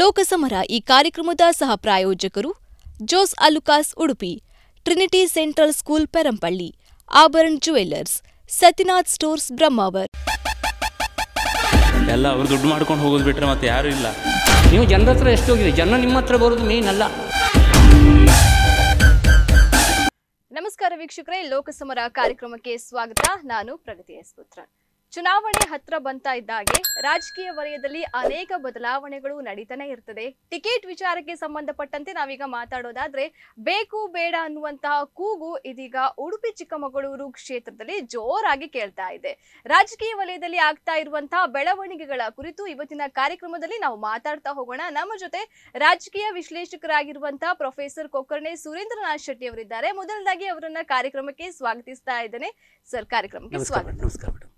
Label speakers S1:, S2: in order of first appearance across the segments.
S1: ಲೋಕಸಮರ ಈ ಕಾರ್ಯಕ್ರಮದ ಸಹ ಪ್ರಾಯೋಜಕರು Jos Alukkas Udupi Trinity central school Perampalli Abharan jewellers Satinath stores Brahmavar
S2: ಎಲ್ಲ ಅವ್ರು ದುಡ್ಡು ಮಾಡ್ಕೊಂಡು ಹೋಗೋದು ಬಿಟ್ರೆ ಮತ್ತೆ ಯಾರು ಇಲ್ಲ
S1: ನೀವು ಜನರ
S3: ಹತ್ರ ಎಷ್ಟು ಹೋಗಿದೆ ಜನ ನಿಮ್ಮ ಹತ್ರ ಬರೋದು ಮೇನ್ ಅಲ್ಲ
S1: ನಮಸ್ಕಾರ ವೀಕ್ಷಕರೇ ಲೋಕಸಮರ ಕಾರ್ಯಕ್ರಮಕ್ಕೆ ಸ್ವಾಗತ ನಾನು ಪ್ರಗತಿ ಎಸ್ ಪುತ್ರ ಚುನಾವಣೆ ಹತ್ರ ಬಂತ ಇದ್ದಾಗೆ ರಾಜಕೀಯ ವಲಯದಲ್ಲಿ ಅನೇಕ ಬದಲಾವಣೆಗಳು ನಡೀತಾನೆ ಇರ್ತದೆ ಟಿಕೆಟ್ ವಿಚಾರಕ್ಕೆ ಸಂಬಂಧಪಟ್ಟಂತೆ ನಾವೀಗ ಮಾತಾಡೋದಾದ್ರೆ ಬೇಕು ಬೇಡ ಅನ್ನುವಂತಹ ಕೂಗು ಇದೀಗ ಉಡುಪಿ ಚಿಕ್ಕಮಗಳೂರು ಕ್ಷೇತ್ರದಲ್ಲಿ ಜೋರಾಗಿ ಕೇಳ್ತಾ ಇದೆ ರಾಜಕೀಯ ವಲಯದಲ್ಲಿ ಆಗ್ತಾ ಇರುವಂತಹ ಬೆಳವಣಿಗೆಗಳ ಕುರಿತು ಇವತ್ತಿನ ಕಾರ್ಯಕ್ರಮದಲ್ಲಿ ನಾವು ಮಾತಾಡ್ತಾ ಹೋಗೋಣ ನಮ್ಮ ಜೊತೆ ರಾಜಕೀಯ ವಿಶ್ಲೇಷಕರಾಗಿರುವಂತಹ ಪ್ರೊಫೆಸರ್ ಕೊಕರ್ಣೆ ಸುರೇಂದ್ರನಾಥ್ ಶೆಟ್ಟಿ ಅವರಿದ್ದಾರೆ ಮೊದಲದಾಗಿ ಅವರನ್ನ ಕಾರ್ಯಕ್ರಮಕ್ಕೆ ಸ್ವಾಗತಿಸ್ತಾ ಇದ್ದೇನೆ ಸರ್ ಕಾರ್ಯಕ್ರಮಕ್ಕೆ ಸ್ವಾಗತ ನಮಸ್ಕಾರ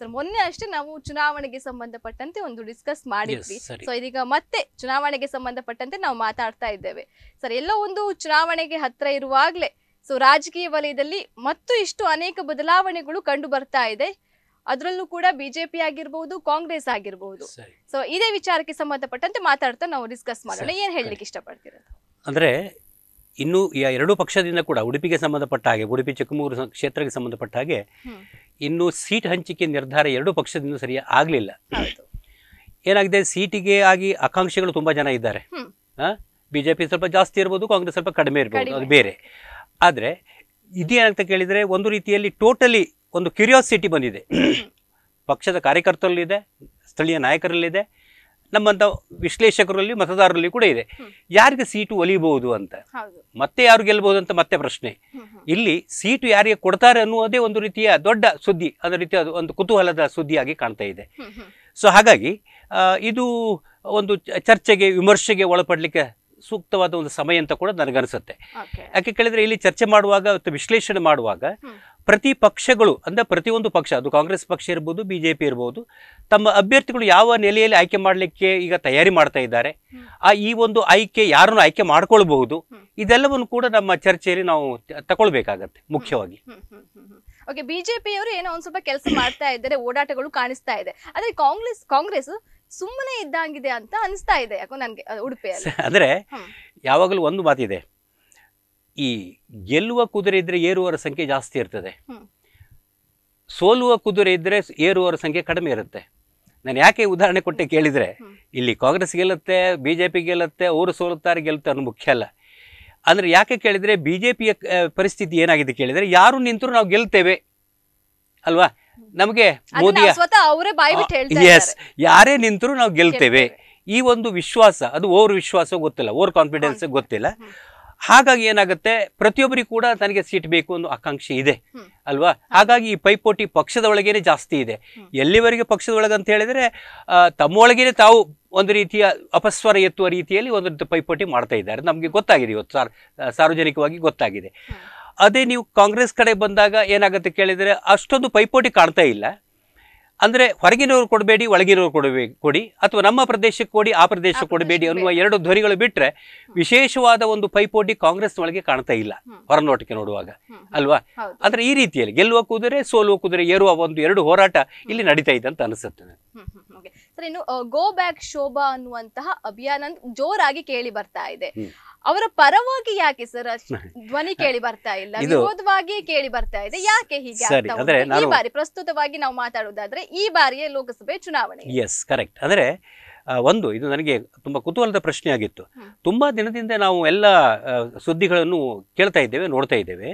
S1: ಸರ್ ಮೊನ್ನೆ ಅಷ್ಟೇ ನಾವು ಚುನಾವಣೆಗೆ ಸಂಬಂಧಪಟ್ಟಂತೆ ಒಂದು ಡಿಸ್ಕಸ್ ಮಾಡಿದ್ವಿ ಸೊ ಇದೀಗ ಮತ್ತೆ ಚುನಾವಣೆಗೆ ಸಂಬಂಧಪಟ್ಟಂತೆ ನಾವು ಮಾತಾಡ್ತಾ ಇದ್ದೇವೆ ಸರ್ ಎಲ್ಲ ಒಂದು ಚುನಾವಣೆಗೆ ಹತ್ರ ಇರುವಾಗ್ಲೇ ಸೊ ರಾಜಕೀಯ ವಲಯದಲ್ಲಿ ಮತ್ತು ಇಷ್ಟು ಅನೇಕ ಬದಲಾವಣೆಗಳು ಕಂಡು ಬರ್ತಾ ಇದೆ ಅದರಲ್ಲೂ ಕೂಡ ಬಿಜೆಪಿ ಆಗಿರ್ಬಹುದು ಕಾಂಗ್ರೆಸ್ ಆಗಿರ್ಬಹುದು ಸೊ ಇದೇ ವಿಚಾರಕ್ಕೆ ಸಂಬಂಧಪಟ್ಟಂತೆ ಮಾತಾಡ್ತಾ ನಾವು ಡಿಸ್ಕಸ್ ಮಾಡೋಣ ಏನ್ ಹೇಳಲಿಕ್ಕೆ ಇಷ್ಟಪಡ್ತಿರೋದು
S2: ಅಂದ್ರೆ ಇನ್ನು ಎರಡು ಪಕ್ಷದಿಂದ ಕೂಡ ಉಡುಪಿಗೆ ಸಂಬಂಧಪಟ್ಟ ಹಾಗೆ ಉಡುಪಿ ಚಿಕ್ಕಮಗಳೂರು ಕ್ಷೇತ್ರಕ್ಕೆ ಸಂಬಂಧಪಟ್ಟ ಹಾಗೆ ಇನ್ನು ಸೀಟ್ ಹಂಚಿಕೆ ನಿರ್ಧಾರ ಎರಡೂ ಪಕ್ಷದಿಂದ ಸರಿ ಆಗಲಿಲ್ಲ ಏನಾಗಿದೆ ಸೀಟಿಗೆ ಆಗಿ ಆಕಾಂಕ್ಷಿಗಳು ತುಂಬ ಜನ ಇದ್ದಾರೆ ಬಿಜೆಪಿ ಸ್ವಲ್ಪ ಜಾಸ್ತಿ ಇರ್ಬೋದು ಕಾಂಗ್ರೆಸ್ ಸ್ವಲ್ಪ ಕಡಿಮೆ ಇರ್ಬೋದು ಅದು ಬೇರೆ ಆದರೆ ಇದೇನಂತ ಕೇಳಿದರೆ ಒಂದು ರೀತಿಯಲ್ಲಿ ಟೋಟಲಿ ಒಂದು ಕ್ಯೂರಿಯಾಸಿಟಿ ಬಂದಿದೆ ಪಕ್ಷದ ಕಾರ್ಯಕರ್ತರಲ್ಲಿದೆ ಸ್ಥಳೀಯ ನಾಯಕರಲ್ಲಿದೆ ನಮ್ಮಂಥ ವಿಶ್ಲೇಷಕರಲ್ಲಿ ಮತದಾರರಲ್ಲಿ ಕೂಡ ಇದೆ ಯಾರಿಗೆ ಸೀಟು ಒಲಿಯಬಹುದು ಅಂತ ಮತ್ತೆ ಯಾರು ಗೆಲ್ಲಬಹುದು ಅಂತ ಮತ್ತೆ ಪ್ರಶ್ನೆ ಇಲ್ಲಿ ಸೀಟು ಯಾರಿಗೆ ಕೊಡ್ತಾರೆ ಅನ್ನುವುದೇ ಒಂದು ರೀತಿಯ ದೊಡ್ಡ ಸುದ್ದಿ ರೀತಿ ರೀತಿಯ ಒಂದು ಕುತೂಹಲದ ಸುದ್ದಿಯಾಗಿ ಕಾಣ್ತಾ ಇದೆ ಸೊ ಹಾಗಾಗಿ ಇದು ಒಂದು ಚರ್ಚೆಗೆ ವಿಮರ್ಶೆಗೆ ಒಳಪಡಲಿಕ್ಕೆ ಸೂಕ್ತವಾದ ಒಂದು ಸಮಯ ಅಂತ ಕೂಡ ನನಗನ್ಸುತ್ತೆ ಯಾಕೆ ಕೇಳಿದ್ರೆ ಇಲ್ಲಿ ಚರ್ಚೆ ಮಾಡುವಾಗ ಅಥವಾ ವಿಶ್ಲೇಷಣೆ ಮಾಡುವಾಗ ಪ್ರತಿ ಪಕ್ಷಗಳು ಅಂದರೆ ಪ್ರತಿಯೊಂದು ಪಕ್ಷ ಅದು ಕಾಂಗ್ರೆಸ್ ಪಕ್ಷ ಇರ್ಬೋದು ಬಿ ಜೆ ಪಿ ಇರ್ಬೋದು ತಮ್ಮ ಅಭ್ಯರ್ಥಿಗಳು ಯಾವ ನೆಲೆಯಲ್ಲಿ ಆಯ್ಕೆ ಮಾಡಲಿಕ್ಕೆ ಈಗ ತಯಾರಿ ಮಾಡ್ತಾ ಇದ್ದಾರೆ ಆ ಈ ಒಂದು ಆಯ್ಕೆ ಯಾರನ್ನು ಆಯ್ಕೆ ಮಾಡ್ಕೊಳ್ಬಹುದು ಇದೆಲ್ಲವನ್ನು ಕೂಡ ನಮ್ಮ ಚರ್ಚೆಯಲ್ಲಿ ನಾವು ತಗೊಳ್ಬೇಕಾಗತ್ತೆ ಮುಖ್ಯವಾಗಿ
S1: ಓಕೆ ಬಿಜೆಪಿಯವರು ಏನೋ ಒಂದು ಸ್ವಲ್ಪ ಕೆಲಸ ಮಾಡ್ತಾ ಇದ್ದಾರೆ ಓಡಾಟಗಳು ಕಾಣಿಸ್ತಾ ಇದೆ ಆದರೆ ಕಾಂಗ್ರೆಸ್ ಕಾಂಗ್ರೆಸ್ ಸುಮ್ಮನೆ ಇದ್ದಂಗಿದೆ ಅಂತ ಅನಿಸ್ತಾ ಇದೆ ಯಾಕೋ ನನಗೆ ಉಡುಪಿ
S2: ಅಂದ್ರೆ ಯಾವಾಗಲೂ ಒಂದು ಮಾತಿದೆ ಈ ಗೆಲ್ಲುವ ಕುದುರೆ ಇದ್ರೆ ಏರುವರ ಸಂಖ್ಯೆ ಜಾಸ್ತಿ ಇರ್ತದೆ ಸೋಲುವ ಕುದುರೆ ಇದ್ರೆ ಏರುವರ ಸಂಖ್ಯೆ ಕಡಿಮೆ ಇರುತ್ತೆ ನಾನು ಯಾಕೆ ಉದಾಹರಣೆ ಕೊಟ್ಟೆ ಕೇಳಿದರೆ ಇಲ್ಲಿ ಕಾಂಗ್ರೆಸ್ ಗೆಲ್ಲುತ್ತೆ ಬಿಜೆಪಿ ಗೆಲ್ಲುತ್ತೆ ಅವರು ಸೋಲುತ್ತಾರೆ ಗೆಲ್ಲುತ್ತೆ ಅನ್ನೋ ಮುಖ್ಯ ಅಲ್ಲ ಅಂದ್ರೆ ಯಾಕೆ ಕೇಳಿದರೆ ಬಿಜೆಪಿಯ ಪರಿಸ್ಥಿತಿ ಏನಾಗಿದೆ ಕೇಳಿದರೆ ಯಾರು ನಿಂತರೂ ನಾವು ಗೆಲ್ತೇವೆ ಅಲ್ವಾ ನಮಗೆ ಮೋದಿಯ ಎಸ್ ಯಾರೇ ನಿಂತರೂ ನಾವು ಗೆಲ್ತೇವೆ ಈ ಒಂದು ವಿಶ್ವಾಸ ಅದು ಓವರ್ ವಿಶ್ವಾಸ ಗೊತ್ತಿಲ್ಲ ಓವರ್ ಕಾನ್ಫಿಡೆನ್ಸ್ ಗೊತ್ತಿಲ್ಲ ಹಾಗಾಗಿ ಏನಾಗುತ್ತೆ ಪ್ರತಿಯೊಬ್ಬರಿಗೂ ಕೂಡ ನನಗೆ ಸೀಟ್ ಬೇಕು ಅನ್ನೋ ಆಕಾಂಕ್ಷೆ ಇದೆ ಅಲ್ವಾ ಹಾಗಾಗಿ ಈ ಪೈಪೋಟಿ ಪಕ್ಷದ ಒಳಗೇನೆ ಜಾಸ್ತಿ ಇದೆ ಎಲ್ಲಿವರೆಗೆ ಪಕ್ಷದ ಅಂತ ಹೇಳಿದ್ರೆ ತಮ್ಮೊಳಗೇನೆ ತಾವು ಒಂದು ರೀತಿಯ ಅಪಸ್ವರ ಎತ್ತುವ ರೀತಿಯಲ್ಲಿ ಒಂದು ಪೈಪೋಟಿ ಮಾಡ್ತಾ ಇದ್ದಾರೆ ನಮಗೆ ಗೊತ್ತಾಗಿದೆ ಇವತ್ತು ಸಾರ್ವಜನಿಕವಾಗಿ ಗೊತ್ತಾಗಿದೆ ಅದೇ ನೀವು ಕಾಂಗ್ರೆಸ್ ಕಡೆ ಬಂದಾಗ ಏನಾಗುತ್ತೆ ಕೇಳಿದರೆ ಅಷ್ಟೊಂದು ಪೈಪೋಟಿ ಕಾಣ್ತಾ ಇಲ್ಲ ಅಂದ್ರೆ ಹೊರಗಿನವ್ರು ಕೊಡಬೇಡಿ ಒಳಗಿನವರು ಕೊಡಬೇಕು ಕೊಡಿ ಅಥವಾ ನಮ್ಮ ಪ್ರದೇಶಕ್ಕೆ ಕೊಡಿ ಆ ಪ್ರದೇಶಕ್ಕೆ ಕೊಡಬೇಡಿ ಅನ್ನುವ ಎರಡು ಧ್ವನಿಗಳು ಬಿಟ್ಟರೆ ವಿಶೇಷವಾದ ಒಂದು ಪೈಪೋಟಿ ಕಾಂಗ್ರೆಸ್ ಒಳಗೆ ಕಾಣ್ತಾ ಇಲ್ಲ ಹೊರನೋಟಕ್ಕೆ ನೋಡುವಾಗ ಅಲ್ವಾ ಅಂದ್ರೆ ಈ ರೀತಿಯಲ್ಲಿ ಗೆಲ್ಲುವ ಕುದುರೆ ಸೋಲುವ ಕುದುರೆ ಏರುವ ಒಂದು ಎರಡು ಹೋರಾಟ ಇಲ್ಲಿ ನಡೀತಾ ಇದೆ ಅಂತ ಅನಿಸುತ್ತೆ
S1: ಇನ್ನು ಗೋ ಬ್ಯಾಕ್ ಶೋಭಾ ಅನ್ನುವಂತಹ ಅಭಿಯಾನ ಜೋರಾಗಿ ಕೇಳಿ ಬರ್ತಾ ಇದೆ ಅವರ ಪರವಾಗಿ ಯಾಕೆ ಸರ್ ಧ್ವನಿ ಕೇಳಿ ಬರ್ತಾ ಇಲ್ಲ ವಿರೋಧವಾಗಿ ಕೇಳಿ ಬರ್ತಾ ಇದೆ ಯಾಕೆ ಹೀಗೆ ಈ ಬಾರಿ ಪ್ರಸ್ತುತವಾಗಿ ನಾವು ಮಾತಾಡುವುದಾದ್ರೆ ಈ ಬಾರಿಯ ಲೋಕಸಭೆ ಚುನಾವಣೆ
S2: ಎಸ್ ಕರೆಕ್ಟ್ ಅಂದ್ರೆ ಒಂದು ಇದು ನನಗೆ ತುಂಬಾ ಕುತೂಹಲದ ಪ್ರಶ್ನೆ ಆಗಿತ್ತು ತುಂಬ ದಿನದಿಂದ ನಾವು ಎಲ್ಲ ಸುದ್ದಿಗಳನ್ನು ಕೇಳ್ತಾ ಇದ್ದೇವೆ ನೋಡ್ತಾ ಇದ್ದೇವೆ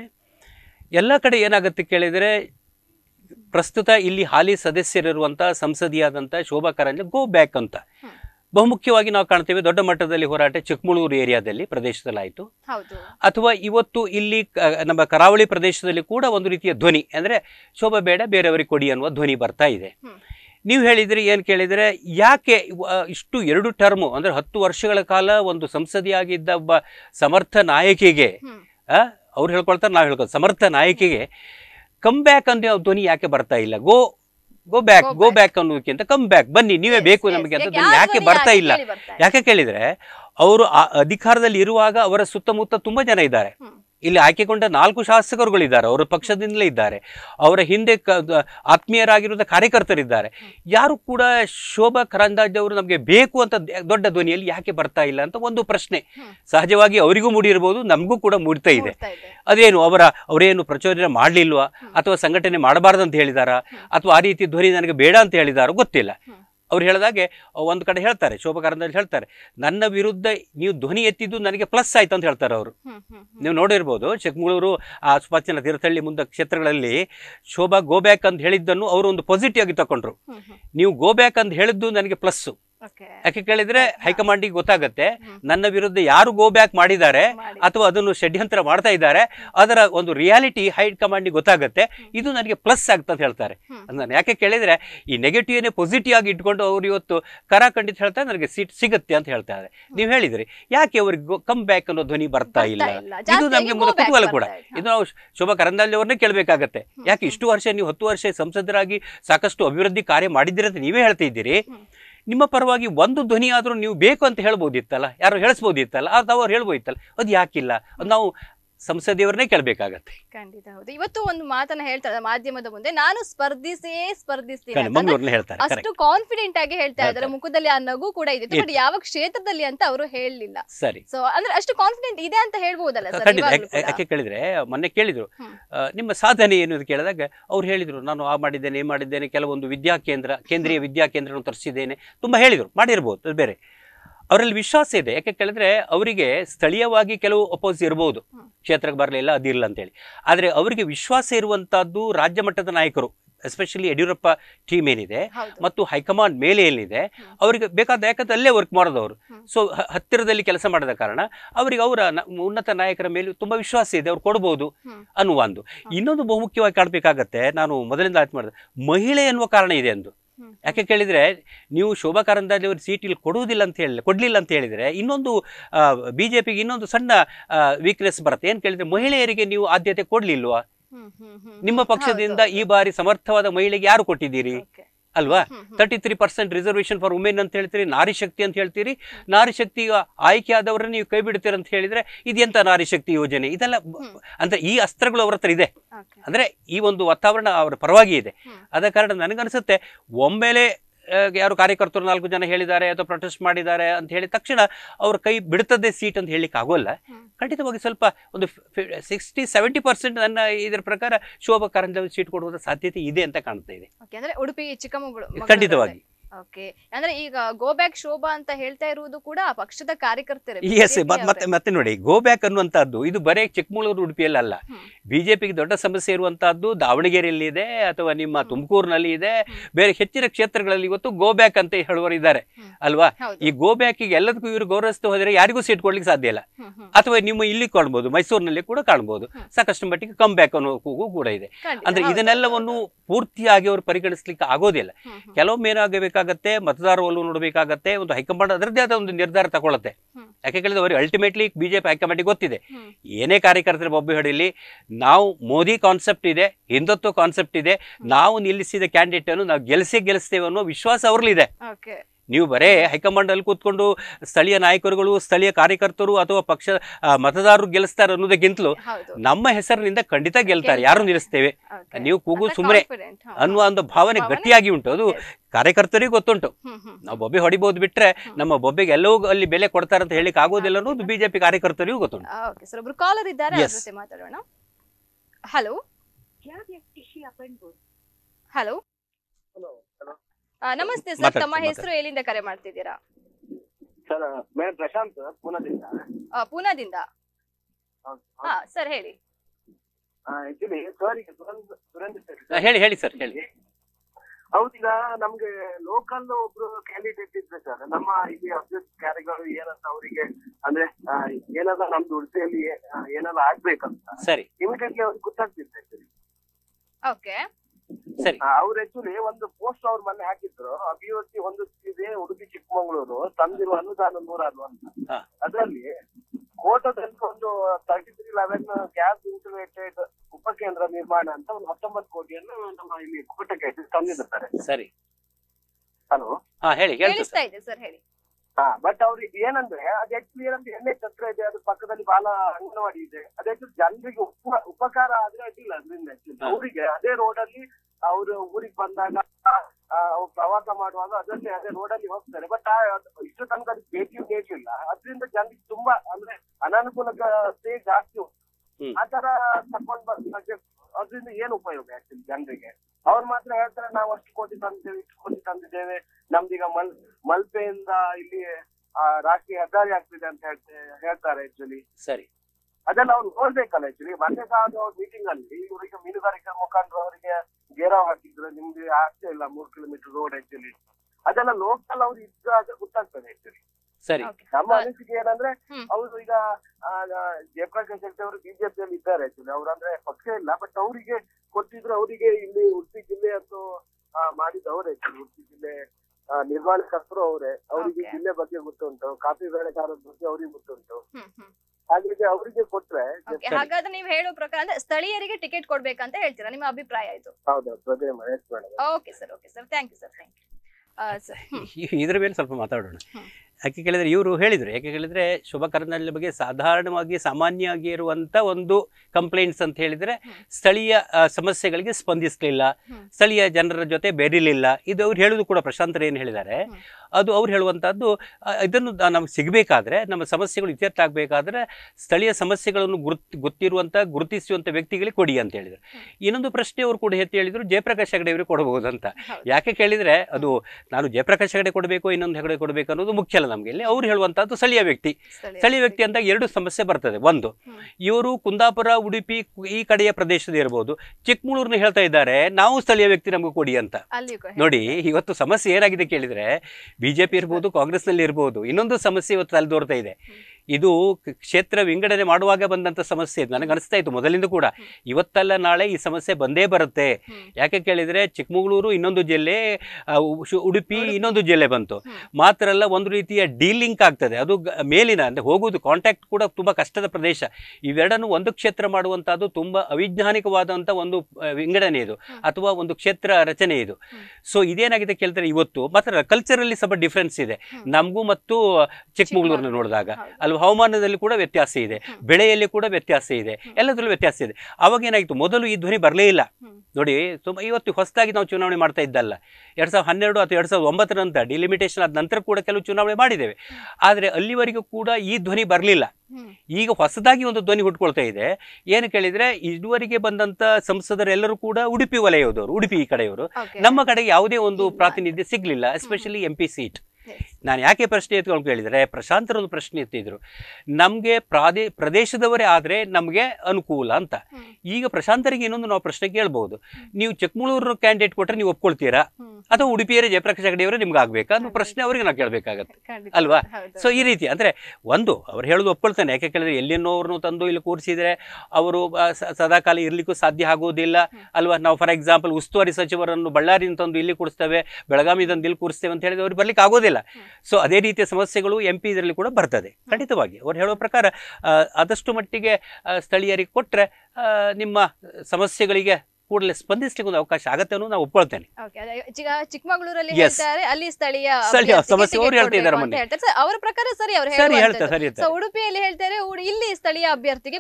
S2: ಎಲ್ಲ ಕಡೆ ಏನಾಗುತ್ತೆ ಕೇಳಿದರೆ ಪ್ರಸ್ತುತ ಇಲ್ಲಿ ಹಾಲಿ ಸದಸ್ಯರಿರುವಂಥ ಸಂಸದೀಯಾದಂಥ ಶೋಭಾ ಕರಂದ್ಲಾಜೆ ಗೋ ಬ್ಯಾಕ್ ಅಂತ ಬಹುಮುಖ್ಯವಾಗಿ ನಾವು ಕಾಣ್ತೇವೆ ದೊಡ್ಡ ಮಟ್ಟದಲ್ಲಿ ಹೋರಾಟ ಚಿಕ್ಕಮಗಳೂರು ಏರಿಯಾದಲ್ಲಿ ಪ್ರದೇಶದಲ್ಲಾಯಿತು ಅಥವಾ ಇವತ್ತು ಇಲ್ಲಿ ನಮ್ಮ ಕರಾವಳಿ ಪ್ರದೇಶದಲ್ಲಿ ಕೂಡ ಒಂದು ರೀತಿಯ ಧ್ವನಿ ಅಂದರೆ ಶೋಭೆ ಬೇಡ ಬೇರೆಯವರಿಗೆ ಕೊಡಿ ಅನ್ನುವ ಧ್ವನಿ ಬರ್ತಾ ಇದೆ ನೀವು ಹೇಳಿದರೆ ಏನು ಕೇಳಿದರೆ ಯಾಕೆ ಇಷ್ಟು ಎರಡು ಟರ್ಮು ಅಂದರೆ ಹತ್ತು ವರ್ಷಗಳ ಕಾಲ ಒಂದು ಸಂಸದಿಯಾಗಿದ್ದ ಒಬ್ಬ ಸಮರ್ಥ ನಾಯಕಿಗೆ ಅವ್ರು ಹೇಳ್ಕೊಳ್ತಾರೆ ನಾವು ಹೇಳ್ಕೊಳ್ತಾರೆ ಸಮರ್ಥ ನಾಯಕಿಗೆ ಕಮ್ ಬ್ಯಾಕ್ ಅಂದರೆ ಧ್ವನಿ ಯಾಕೆ ಬರ್ತಾ ಇಲ್ಲ go go back go back ಅನ್ನೋದಕ್ಕಿಂತ ಕಮ್ ಬ್ಯಾಕ್ ಬನ್ನಿ ನೀವೇ ಬೇಕು ನಮಗೆ ಅಂತ ಯಾಕೆ ಬರ್ತಾ ಇಲ್ಲ ಯಾಕೆ ಕೇಳಿದ್ರೆ ಅವರು ಅಧಿಕಾರದಲ್ಲಿ ಇರುವಾಗ ಅವರ ಸುತ್ತಮುತ್ತ ತುಂಬಾ ಜನ ಇದ್ದಾರೆ ಇಲ್ಲಿ ಆಯ್ಕೆಗೊಂಡ ನಾಲ್ಕು ಶಾಸಕರುಗಳಿದ್ದಾರೆ ಅವರ ಪಕ್ಷದಿಂದಲೇ ಇದ್ದಾರೆ ಅವರ ಹಿಂದೆ ಕ ಆತ್ಮೀಯರಾಗಿರುವಂಥ ಕಾರ್ಯಕರ್ತರಿದ್ದಾರೆ ಯಾರು ಕೂಡ ಶೋಭಾ ಕರಂದಾಜ್ ಅವರು ನಮಗೆ ಬೇಕು ಅಂತ ದೊಡ್ಡ ಧ್ವನಿಯಲ್ಲಿ ಯಾಕೆ ಬರ್ತಾ ಇಲ್ಲ ಅಂತ ಒಂದು ಪ್ರಶ್ನೆ ಸಹಜವಾಗಿ ಅವರಿಗೂ ಮೂಡಿರ್ಬೋದು ನಮಗೂ ಕೂಡ ಮೂಡ್ತಾ ಇದೆ ಅದೇನು ಅವರ ಅವರೇನು ಪ್ರಚೋದನೆ ಮಾಡಲಿಲ್ವಾ ಅಥವಾ ಸಂಘಟನೆ ಮಾಡಬಾರ್ದು ಅಂತ ಹೇಳಿದಾರಾ ಅಥವಾ ಆ ರೀತಿ ಧ್ವನಿ ನನಗೆ ಬೇಡ ಅಂತ ಹೇಳಿದಾರೋ ಗೊತ್ತಿಲ್ಲ ಅವ್ರು ಹೇಳಿದಾಗೆ ಒಂದು ಕಡೆ ಹೇಳ್ತಾರೆ ಶೋಭಾ ಹೇಳ್ತಾರೆ ನನ್ನ ವಿರುದ್ಧ ನೀವು ಧ್ವನಿ ಎತ್ತಿದ್ದು ನನಗೆ ಪ್ಲಸ್ ಆಯ್ತು ಅಂತ ಹೇಳ್ತಾರೆ ಅವರು ನೀವು ನೋಡಿರ್ಬೋದು ಚಿಕ್ಕಮಗಳೂರು ಆ ಸುಪಾಚಿನ ತೀರ್ಥಹಳ್ಳಿ ಮುಂದೆ ಕ್ಷೇತ್ರಗಳಲ್ಲಿ ಶೋಭಾ ಗೋ ಬ್ಯಾಕ್ ಅಂತ ಹೇಳಿದ್ದನ್ನು ಅವರು ಒಂದು ಪಾಸಿಟಿವ್ ಆಗಿ ತಗೊಂಡ್ರು ನೀವು ಗೋ ಬ್ಯಾಕ್ ಅಂತ ಹೇಳಿದ್ದು ನನಗೆ ಪ್ಲಸ್ಸು ಯಾಕೆ ಕೇಳಿದ್ರೆ ಹೈಕಮಾಂಡಿಗೆ ಗೊತ್ತಾಗತ್ತೆ ನನ್ನ ವಿರುದ್ಧ ಯಾರು ಗೋ ಬ್ಯಾಕ್ ಮಾಡಿದ್ದಾರೆ ಅಥವಾ ಅದನ್ನು ಷಡ್ಯಂತ್ರ ಮಾಡ್ತಾ ಇದ್ದಾರೆ ಅದರ ಒಂದು ರಿಯಾಲಿಟಿ ಹೈಕಮಾಂಡಿಗೆ ಗೊತ್ತಾಗತ್ತೆ ಇದು ನನಗೆ ಪ್ಲಸ್ ಆಗ್ತದೆ ಹೇಳ್ತಾರೆ ನಾನು ಯಾಕೆ ಕೇಳಿದ್ರೆ ಈ ನೆಗೆಟಿವ್ ಪಾಸಿಟಿವ್ ಆಗಿ ಇಟ್ಕೊಂಡು ಅವ್ರು ಇವತ್ತು ಕರ ಖಂಡಿತ ಹೇಳ್ತಾರೆ ನನಗೆ ಸೀಟ್ ಸಿಗುತ್ತೆ ಅಂತ ಹೇಳ್ತಾರೆ ನೀವು ಹೇಳಿದ್ರಿ ಯಾಕೆ ಅವ್ರಿಗೆ ಕಮ್ ಬ್ಯಾಕ್ ಅನ್ನೋ ಧ್ವನಿ ಬರ್ತಾ ಇಲ್ಲ ಇದು ನಮಗೆ ಮುಂದೆ ಕುತೂಹಲ ಕೂಡ ಇದು ನಾವು ಶೋಭಾ ಕರಂದಾಲಿ ಅವ್ರನ್ನೇ ಕೇಳಬೇಕಾಗತ್ತೆ ಯಾಕೆ ಇಷ್ಟು ವರ್ಷ ನೀವು ಹತ್ತು ವರ್ಷ ಸಂಸದರಾಗಿ ಸಾಕಷ್ಟು ಅಭಿವೃದ್ಧಿ ಕಾರ್ಯ ಮಾಡಿದ್ದೀರಿ ಅಂತ ನೀವೇ ಹೇಳ್ತಾ ಇದ್ದೀರಿ ನಿಮ್ಮ ಪರವಾಗಿ ಒಂದು ಧ್ವನಿ ಆದರೂ ನೀವು ಬೇಕು ಅಂತ ಹೇಳ್ಬೋದಿತ್ತಲ್ಲ ಯಾರು ಹೇಳಿಸ್ಬೋದಿತ್ತಲ್ಲ ಅದು ಅವ್ರು ಹೇಳ್ಬೋದಿತ್ತಲ್ಲ ಅದು ಯಾಕಿಲ್ಲ ನಾವು ಸಂಸದೆಯವರನ್ನೇ ಕೇಳಬೇಕಾಗತ್ತೆ
S1: ಖಂಡಿತ ಹೌದು ಇವತ್ತು ಒಂದು ಮಾತನ್ನ ಹೇಳ್ತಾರೆ ಮಾಧ್ಯಮದ ಮುಂದೆ ನಾನು ಸ್ಪರ್ಧಿಸೇ ಸ್ಪರ್ಧಿಸ್ತೀನಿ ಹೇಳ್ತಾರೆ ಅಷ್ಟು ಕಾನ್ಫಿಡೆಂಟ್ ಆಗಿ ಹೇಳ್ತಾ ಇದ್ದಾರೆ ಮುಖದಲ್ಲಿ ಆ ನಗು ಕೂಡ ಇದೆ ಬಟ್ ಯಾವ ಕ್ಷೇತ್ರದಲ್ಲಿ ಅಂತ ಅವರು ಹೇಳಲಿಲ್ಲ ಸರಿ ಸೊ ಅಂದ್ರೆ ಅಷ್ಟು ಕಾನ್ಫಿಡೆಂಟ್ ಇದೆ ಅಂತ ಹೇಳ್ಬಹುದಲ್ಲ ಯಾಕೆ
S2: ಕೇಳಿದ್ರೆ ಮೊನ್ನೆ ಕೇಳಿದ್ರು ನಿಮ್ಮ ಸಾಧನೆ ಏನು ಅಂತ ಕೇಳಿದಾಗ ಅವ್ರು ಹೇಳಿದ್ರು ನಾನು ಆ ಮಾಡಿದ್ದೇನೆ ಏ ಮಾಡಿದ್ದೇನೆ ಕೆಲವೊಂದು ವಿದ್ಯಾ ಕೇಂದ್ರ ಕೇಂದ್ರೀಯ ವಿದ್ಯಾ ಕೇಂದ್ರ ತರಿಸಿದ್ದೇನೆ ತುಂಬಾ ಹೇಳಿದ್ರು ಮಾಡಿರ್ಬೋದು ಬೇರೆ ಅವರಲ್ಲಿ ವಿಶ್ವಾಸ ಇದೆ ಯಾಕೆ ಕೇಳಿದ್ರೆ ಅವರಿಗೆ ಸ್ಥಳೀಯವಾಗಿ ಕೆಲವು ಅಪೋಸ್ ಇರಬಹುದು ಕ್ಷೇತ್ರಕ್ಕೆ ಬರಲಿಲ್ಲ ಅಂತ ಅಂತೇಳಿ ಆದರೆ ಅವರಿಗೆ ವಿಶ್ವಾಸ ಇರುವಂತಹದ್ದು ರಾಜ್ಯ ಮಟ್ಟದ ನಾಯಕರು ಎಸ್ಪೆಷಲಿ ಯಡಿಯೂರಪ್ಪ ಟೀಮ್ ಏನಿದೆ ಮತ್ತು ಹೈಕಮಾಂಡ್ ಮೇಲೆ ಏನಿದೆ ಅವರಿಗೆ ಬೇಕಾದ ಯಾಕಂದ್ರೆ ಅಲ್ಲೇ ವರ್ಕ್ ಮಾಡೋದು ಅವರು ಸೊ ಹತ್ತಿರದಲ್ಲಿ ಕೆಲಸ ಮಾಡದ ಕಾರಣ ಅವರಿಗೆ ಅವರ ಉನ್ನತ ನಾಯಕರ ಮೇಲೆ ತುಂಬ ವಿಶ್ವಾಸ ಇದೆ ಅವ್ರು ಕೊಡ್ಬೋದು ಅನ್ನುವ ಒಂದು ಇನ್ನೊಂದು ಬಹುಮುಖ್ಯವಾಗಿ ಕಾಣಬೇಕಾಗತ್ತೆ ನಾನು ಮೊದಲಿಂದ ಆಯ್ತು ಮಾಡಿದೆ ಮಹಿಳೆ ಎನ್ನುವ ಕಾರಣ ಇದೆ ಎಂದು ಯಾಕೆ ಕೇಳಿದ್ರೆ ನೀವು ಶೋಭಾ ಕಾರಂದಾಜ್ ಅವರು ಸೀಟ್ ಇಲ್ಲಿ ಕೊಡುವುದಿಲ್ಲ ಅಂತ ಹೇಳಿ ಕೊಡ್ಲಿಲ್ಲ ಅಂತ ಹೇಳಿದ್ರೆ ಇನ್ನೊಂದು ಬಿ ಜೆ ಇನ್ನೊಂದು ಸಣ್ಣ ವೀಕ್ನೆಸ್ ಬರುತ್ತೆ ಏನು ಕೇಳಿದ್ರೆ ಮಹಿಳೆಯರಿಗೆ ನೀವು ಆದ್ಯತೆ ಕೊಡ್ಲಿಲ್ವಾ ನಿಮ್ಮ ಪಕ್ಷದಿಂದ ಈ ಬಾರಿ ಸಮರ್ಥವಾದ ಮಹಿಳೆಗೆ ಯಾರು ಕೊಟ್ಟಿದ್ದೀರಿ ಅಲ್ವಾ thirty three percent reservation for women ಅಂತ ಹೇಳ್ತೀರಿ ನಾರಿ ಶಕ್ತಿ ಅಂತ ಹೇಳ್ತೀರಿ ನಾರಿ ಶಕ್ತಿ ಆಯ್ಕೆ ಆದವ್ರನ್ನ ನೀವು ಕೈ ಬಿಡ್ತೀರ ಅಂತ ಹೇಳಿದ್ರೆ ಇದೆಂತ ನಾರಿ ಶಕ್ತಿ ಯೋಜನೆ ಇದೆಲ್ಲ ಅಂದ್ರೆ ಈ ಅಸ್ತ್ರಗಳು ಅವ್ರ ಹತ್ರ ಇದೆ ಅಂದ್ರೆ ಈ ಒಂದು ವಾತಾವರಣ ಅವರ ಪರವಾಗಿ ಇದೆ ಆದ ಕಾರಣ ನನಗನ್ಸುತ್ತೆ ಒಮ್ಮೆಲೆ ಯಾರು ಕಾರ್ಯಕರ್ತರು ನಾಲ್ಕು ಜನ ಹೇಳಿದ್ದಾರೆ ಅಥವಾ ಪ್ರೊಟೆಸ್ಟ್ ಮಾಡಿದ್ದಾರೆ ಅಂತ ಹೇಳಿದ ತಕ್ಷಣ ಅವ್ರ ಕೈ ಬಿಡುತ್ತದೆ ಸೀಟ್ ಅಂತ ಹೇಳಿಕ್ ಆಗೋಲ್ಲ ಖಂಡಿತವಾಗಿ ಸ್ವಲ್ಪ ಒಂದು ಸಿಕ್ಸ್ಟಿ ಸೆವೆಂಟಿ ಪರ್ಸೆಂಟ್ ನನ್ನ ಇದರ ಪ್ರಕಾರ ಶೋಭಾ ಕಾರಂದ್ಲಾಜೆ ಸೀಟ್ ಕೊಡುವಂತ ಸಾಧ್ಯತೆ ಇದೆ ಅಂತ ಕಾಣ್ತಾ ಇದೆ
S1: ಉಡುಪಿ ಚಿಕ್ಕಮಗಳೂರು ಖಂಡಿತವಾಗಿ ಓಕೆ ಅಂದ್ರೆ ಈಗ ಗೋ ಬ್ಯಾಕ್ ಶೋಭಾ ಅಂತ ಹೇಳ್ತಾ ಇರುವುದು ಕೂಡ ಪಕ್ಷದ ಕಾರ್ಯಕರ್ತರೇ ಮತ್ತೆ
S2: ಮತ್ತೆ ನೋಡಿ ಗೋ ಬ್ಯಾಕ್ ಅನ್ನುವಂತಹದ್ದು ಇದು ಬರೀ ಚಿಕ್ಕಮಗಳೂರು ಉಡುಪಿಯಲ್ಲಿ ಅಲ್ಲ ಬಿಜೆಪಿಗೆ ದೊಡ್ಡ ಸಮಸ್ಯೆ ಇರುವಂತಹದ್ದು ದಾವಣಗೆರೆಯಲ್ಲಿ ಇದೆ ಅಥವಾ ನಿಮ್ಮ ತುಮಕೂರಿನಲ್ಲಿ ಇದೆ ಬೇರೆ ಹೆಚ್ಚಿನ ಕ್ಷೇತ್ರಗಳಲ್ಲಿ ಇವತ್ತು ಗೋ ಬ್ಯಾಕ್ ಅಂತ ಹೇಳುವರು ಇದ್ದಾರೆ ಅಲ್ವಾ ಈ ಗೋ ಬ್ಯಾಕ್ ಎಲ್ಲದಕ್ಕೂ ಇವರು ಗೌರವಿಸ್ತಾ ಹೋದರೆ ಯಾರಿಗೂ ಸೀಟ್ ಕೊಡ್ಲಿಕ್ಕೆ ಸಾಧ್ಯ ಇಲ್ಲ ಅಥವಾ ನಿಮ್ಮ ಇಲ್ಲಿ ಕಾಣ್ಬೋದು ಮೈಸೂರಿನಲ್ಲಿ ಕೂಡ ಕಾಣ್ಬೋದು ಸಾಕಷ್ಟು ಮಟ್ಟಿಗೆ ಕಮ್ ಬ್ಯಾಕ್ ಅನ್ನೋ ಕೂಡ ಇದೆ ಅಂದ್ರೆ ಇದನ್ನೆಲ್ಲವನ್ನು ಪೂರ್ತಿಯಾಗಿ ಅವರು ಪರಿಗಣಿಸ್ಲಿಕ್ಕೆ ಆಗೋದಿಲ್ಲ ಕೆಲವೊಮ್ಮೆ ಏನಾಗಬೇಕು ನೋಡಬೇಕಾಗತ್ತೆ ಮತದಾರ ಒಲವು ನೋಡಬೇಕಾಗತ್ತೆ ಒಂದು ಹೈಕಮಾಂಡ್ ಅದರದ್ದೇ ಆದ ಒಂದು ನಿರ್ಧಾರ ತಗೊಳ್ಳುತ್ತೆ ಯಾಕೆ ಕೇಳಿದ್ರೆ ಅವರಿಗೆ ಅಲ್ಟಿಮೇಟ್ಲಿ ಬಿಜೆಪಿ ಹೈಕಮಾಂಡ್ ಗೊತ್ತಿದೆ ಏನೇ ಕಾರ್ಯಕರ್ತರ ಬೊಬ್ಬೆ ಹೊಡಿಲಿ ನಾವು ಮೋದಿ ಕಾನ್ಸೆಪ್ಟ್ ಇದೆ ಹಿಂದುತ್ವ ಕಾನ್ಸೆಪ್ಟ್ ಇದೆ ನಾವು ನಿಲ್ಲಿಸಿದ ಕ್ಯಾಂಡಿಡೇಟ್ ಅನ್ನು ನಾವು ಗೆಲ್ಸಿ ಗೆಲ್ಸ್ತೇವೆ ಅನ್ನೋ ವಿಶ್ವಾಸ ಅವ್ರಲ್ಲಿದೆ ನೀವು ಬರೇ ಅಲ್ಲಿ ಕೂತ್ಕೊಂಡು ಸ್ಥಳೀಯ ನಾಯಕರುಗಳು ಸ್ಥಳೀಯ ಕಾರ್ಯಕರ್ತರು ಅಥವಾ ಪಕ್ಷ ಮತದಾರರು ಗೆಲ್ಲಿಸ್ತಾರೆ ಅನ್ನೋದಕ್ಕಿಂತಲೂ ನಮ್ಮ ಹೆಸರಿನಿಂದ ಖಂಡಿತ ಗೆಲ್ತಾರೆ ಯಾರು ನಿಲ್ಲಿಸ್ತೇವೆ ನೀವು ಕೂಗು ಸುಮ್ಮನೆ ಅನ್ನುವ ಒಂದು ಭಾವನೆ ಗಟ್ಟಿಯಾಗಿ ಉಂಟು ಅದು ಕಾರ್ಯಕರ್ತರಿಗೂ ಗೊತ್ತುಂಟು ನಾವು ಬೊಬ್ಬೆ ಹೊಡಿಬಹುದು ಬಿಟ್ರೆ ನಮ್ಮ ಬೊಬ್ಬೆಗೆ ಎಲ್ಲವೂ ಅಲ್ಲಿ ಬೆಲೆ ಕೊಡ್ತಾರೆ ಅಂತ ಹೇಳಿಕ್ ಆಗೋದಿಲ್ಲ ಅನ್ನೋದು ಬಿಜೆಪಿ ಕಾರ್ಯಕರ್ತರಿಗೂ
S1: ಗೊತ್ತುಂಟು ಇದ್ದಾರೆ ಹಲೋ ನಮಸ್ತೆ ಸರ್ ತಮ್ಮ ಹೆಸರು ಎಲ್ಲಿಂದ ಕರೆ ಮಾಡ್ತಿದ್ದೀರಾ
S4: ಸರ್ ಮೇಡಮ್ ಪ್ರಶಾಂತ್ ಪೂನಾದಿಂದ ಪೂನಾದಿಂದ ಹಾ ಸರ್ ಹೇಳಿ ಹೇಳಿ ಹೇಳಿ ಸರ್ ಹೇಳಿ ಹೌದೀಗ ನಮ್ಗೆ ಲೋಕಲ್ ಒಬ್ರು ಕ್ಯಾಂಡಿಡೇಟ್ ಇದ್ರೆ ಸರ್ ನಮ್ಮ ಇಲ್ಲಿ ಅಭ್ಯರ್ಥಿ ಕಾರ್ಯಗಳು ಏನಂತ ಅವರಿಗೆ ಅಂದ್ರೆ ಏನಾದ್ರೂ ನಮ್ದು ಉಡುಪಿಯಲ್ಲಿ ಏನಾದ್ರು ಆಗ್ಬೇಕಂತ ಸರಿ ಇಮಿಡಿಯೇಟ್ಲಿ ಅವ್ರಿಗೆ ಗೊತ್ತಾಗ್ತಿದ್ದೆ ಓಕೆ ಸರಿ ಅವ್ರ ಆಕ್ಚುಲಿ ಒಂದು ಪೋಸ್ಟ್ ಅವ್ರ ಮನೆ ಹಾಕಿದ್ರು ಅಭಿವೃದ್ಧಿ ಹೊಂದುತ್ತಿದೆ ಉಡುಪಿ ಚಿಕ್ಕಮಗಳೂರು ತಂದಿರುವ ಅನುದಾನ ನೂರಾರು ಅಂತ ಅದರಲ್ಲಿ ಕೋಟದಲ್ಲಿ ಒಂದು thirty three eleven gas insulated ಉಪಕೇಂದ್ರ ನಿರ್ಮಾಣ ಅಂತ ಒಂದು ಹತ್ತೊಂಬತ್ತು ಕೋಟಿಯನ್ನು ನಮ್ಮ ಇಲ್ಲಿ ಕೋಟಕ್ಕೆ ತಂದಿರ್ತಾರೆ ಸರಿ ಹಲೋ
S5: ಹಾ ಹೇಳಿ ಕೇಳಿಸ್ತಾ
S4: ಇದೆ ಸರ್ ಹೇಳಿ ಬಟ್ ಅವ್ರು ಏನಂದ್ರೆ ಅದು ಆಕ್ಚುಲಿ ಏನಂದ್ರೆ ಎಣ್ಣೆ ಚಕ್ರ ಇದೆ ಅದ್ರ ಪಕ್ಕದಲ್ಲಿ ಬಾಲ ಅಂಗನವಾಡಿ ಇದೆ ಅದೇ ಆಕ್ಚುಲಿ ಜನರಿಗೆ ಉಪ ಉಪಕಾರ ಆದ್ರೆ ಅಡ್ಡಿಲ್ಲ ಅದರಿಂದ ಆಕ್ಚುಲಿ ಅವರಿಗೆ ಅದೇ ರೋಡ್ ಅಲ್ಲಿ ಅವ್ರು ಊರಿಗೆ ಬಂದಾಗ ಪ್ರವಾಸ ಮಾಡುವಾಗ ಅದನ್ನೇ ಅದೇ ರೋಡ್ ಅಲ್ಲಿ ಹೋಗ್ತಾರೆ ಬಟ್ ಆ ಇಷ್ಟು ತನಕ ಅದಕ್ಕೆ ಭೇಟಿಯೂ ಬೇಕಿಲ್ಲ ಅದ್ರಿಂದ ಜನರಿಗೆ ತುಂಬಾ ಅಂದ್ರೆ ಅನಾನುಕೂಲತೆ ಜಾಸ್ತಿ ಆ ತರ ತಕೊಂಡ್ ಬರ್ತಾರೆ ಅದರಿಂದ ಏನು ಉಪಯೋಗ ಆಕ್ಚುಲಿ ಜನರಿಗೆ ಅವ್ರು ಮಾತ್ರ ಹೇಳ್ತಾರೆ ನಾವು ಅಷ್ಟು ಕೋಟಿ ತಂದಿದ್ದೇವೆ ಇಷ್ಟು ಕೋಟಿ ತಂದಿದ್ದೇವೆ ನಮ್ದೀಗ ಮಲ್ ಮಲ್ಪೆಯಿಂದ ಇಲ್ಲಿ ರಾಷ್ಟ್ರೀಯ ಹೆದ್ದಾರಿ ಆಗ್ತಿದೆ ಅಂತ ಹೇಳ್ತೇವೆ ಹೇಳ್ತಾರೆ ಆಕ್ಚುಲಿ ಸರಿ ಅದೆಲ್ಲ ಅವ್ರು ನೋಡ್ಬೇಕಲ್ಲ ಆಕ್ಚುಲಿ ಮತ್ತೆ ಸಹ ಮೀಟಿಂಗ್ ಅಲ್ಲಿ ಇವರಿಗೆ ಮೀನುಗಾರಿಕೆ ಮುಖಾಂತರ ಅವರಿಗೆ ಗೇರಾವ್ ಹಾಕಿದ್ರೆ ನಿಮ್ಗೆ ಆಗ್ತಾ ಇಲ್ಲ ಮೂರ್ ಕಿಲೋಮೀಟರ್ ರೋಡ್ ಆಕ್ಚುಲಿ ಅದೆಲ್ಲ ಲೋಕಲ್ ಅವ್ರು ಇದ್ದಾಗ ಗೊತ್ತಾಗ್ತದೆ ಆಕ್ಚುಲಿ ಸರಿ ನಮ್ಮ ಅನಿಸಿಕೆ ಏನಂದ್ರೆ ಅವರು ಈಗ ಜಯಪ್ರಕಾಶ್ ಶೆಟ್ಟಿ ಅವರು ಬಿಜೆಪಿಯಲ್ಲಿ ಇದ್ದಾರೆ ಆಕ್ಚುಲಿ ಅವ್ರಂದ್ರೆ ಪಕ್ಷ ಇಲ್ಲ ಬಟ್ ಅವರಿಗೆ ಕೊಟ್ಟಿದ್ರು ಅವರಿಗೆ ಇಲ್ಲಿ ಉಡುಪಿ ಜಿಲ್ಲೆ ಅಂತ ಮಾಡಿದ ಅವರೇ ಉಡುಪಿ ಜಿಲ್ಲೆ ನಿರ್ಮಾಣಕರ್ತರು ಅವರೇ ಅವರಿಗೆ ಜಿಲ್ಲೆ ಬಗ್ಗೆ ಗೊತ್ತುಂಟು ಕಾಫಿ ಬೆಳೆಗಾರರ ಬಗ್ಗೆ ಅವರಿಗೆ ಗೊತ್ತುಂಟು ಹಾಗಾಗಿ ಅವರಿಗೆ ಕೊಟ್ರೆ
S1: ಹಾಗಾದ್ರೆ ನೀವು ಹೇಳೋ ಪ್ರಕಾರ ಸ್ಥಳೀಯರಿಗೆ ಟಿಕೆಟ್ ಕೊಡ್ಬೇಕಂತ ಹೇಳ್ತೀರಾ ನಿಮ್ಮ ಅಭಿಪ್ರಾಯ ಇದು okay sir okay sir thank you sir thank
S2: you ಇದ್ರ ಮೇಲೆ ಸ್ವಲ್ಪ ಮಾತಾಡೋಣ ಯಾಕೆ ಕೇಳಿದರೆ ಇವರು ಹೇಳಿದರು ಯಾಕೆ ಕೇಳಿದರೆ ಶುಭ ಕರ್ನಾಟಕದ ಬಗ್ಗೆ ಸಾಧಾರಣವಾಗಿ ಸಾಮಾನ್ಯವಾಗಿ ಇರುವಂಥ ಒಂದು ಕಂಪ್ಲೇಂಟ್ಸ್ ಅಂತ ಹೇಳಿದರೆ ಸ್ಥಳೀಯ ಸಮಸ್ಯೆಗಳಿಗೆ ಸ್ಪಂದಿಸಲಿಲ್ಲ ಸ್ಥಳೀಯ ಜನರ ಜೊತೆ ಬೆರಿಲಿಲ್ಲ ಇದು ಅವ್ರು ಹೇಳೋದು ಕೂಡ ಪ್ರಶಾಂತರು ಏನು ಹೇಳಿದ್ದಾರೆ ಅದು ಅವ್ರು ಹೇಳುವಂಥದ್ದು ಇದನ್ನು ನಮ್ಗೆ ಸಿಗಬೇಕಾದ್ರೆ ನಮ್ಮ ಸಮಸ್ಯೆಗಳು ಇತ್ಯರ್ಥ ಆಗಬೇಕಾದ್ರೆ ಸ್ಥಳೀಯ ಸಮಸ್ಯೆಗಳನ್ನು ಗುರು ಗೊತ್ತಿರುವಂಥ ಗುರುತಿಸುವಂಥ ವ್ಯಕ್ತಿಗಳಿಗೆ ಕೊಡಿ ಅಂತ ಹೇಳಿದರು ಇನ್ನೊಂದು ಪ್ರಶ್ನೆ ಅವರು ಕೂಡ ಎತ್ತಿ ಹೇಳಿದರು ಜಯಪ್ರಕಾಶ್ ಹೆಗಡೆ ಇವರು ಕೊಡಬಹುದು ಅಂತ ಯಾಕೆ ಕೇಳಿದರೆ ಅದು ನಾನು ಜಯಪ್ರಕಾಶ್ ಹೆಗಡೆ ಕೊಡಬೇಕು ಇನ್ನೊಂದು ಹೆಗಡೆ ಕೊಡಬೇಕು ಅನ್ನೋದು ಮುಖ್ಯ ಅಲ್ಲ ನಮಗೆ ಇಲ್ಲಿ ಅವ್ರು ಹೇಳುವಂಥದ್ದು ಸ್ಥಳೀಯ ವ್ಯಕ್ತಿ ಸ್ಥಳೀಯ ವ್ಯಕ್ತಿ ಅಂತ ಎರಡು ಸಮಸ್ಯೆ ಬರ್ತದೆ ಒಂದು ಇವರು ಕುಂದಾಪುರ ಉಡುಪಿ ಈ ಕಡೆಯ ಪ್ರದೇಶದ ಇರ್ಬೋದು ಚಿಕ್ಕಮಗಳೂರ್ನ ಹೇಳ್ತಾ ಇದ್ದಾರೆ ನಾವು ಸ್ಥಳೀಯ ವ್ಯಕ್ತಿ ನಮಗೆ ಕೊಡಿ ಅಂತ ನೋಡಿ ಇವತ್ತು ಸಮಸ್ಯೆ ಏನಾಗಿದೆ ಕೇಳಿದರೆ ಬಿ ಜೆ ಪಿ ಇರ್ಬೋದು ಕಾಂಗ್ರೆಸ್ನಲ್ಲಿ ಇರ್ಬೋದು ಇನ್ನೊಂದು ಸಮಸ್ಯೆ ಇವತ್ತು ತಲೆದೋರ್ತಾ ಇದೆ ಇದು ಕ್ಷೇತ್ರ ವಿಂಗಡಣೆ ಮಾಡುವಾಗ ಬಂದಂಥ ಸಮಸ್ಯೆ ಇದು ನನಗೆ ಅನಿಸ್ತಾ ಇತ್ತು ಮೊದಲಿಂದ ಕೂಡ ಇವತ್ತಲ್ಲ ನಾಳೆ ಈ ಸಮಸ್ಯೆ ಬಂದೇ ಬರುತ್ತೆ ಯಾಕೆ ಕೇಳಿದರೆ ಚಿಕ್ಕಮಗಳೂರು ಇನ್ನೊಂದು ಜಿಲ್ಲೆ ಉಡುಪಿ ಇನ್ನೊಂದು ಜಿಲ್ಲೆ ಬಂತು ಮಾತ್ರ ಅಲ್ಲ ಒಂದು ರೀತಿಯ ಡೀಲಿಂಕ್ ಆಗ್ತದೆ ಅದು ಮೇಲಿನ ಅಂದರೆ ಹೋಗೋದು ಕಾಂಟ್ಯಾಕ್ಟ್ ಕೂಡ ತುಂಬ ಕಷ್ಟದ ಪ್ರದೇಶ ಇವೆರಡನ್ನು ಒಂದು ಕ್ಷೇತ್ರ ಮಾಡುವಂಥದ್ದು ತುಂಬ ಅವಿಜ್ಞಾನಿಕವಾದಂಥ ಒಂದು ವಿಂಗಡಣೆ ಇದು ಅಥವಾ ಒಂದು ಕ್ಷೇತ್ರ ರಚನೆ ಇದು ಸೊ ಇದೇನಾಗಿದೆ ಕೇಳ್ತಾರೆ ಇವತ್ತು ಮಾತ್ರ ಕಲ್ಚರಲ್ಲಿ ಸ್ವಲ್ಪ ಡಿಫ್ರೆನ್ಸ್ ಇದೆ ನಮಗೂ ಮತ್ತು ಚಿಕ್ಕಮಗಳೂರನ್ನ ನೋಡಿದಾಗ ಅಲ್ವಾ ಹವಾಮಾನದಲ್ಲಿ ಕೂಡ ವ್ಯತ್ಯಾಸ ಇದೆ ಬೆಳೆಯಲ್ಲಿ ಕೂಡ ವ್ಯತ್ಯಾಸ ಇದೆ ಎಲ್ಲದರಲ್ಲೂ ವ್ಯತ್ಯಾಸ ಇದೆ ಅವಾಗ ಏನಾಯಿತು ಮೊದಲು ಈ ಧ್ವನಿ ಬರಲೇ ಇಲ್ಲ ನೋಡಿ ತುಂಬ ಇವತ್ತು ಹೊಸದಾಗಿ ನಾವು ಚುನಾವಣೆ ಮಾಡ್ತಾ ಇದ್ದಲ್ಲ ಎರಡು ಸಾವಿರದ ಹನ್ನೆರಡು ಅಥವಾ ಎರಡು ಸಾವಿರದ ಒಂಬತ್ತರ ನಂತರ ಡಿಲಿಮಿಟೇಷನ್ ಆದ ನಂತರ ಕೂಡ ಕೆಲವು ಚುನಾವಣೆ ಮಾಡಿದ್ದೇವೆ ಆದರೆ ಅಲ್ಲಿವರೆಗೂ ಕೂಡ ಈ ಧ್ವನಿ ಬರಲಿಲ್ಲ ಈಗ ಹೊಸದಾಗಿ ಒಂದು ಧ್ವನಿ ಹುಟ್ಕೊಳ್ತಾ ಇದೆ ಏನು ಕೇಳಿದರೆ ಇದುವರೆಗೆ ಬಂದಂಥ ಸಂಸದರೆಲ್ಲರೂ ಕೂಡ ಉಡುಪಿ ವಲಯದವರು ಉಡುಪಿ ಈ ಕಡೆಯವರು ನಮ್ಮ ಕಡೆಗೆ ಯಾವುದೇ ಒಂದು ಪ್ರಾತಿನಿಧ್ಯ ಸಿಗಲಿಲ್ಲ ಎಸ್ಪೆಷಲಿ ಎಂ ಪಿ ಸೀಟ್ ನಾನು ಯಾಕೆ ಪ್ರಶ್ನೆ ಎತ್ಕೊಂಡು ಕೇಳಿದರೆ ಪ್ರಶಾಂತರೊಂದು ಪ್ರಶ್ನೆ ಎತ್ತಿದ್ರು ನಮಗೆ ಪ್ರಾದೇ ಪ್ರದೇಶದವರೇ ಆದರೆ ನಮಗೆ ಅನುಕೂಲ ಅಂತ ಈಗ ಪ್ರಶಾಂತರಿಗೆ ಇನ್ನೊಂದು ನಾವು ಪ್ರಶ್ನೆ ಕೇಳ್ಬೋದು ನೀವು ಚಿಕ್ಕಮಗಳೂರು ಕ್ಯಾಂಡಿಡೇಟ್ ಕೊಟ್ಟರೆ ನೀವು ಒಪ್ಕೊಳ್ತೀರಾ ಅಥವಾ ಉಡುಪಿಯರೇ ಜಯಪ್ರಕಾಶ್ ಅವರೇ ನಿಮ್ಗೆ ಆಗಬೇಕಾ ಅನ್ನೋ ಪ್ರಶ್ನೆ ಅವರಿಗೆ ನಾವು ಕೇಳಬೇಕಾಗತ್ತೆ ಅಲ್ವಾ ಸೊ ಈ ರೀತಿ ಅಂದರೆ ಒಂದು ಅವ್ರು ಹೇಳೋದು ಒಪ್ಕೊಳ್ತಾನೆ ಯಾಕೆ ಕೇಳಿದ್ರೆ ಎಲ್ಲಿನೋರ್ನು ತಂದು ಇಲ್ಲಿ ಕೂರಿಸಿದರೆ ಅವರು ಸದಾಕಾಲ ಇರಲಿಕ್ಕೂ ಸಾಧ್ಯ ಆಗೋದಿಲ್ಲ ಅಲ್ವಾ ನಾವು ಫಾರ್ ಎಕ್ಸಾಂಪಲ್ ಉಸ್ತುವಾರಿ ಸಚಿವರನ್ನು ಬಳ್ಳಾರಿಯಿಂದ ತಂದು ಇಲ್ಲಿ ಕೂರಿಸ್ತೇವೆ ಬೆಳಗಾವಿ ತಂದು ಇಲ್ಲಿ ಕೂರಿಸ್ತೇವೆ ಅಂತ ಹೇಳಿದ್ರೆ ಅವ್ರಿಗೆ ಬರ್ಲಿಕ್ಕೆ ಆಗೋದಿಲ್ಲ ಸೊ ಅದೇ ರೀತಿಯ ಸಮಸ್ಯೆಗಳು ಎಂ ಪಿ ಇದರಲ್ಲಿ ಕೂಡ ಬರ್ತದೆ ಖಂಡಿತವಾಗಿ ಅವ್ರು ಹೇಳೋ ಪ್ರಕಾರ ಆದಷ್ಟು ಮಟ್ಟಿಗೆ ಸ್ಥಳೀಯರಿಗೆ ಕೊಟ್ಟರೆ ನಿಮ್ಮ ಸಮಸ್ಯೆಗಳಿಗೆ ಕೂಡಲೇ ಸ್ಪಂದಿಸಲಿಕ್ಕೆ ಒಂದು ಅವಕಾಶ ಆಗತ್ತೆ ಅನ್ನೋ ನಾವು ಒಪ್ಕೊಳ್ತೇನೆ
S1: ಚಿಕ್ಕಮಗಳೂರಲ್ಲಿ ಅಲ್ಲಿ ಸ್ಥಳೀಯ ಸಮಸ್ಯೆ ಅವರ ಪ್ರಕಾರ ಸರಿ ಅವರು ಸರಿ ಹೇಳ್ತಾರೆ ಸರಿ ಉಡುಪಿಯಲ್ಲಿ ಹೇಳ್ತಾರೆ ಇಲ್ಲಿ ಸ್ಥಳೀಯ ಅಭ್ಯರ್ಥಿಗೆ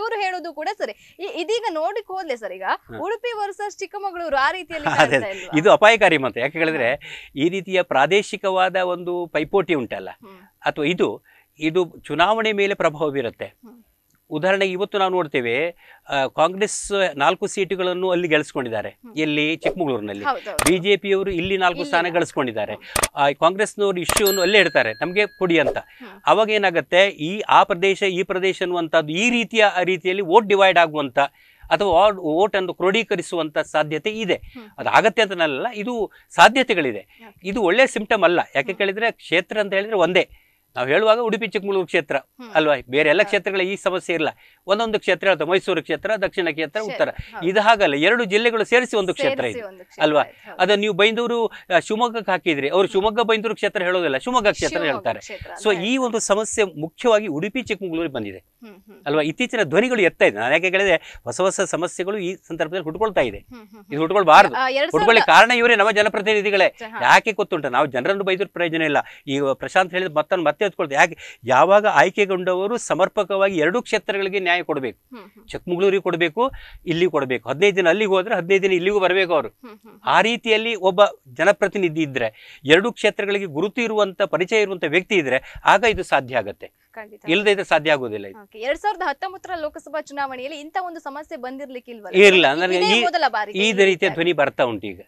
S1: ಇವರು ಹೇಳೋದು ಕೂಡ ಸರಿ ಇದೀಗ ನೋಡಿಕ್ ಹೋದ್ಲೆ ಸರ್ ಈಗ ಉಡುಪಿ ವರ್ಸಸ್ ಚಿಕ್ಕಮಗಳೂರು ಆ ರೀತಿಯಲ್ಲಿ
S2: ಇದು ಅಪಾಯಕಾರಿ ಮತ್ತೆ ಯಾಕೆ ಹೇಳಿದ್ರೆ ಈ ರೀತಿಯ ಪ್ರಾದೇಶಿಕವಾದ ಒಂದು ಪೈಪೋಟಿ ಉಂಟಲ್ಲ ಅಥವಾ ಇದು ಇದು ಚುನಾವಣೆ ಮೇಲೆ ಪ್ರಭಾವ ಬೀರುತ್ತೆ ಉದಾಹರಣೆಗೆ ಇವತ್ತು ನಾವು ನೋಡ್ತೇವೆ ಕಾಂಗ್ರೆಸ್ ನಾಲ್ಕು ಸೀಟುಗಳನ್ನು ಅಲ್ಲಿ ಗೆಲ್ಲಿಸ್ಕೊಂಡಿದ್ದಾರೆ ಇಲ್ಲಿ ಚಿಕ್ಕಮಗಳೂರಿನಲ್ಲಿ ಬಿಜೆಪಿಯವರು ಇಲ್ಲಿ ನಾಲ್ಕು ಸ್ಥಾನ ಗಳಿಸ್ಕೊಂಡಿದ್ದಾರೆ ಕಾಂಗ್ರೆಸ್ನವರು ಇಶ್ಯೂವನ್ನು ಅಲ್ಲೇ ಇಡ್ತಾರೆ ನಮಗೆ ಕೊಡಿ ಅಂತ ಅವಾಗ ಏನಾಗುತ್ತೆ ಈ ಆ ಪ್ರದೇಶ ಈ ಪ್ರದೇಶ ಅನ್ನುವಂಥದ್ದು ಈ ರೀತಿಯ ರೀತಿಯಲ್ಲಿ ವೋಟ್ ಡಿವೈಡ್ ಆಗುವಂಥ ಅಥವಾ ವೋಟ್ ಅನ್ನು ಕ್ರೋಢೀಕರಿಸುವಂಥ ಸಾಧ್ಯತೆ ಇದೆ ಅದು ಆಗತ್ತೆ ಅಂತ ಇದು ಸಾಧ್ಯತೆಗಳಿದೆ ಇದು ಒಳ್ಳೆಯ ಸಿಂಪ್ಟಮ್ ಅಲ್ಲ ಯಾಕೆ ಕೇಳಿದರೆ ಕ್ಷೇತ್ರ ಅಂತ ಹೇಳಿದರೆ ಒಂದೇ ನಾವು ಹೇಳುವಾಗ ಉಡುಪಿ ಚಿಕ್ಕಮಗಳೂರು ಕ್ಷೇತ್ರ ಅಲ್ವಾ ಬೇರೆ ಎಲ್ಲ ಕ್ಷೇತ್ರಗಳ ಈ ಸಮಸ್ಯೆ ಇಲ್ಲ ಒಂದೊಂದು ಕ್ಷೇತ್ರ ಹೇಳ್ತಾರೆ ಮೈಸೂರು ಕ್ಷೇತ್ರ ದಕ್ಷಿಣ ಕ್ಷೇತ್ರ ಉತ್ತರ ಇದು ಹಾಗಲ್ಲ ಎರಡು ಜಿಲ್ಲೆಗಳು ಸೇರಿಸಿ ಒಂದು ಕ್ಷೇತ್ರ ಇದೆ ಅಲ್ವಾ ಅದ ನೀವು ಬೈಂದೂರು ಶಿವಮೊಗ್ಗಕ್ಕೆ ಹಾಕಿದ್ರಿ ಅವರು ಶಿವಮೊಗ್ಗ ಬೈಂದೂರು ಕ್ಷೇತ್ರ ಹೇಳೋದಿಲ್ಲ ಶಿವಮೊಗ್ಗ ಕ್ಷೇತ್ರ ಹೇಳ್ತಾರೆ ಸೊ ಈ ಒಂದು ಸಮಸ್ಯೆ ಮುಖ್ಯವಾಗಿ ಉಡುಪಿ ಚಿಕ್ಕಮಗಳೂರಿಗೆ ಬಂದಿದೆ ಅಲ್ವಾ ಇತ್ತೀಚಿನ ಧ್ವನಿಗಳು ಎತ್ತ ಇದೆ ನಾನು ಯಾಕೆ ಹೇಳಿದೆ ಹೊಸ ಹೊಸ ಸಮಸ್ಯೆಗಳು ಈ ಸಂದರ್ಭದಲ್ಲಿ ಹುಟ್ಕೊಳ್ತಾ ಇದೆ ಇದು ಹುಟ್ಕೊಳ್ಬಾರ್ದು ಹುಟ್ಕೊಳ್ಳಿ ಕಾರಣ ಇವರೇ ನಮ್ಮ ಜನಪ್ರತಿನಿಧಿಗಳೇ ಯಾಕೆ ಗೊತ್ತುಂಟ ನಾವು ಜನರನ್ನು ಬೈದೂರು ಪ್ರಯೋಜನ ಇಲ್ಲ ಈಗ ಪ್ರಶಾಂತ್ ಹೇಳಿದ ಮತ್ತೊಂದು ಮತ್ತೆ ಯಾಕೆ ಯಾವಾಗ ಆಯ್ಕೆಗೊಂಡವರು ಸಮರ್ಪಕವಾಗಿ ಎರಡೂ ಕ್ಷೇತ್ರಗಳಿಗೆ ನ್ಯಾಯ ಕೊಡಬೇಕು ಚಿಕ್ಕಮಗಳೂರಿಗೆ ಕೊಡಬೇಕು ಇಲ್ಲಿ ಕೊಡಬೇಕು ಹದಿನೈದು ದಿನ ಅಲ್ಲಿಗೆ ಹೋದ್ರೆ ಹದಿನೈದು ದಿನ ಇಲ್ಲಿಗೂ ಬರಬೇಕು ಅವರು ಆ ರೀತಿಯಲ್ಲಿ ಒಬ್ಬ ಜನಪ್ರತಿನಿಧಿ ಇದ್ದರೆ ಎರಡೂ ಕ್ಷೇತ್ರಗಳಿಗೆ ಗುರುತು ಇರುವಂತ ಪರಿಚಯ ಇರುವಂಥ ವ್ಯಕ್ತಿ ಇದ್ದರೆ ಆಗ ಇದು ಸಾಧ್ಯ ಆಗುತ್ತೆ ಇಲ್ಲದೇ ಸಾಧ್ಯ ಆಗುದಿಲ್ಲ
S1: ಎರಡ್ ಸಾವಿರದ ಹತ್ತೊಂಬತ್ತರ ಲೋಕಸಭಾ ಚುನಾವಣೆಯಲ್ಲಿ ಇಂತ ಒಂದು ಸಮಸ್ಯೆ ಬಂದಿರ್ಲಿಕ್ಕಿಲ್ವಲ್ಲ ಇರಲ್ಲ ಅಂದ್ರೆ ಈ ರೀತಿಯ ಧ್ವನಿ ಬರ್ತಾ ಉಂಟು ಈಗ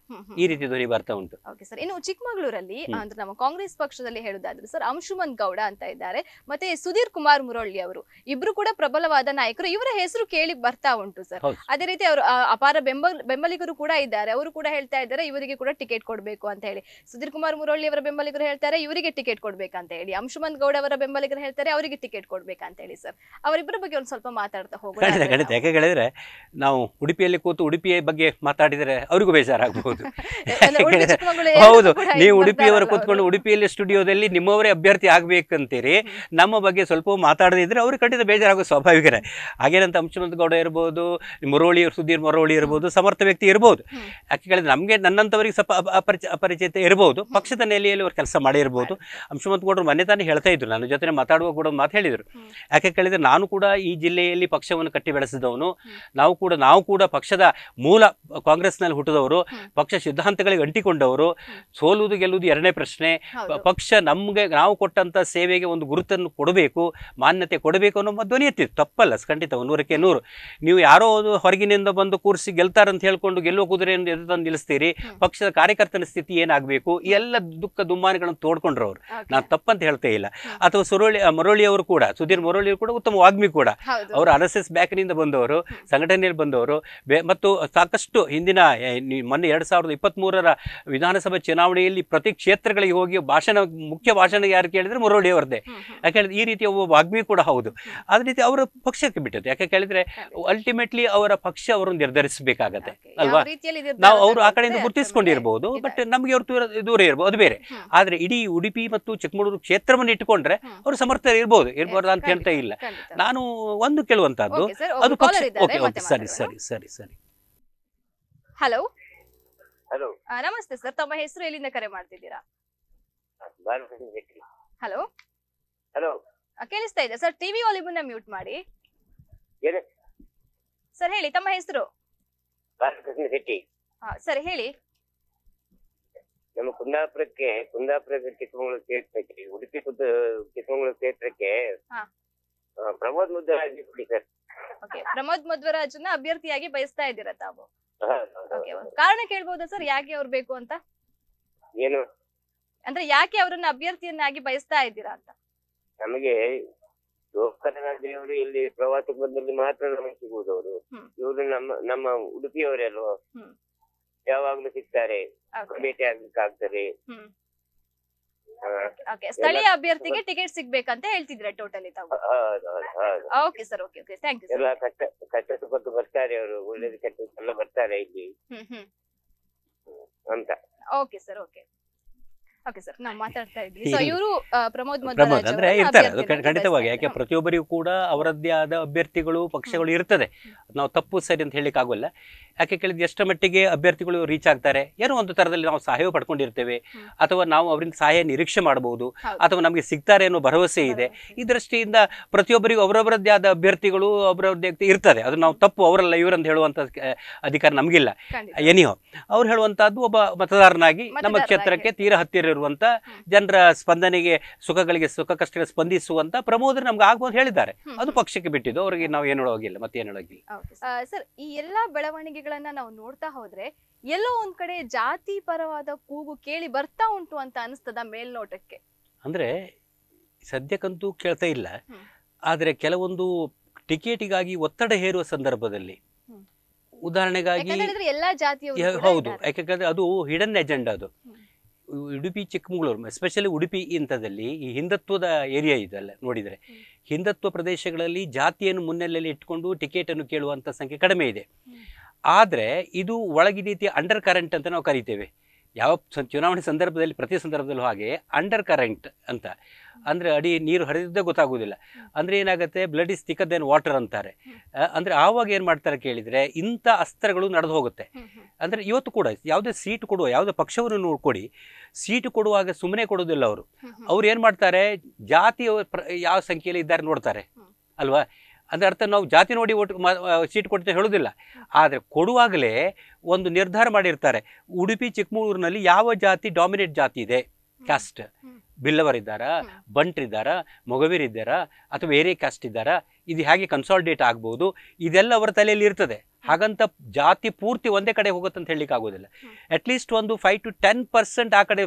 S1: ಈ
S2: ರೀತಿ ಧ್ವನಿ ಬರ್ತಾ ಉಂಟು
S1: ಸರ್ ಇನ್ನು ಚಿಕ್ಕಮಗಳೂರಲ್ಲಿ ಅಂದ್ರೆ ನಮ್ಮ ಕಾಂಗ್ರೆಸ್ ಪಕ್ಷದಲ್ಲಿ ಹೇಳುದಾದ್ರೆ ಸರ್ ಅಂಶುಮಂತ್ ಗೌಡ ಅಂತ ಇದ್ದಾರೆ ಮತ್ತೆ ಸುಧೀರ್ ಕುಮಾರ್ ಮುರೊಳ್ಳಿ ಅವರು ಇಬ್ರು ಕೂಡ ಪ್ರಬಲವಾದ ನಾಯಕರು ಇವರ ಹೆಸರು ಕೇಳಿ ಬರ್ತಾ ಉಂಟು ಸರ್ ಅದೇ ರೀತಿ ಅವರು ಅಪಾರ ಬೆಂಬಲ ಬೆಂಬಲಿಗರು ಕೂಡ ಇದ್ದಾರೆ ಅವರು ಕೂಡ ಹೇಳ್ತಾ ಇದ್ದಾರೆ ಇವರಿಗೆ ಕೂಡ ಟಿಕೆಟ್ ಕೊಡಬೇಕು ಅಂತ ಹೇಳಿ ಸುಧೀರ್ ಕುಮಾರ್ ಮುರೊಳ್ಳಿ ಅವರ ಬೆಂಬಲಿಗರು ಹೇಳ್ತಾರೆ ಇವರಿಗೆ ಟಿಕೆಟ್ ಕೊಡ್ಬೇಕಂತ ಹೇಳಿ ಅಂಶುಮನ್ ಗೌಡ ಅವರ ಬೆಂಬಲಿಗರು ಹೇಳ್ತಾರೆ ಅವರಿಗೆ ಟಿಕೆಟ್ ಕೊಡ್ಬೇಕಂತ ಹೇಳಿ ಸರ್ ಅವರಿಬ್ಬರ ಬಗ್ಗೆ ಒಂದು ಸ್ವಲ್ಪ ಮಾತಾಡ್ತಾ ಹೋಗೋಣ ಖಂಡಿತ
S2: ಯಾಕೆ ಹೇಳಿದ್ರೆ ನಾವು ಉಡುಪಿಯಲ್ಲಿ ಕೂತು ಉಡುಪಿಯ ಬಗ್ಗೆ ಮಾತಾಡಿದ್ರೆ ಅವ್ರಿಗೂ ಬೇಜಾರಾಗಬಹುದು ಹೌದು ನೀವು ಉಡುಪಿಯವರು ಕೂತ್ಕೊಂಡು ಉಡುಪಿಯಲ್ಲಿ ಸ್ಟುಡಿಯೋದಲ್ಲಿ ನಿಮ್ಮವರೇ ಅಭ್ಯರ್ಥಿ ಆಗ್ಬೇಕಂತೀರಿ ನಮ್ಮ ಬಗ್ಗೆ ಸ್ವಲ್ಪ ಮಾತಾಡದಿದ್ರೆ ಇದ್ರೆ ಅವ್ರಿಗೆ ಖಂಡಿತ ಬೇಜಾರಾಗೋ ಸ್ವಾಭಾವಿಕರೇ ಹಾಗೇನಂತ ಅಂಶುಮಂತ್ ಗೌಡ ಇರ್ಬೋದು ಮುರೋಳಿ ಸುಧೀರ್ ಮುರೋಳಿ ಇರ್ಬೋದು ಸಮರ್ಥ ವ್ಯಕ್ತಿ ಇರ್ಬೋದು ಯಾಕೆ ಕೇಳಿದ್ರೆ ನಮಗೆ ನನ್ನಂಥವ್ರಿಗೆ ಸ್ವಲ್ಪ ಅಪರಿಚ ಅಪರಿಚಿತ ಇರ್ಬೋದು ಪಕ್ಷದ ನೆಲೆಯಲ್ಲಿ ಅವ್ರು ಕೆಲಸ ಮಾಡಿರ್ಬೋದು ಅಂಶಮಂತ ಗೌಡರು ಮನೆ ತಾನೇ ಹೇಳ್ತಾ ಇದ್ರು ನನ್ನ ಜೊತೆ ಮಾತಾಡುವ ಕೂಡ ಒಂದು ಮಾತು ಹೇಳಿದರು ಯಾಕೆ ಕೇಳಿದರೆ ನಾನು ಕೂಡ ಈ ಜಿಲ್ಲೆಯಲ್ಲಿ ಪಕ್ಷವನ್ನು ಕಟ್ಟಿ ಬೆಳೆಸಿದವನು ನಾವು ಕೂಡ ನಾವು ಕೂಡ ಪಕ್ಷದ ಮೂಲ ಕಾಂಗ್ರೆಸ್ನಲ್ಲಿ ಹುಟ್ಟಿದವರು ಪಕ್ಷ ಸಿದ್ಧಾಂತಗಳಿಗೆ ಅಂಟಿಕೊಂಡವರು ಸೋಲುವುದು ಗೆಲ್ಲುವುದು ಎರಡನೇ ಪ್ರಶ್ನೆ ಪಕ್ಷ ನಮಗೆ ನಾವು ಕೊಟ್ಟಂತ ಸೇವೆಗೆ ಒಂದು ಗುರುತನ್ನು ಕೊಡಬೇಕು ಮಾನ್ಯತೆ ಕೊಡಬೇಕು ಅನ್ನೋ ಧ್ವನಿ ಎತ್ತಿತ್ತು ತಪ್ಪಲ್ಲ ಖಂಡಿತ ನೂರಕ್ಕೆ ನೂರು ನೀವು ಯಾರೋ ಒಂದು ಹೊರಗಿನಿಂದ ಬಂದು ಕೂರಿಸಿ ಗೆಲ್ತಾರಂತ ಹೇಳ್ಕೊಂಡು ಗೆಲ್ಲುವ ಕುದುರೆಯನ್ನು ಎದ್ದು ತಂದು ನಿಲ್ಲಿಸ್ತೀರಿ ಪಕ್ಷದ ಕಾರ್ಯಕರ್ತನ ಸ್ಥಿತಿ ಏನಾಗಬೇಕು ಎಲ್ಲ ದುಃಖ ದುಮ್ಮಾನಗಳನ್ನು ತೋಡ್ಕೊಂಡ್ರು ನಾನು ತಪ್ಪಂತ ಹೇಳ್ತೇ ಇಲ್ಲ ಅಥವಾ ಸುರಳಿ ಮರು ಮುರಳಿ ಅವರು ಕೂಡ ಸುಧೀರ್ ಮುರಳಿ ಕೂಡ ಉತ್ತಮ ವಾಗ್ಮಿ ಕೂಡ ಅವರು ಆರ್ ಎಸ್ ಎಸ್ ಬ್ಯಾಕ್ನಿಂದ ಬಂದವರು ಸಂಘಟನೆಯಲ್ಲಿ ಬಂದವರು ಮತ್ತು ಸಾಕಷ್ಟು ಹಿಂದಿನ ಮೊನ್ನೆ ಎರಡ್ ಸಾವಿರದ ಇಪ್ಪತ್ತ್ ಮೂರರ ವಿಧಾನಸಭೆ ಚುನಾವಣೆಯಲ್ಲಿ ಪ್ರತಿ ಕ್ಷೇತ್ರಗಳಿಗೆ ಹೋಗಿ ಭಾಷಣ ಮುಖ್ಯ ಭಾಷಣ ಯಾರು ಕೇಳಿದ್ರೆ ಮುರಳಿ ಅವರದೇ ಯಾಕೆ ಈ ರೀತಿ ಒಬ್ಬ ವಾಗ್ಮಿ ಕೂಡ ಹೌದು ಅದೇ ರೀತಿ ಅವರ ಪಕ್ಷಕ್ಕೆ ಬಿಟ್ಟದ್ದು ಯಾಕೆ ಕೇಳಿದ್ರೆ ಅಲ್ಟಿಮೇಟ್ಲಿ ಅವರ ಪಕ್ಷ ಅವರು ನಿರ್ಧರಿಸಬೇಕಾಗತ್ತೆ ಅಲ್ವಾ ನಾವು ಅವರು ಆ ಕಡೆಯಿಂದ ಗುರುತಿಸಿಕೊಂಡಿರಬಹುದು ಬಟ್ ನಮಗೆ ಅವ್ರು ದೂರ ಇರಬಹುದು ಅದು ಬೇರೆ ಆದ್ರೆ ಇಡೀ ಉಡುಪಿ ಮತ್ತು ಚಿಕ್ಕಮಗಳೂರು ಕ್ಷೇತ್ರವನ್ನು ಇಟ್ಟುಕೊಂಡ್ರೆ ಅವರು ಸಮರ್ಥ ಇರ್ಬೋದು ಇರ್ಬಾರ್ದು ಅಂತ ಹೇಳ್ತಾ ಇಲ್ಲ ನಾನು ಒಂದು ಕೇಳುವಂತಹದ್ದು ಅದು ಪಕ್ಷ ಓಕೆ ಓಕೆ ಸರಿ ಸರಿ ಸರಿ ಸರಿ
S1: ಹಲೋ ಹಲೋ ನಮಸ್ತೆ ಸರ್ ತಮ್ಮ ಹೆಸರು ಎಲ್ಲಿಂದ ಕರೆ ಮಾಡ್ತಿದ್ದೀರಾ ಹಲೋ ಹಲೋ ಕೇಳಿಸ್ತಾ ಇದೆ ಸರ್ ಟಿವಿ ವಾಲ್ಯೂಮನ್ನ ಮ್ಯೂಟ್ ಮಾಡಿ ಸರ್ ಹೇಳಿ ತಮ್ಮ ಹೆಸರು ಸರಿ ಹೇಳಿ
S3: ನಮ್ಮ ಕುಂದಾಪುರಕ್ಕೆ ಕುಂದಾಪುರಕ್ಕೆ ಚಿಕ್ಕಮಗಳೂರು ಕ್ಷೇತ್ರಕ್ಕೆ ಉಡುಪಿ ಕುದ್ದ ಚಿಕ್ಕಮಗಳೂರು ಕ್ಷೇತ್ರಕ್ಕೆ ಪ್ರಮೋದ್ ಮುದ್ದರಾಜ್ ಕೊಡಿ ಸರ್
S1: ಪ್ರಮೋದ್ ಮಧ್ವರಾಜ್ನ ಅಭ್ಯರ್ಥಿಯಾಗಿ ಬಯಸ್ತಾ ಇದ್ದೀರಾ ತಾವು ಕಾರಣ ಕೇಳ್ಬಹುದಾ ಸರ್ ಯಾಕೆ ಅವ್ರು ಬೇಕು ಅಂತ ಏನು ಅಂದ್ರೆ ಯಾಕೆ ಅವರನ್ನ ಅಭ್ಯರ್ಥಿಯನ್ನಾಗಿ ಬಯಸ್ತಾ ಇದ್ದೀರಾ ಅಂತ
S3: ನಮಗೆ ಲೋಕನಾಥ್ ಇಲ್ಲಿ ಪ್ರವಾಸಕ್ಕೆ ಬಂದಲ್ಲಿ ಮಾತ್ರ ನಮಗೆ ಸಿಗುವುದು ಅವರು ಇವರು ನಮ್ಮ ನಮ್ಮ ಉಡುಪಿಯವರಲ್ವ ಅಲ್ವಾ ಯಾವಾಗ್ಲೂ ಸಿಗ್ತಾರೆ ಭೇಟಿ ಆಗ್ಲಿಕ್ಕಾಗ್ತದೆ ಹ್ಮ್ ಓಕೆ ಸ್ಥಳೀಯ ಅಭ್ಯರ್ಥಿಗೆ
S1: ಟಿಕೆಟ್ ಸಿಗ್ಬೇಕಂತ ಹೇಳ್ತಿದ್ರೆ ಟೋಟಲಿ ತಾವು okay sir okay okay thank you ಎಲ್ಲ
S3: ಕಷ್ಟ ಕಷ್ಟ ಸುಖಕ್ಕೆ ಬರ್ತಾರೆ ಅವರು ಒಳ್ಳೇದು ಕೆಟ್ಟದ್ದು ಎಲ್ಲ ಬರ್ತಾರೆ ಇಲ್ಲಿ ಅಂತ
S1: ಓಕೆ ಸರ್ ಓಕೆ ಮಾತಾಡ್ತಾ ಪ್ರಮೋದ್ ಅಂದ್ರೆ ಇರ್ತಾರೆ ಖಂಡಿತವಾಗಿ ಯಾಕೆ
S2: ಪ್ರತಿಯೊಬ್ಬರಿಗೂ ಕೂಡ ಅವರದ್ದೇ ಆದ ಅಭ್ಯರ್ಥಿಗಳು ಪಕ್ಷಗಳು ಇರ್ತದೆ ನಾವು ತಪ್ಪು ಸರಿ ಅಂತ ಹೇಳಿಕ್ ಆಗೋಲ್ಲ ಯಾಕೆ ಕೇಳಿದ್ರೆ ಎಷ್ಟರ ಮಟ್ಟಿಗೆ ಅಭ್ಯರ್ಥಿಗಳು ರೀಚ್ ಆಗ್ತಾರೆ ಏನೋ ಒಂದು ತರದಲ್ಲಿ ನಾವು ಸಹಾಯ ಪಡ್ಕೊಂಡಿರ್ತೇವೆ ಅಥವಾ ನಾವು ಅವರಿಂದ ಸಹಾಯ ನಿರೀಕ್ಷೆ ಮಾಡಬಹುದು ಅಥವಾ ನಮಗೆ ಸಿಗ್ತಾರೆ ಅನ್ನೋ ಭರವಸೆ ಇದೆ ಈ ದೃಷ್ಟಿಯಿಂದ ಪ್ರತಿಯೊಬ್ಬರಿಗೂ ಅವರವರದ್ದೇ ಆದ ಅಭ್ಯರ್ಥಿಗಳು ಅವರವರದ್ದೇ ಇರ್ತದೆ ಅದು ನಾವು ತಪ್ಪು ಅವರಲ್ಲ ಇವರಂತ ಹೇಳುವಂತ ಅಧಿಕಾರ ನಮಗಿಲ್ಲ ಎನಿಯೋ ಅವ್ರು ಹೇಳುವಂತಹದ್ದು ಒಬ್ಬ ಮತದಾರನಾಗಿ ನಮ್ಮ ಕ್ಷೇತ್ರಕ್ಕೆ ತೀರ ಹತ್ತಿರ ಇರುವಂತ ಜನರ ಸ್ಪಂದನೆಗೆ ಸುಖಗಳಿಗೆ ಸುಖ ಕಷ್ಟ ಸ್ಪಂದಿಸುವಂತ ಪ್ರಮೋದರು ನಮ್ಗೆ ಆಗ್ಬೋದು ಹೇಳಿದ್ದಾರೆ ಅದು ಪಕ್ಷಕ್ಕೆ ಬಿಟ್ಟಿದ್ದು ಅವ್ರಿಗೆ ನಾವು ಏನು ಹೇಳೋಗಿಲ್ಲ ಮತ್ತೆ ಏನು
S1: ಹೇಳೋಗಿಲ್ಲ ಸರ್ ಈ ಎಲ್ಲಾ ಬೆಳವಣಿಗೆಗಳನ್ನ ನಾವು ನೋಡ್ತಾ ಹೋದ್ರೆ ಎಲ್ಲೋ ಒಂದ್ ಕಡೆ ಜಾತಿ ಪರವಾದ ಕೂಗು ಕೇಳಿ ಬರ್ತಾ ಉಂಟು ಅಂತ ಅನಿಸ್ತದ ಮೇಲ್ನೋಟಕ್ಕೆ
S2: ಅಂದ್ರೆ ಸದ್ಯಕ್ಕಂತೂ ಕೇಳ್ತಾ ಇಲ್ಲ ಆದ್ರೆ ಕೆಲವೊಂದು ಟಿಕೆಟಿಗಾಗಿ ಒತ್ತಡ ಹೇರುವ ಸಂದರ್ಭದಲ್ಲಿ ಉದಾಹರಣೆಗಾಗಿ ಹೌದು ಯಾಕೆಂದ್ರೆ ಅದು ಹಿಡನ್ ಎಜೆಂಡಾ ಅದು ಉಡುಪಿ ಚಿಕ್ಕಮಗಳೂರು ಎಸ್ಪೆಷಲಿ ಉಡುಪಿ ಇಂಥದ್ದಲ್ಲಿ ಈ ಹಿಂದುತ್ವದ ಏರಿಯಾ ಇದೆ ಅಲ್ಲ ನೋಡಿದರೆ ಹಿಂದುತ್ವ ಪ್ರದೇಶಗಳಲ್ಲಿ ಜಾತಿಯನ್ನು ಮುನ್ನೆಲೆಯಲ್ಲಿ ಇಟ್ಕೊಂಡು ಟಿಕೆಟನ್ನು ಕೇಳುವಂಥ ಸಂಖ್ಯೆ ಕಡಿಮೆ ಇದೆ ಆದರೆ ಇದು ಒಳಗಿನೀತಿಯ ಅಂಡರ್ ಕರೆಂಟ್ ಅಂತ ನಾವು ಕರಿತೇವೆ ಯಾವ ಚುನಾವಣೆ ಸಂದರ್ಭದಲ್ಲಿ ಪ್ರತಿ ಸಂದರ್ಭದಲ್ಲೂ ಹಾಗೆ ಅಂಡರ್ ಕರೆಂಟ್ ಅಂತ ಅಂದರೆ ಅಡಿ ನೀರು ಹರಿದಿದ್ದೇ ಗೊತ್ತಾಗೋದಿಲ್ಲ ಅಂದರೆ ಏನಾಗುತ್ತೆ ಬ್ಲಡ್ ಇಸ್ ತಿಕ್ಕರ್ ಏನು ವಾಟರ್ ಅಂತಾರೆ ಅಂದರೆ ಆವಾಗ ಏನು ಮಾಡ್ತಾರೆ ಕೇಳಿದರೆ ಇಂಥ ಅಸ್ತ್ರಗಳು ನಡೆದು ಹೋಗುತ್ತೆ ಅಂದರೆ ಇವತ್ತು ಕೂಡ ಯಾವುದೇ ಸೀಟ್ ಕೊಡುವ ಯಾವುದೇ ಪಕ್ಷವನ್ನು ನೋಡ್ಕೊಡಿ ಸೀಟ್ ಕೊಡುವಾಗ ಸುಮ್ಮನೆ ಕೊಡೋದಿಲ್ಲ ಅವರು ಅವ್ರು ಏನು ಮಾಡ್ತಾರೆ ಜಾತಿ ಯಾವ ಸಂಖ್ಯೆಯಲ್ಲಿ ಇದ್ದಾರೆ ನೋಡ್ತಾರೆ ಅಲ್ವಾ ಅದರ ಅರ್ಥ ನಾವು ಜಾತಿ ನೋಡಿ ಓಟ್ ಸೀಟ್ ಕೊಡ್ತೇವೆ ಹೇಳೋದಿಲ್ಲ ಆದರೆ ಕೊಡುವಾಗಲೇ ಒಂದು ನಿರ್ಧಾರ ಮಾಡಿರ್ತಾರೆ ಉಡುಪಿ ಚಿಕ್ಕಮಗಳೂರಿನಲ್ಲಿ ಯಾವ ಜಾತಿ ಡಾಮಿನೇಟ್ ಜಾತಿ ಇದೆ ಕ್ಯಾಸ್ಟ್ ಬಿಲ್ಲವರಿದ್ದಾರಾ ಬಂಟ್ರಿದ್ದಾರ ಮೊಗವೀರಿದ್ದಾರಾ ಅಥವಾ ಬೇರೆ ಕ್ಯಾಸ್ಟ್ ಇದ್ದಾರಾ ಇದು ಹೇಗೆ ಕನ್ಸಾಲಿಡೇಟ್ ಆಗ್ಬೋದು ಇದೆಲ್ಲ ಅವರ ತಲೆಯಲ್ಲಿ ಇರ್ತದೆ ಹಾಗಂತ ಜಾತಿ ಪೂರ್ತಿ ಒಂದೇ ಕಡೆ ಹೋಗುತ್ತೆ ಅಂತ ಹೇಳಲಿಕ್ಕೆ ಆಗೋದಿಲ್ಲ ಅಟ್ಲೀಸ್ಟ್ ಒಂದು ಫೈವ್ ಟು ಟೆನ್ ಪರ್ಸೆಂಟ್ ಆ ಕಡೆ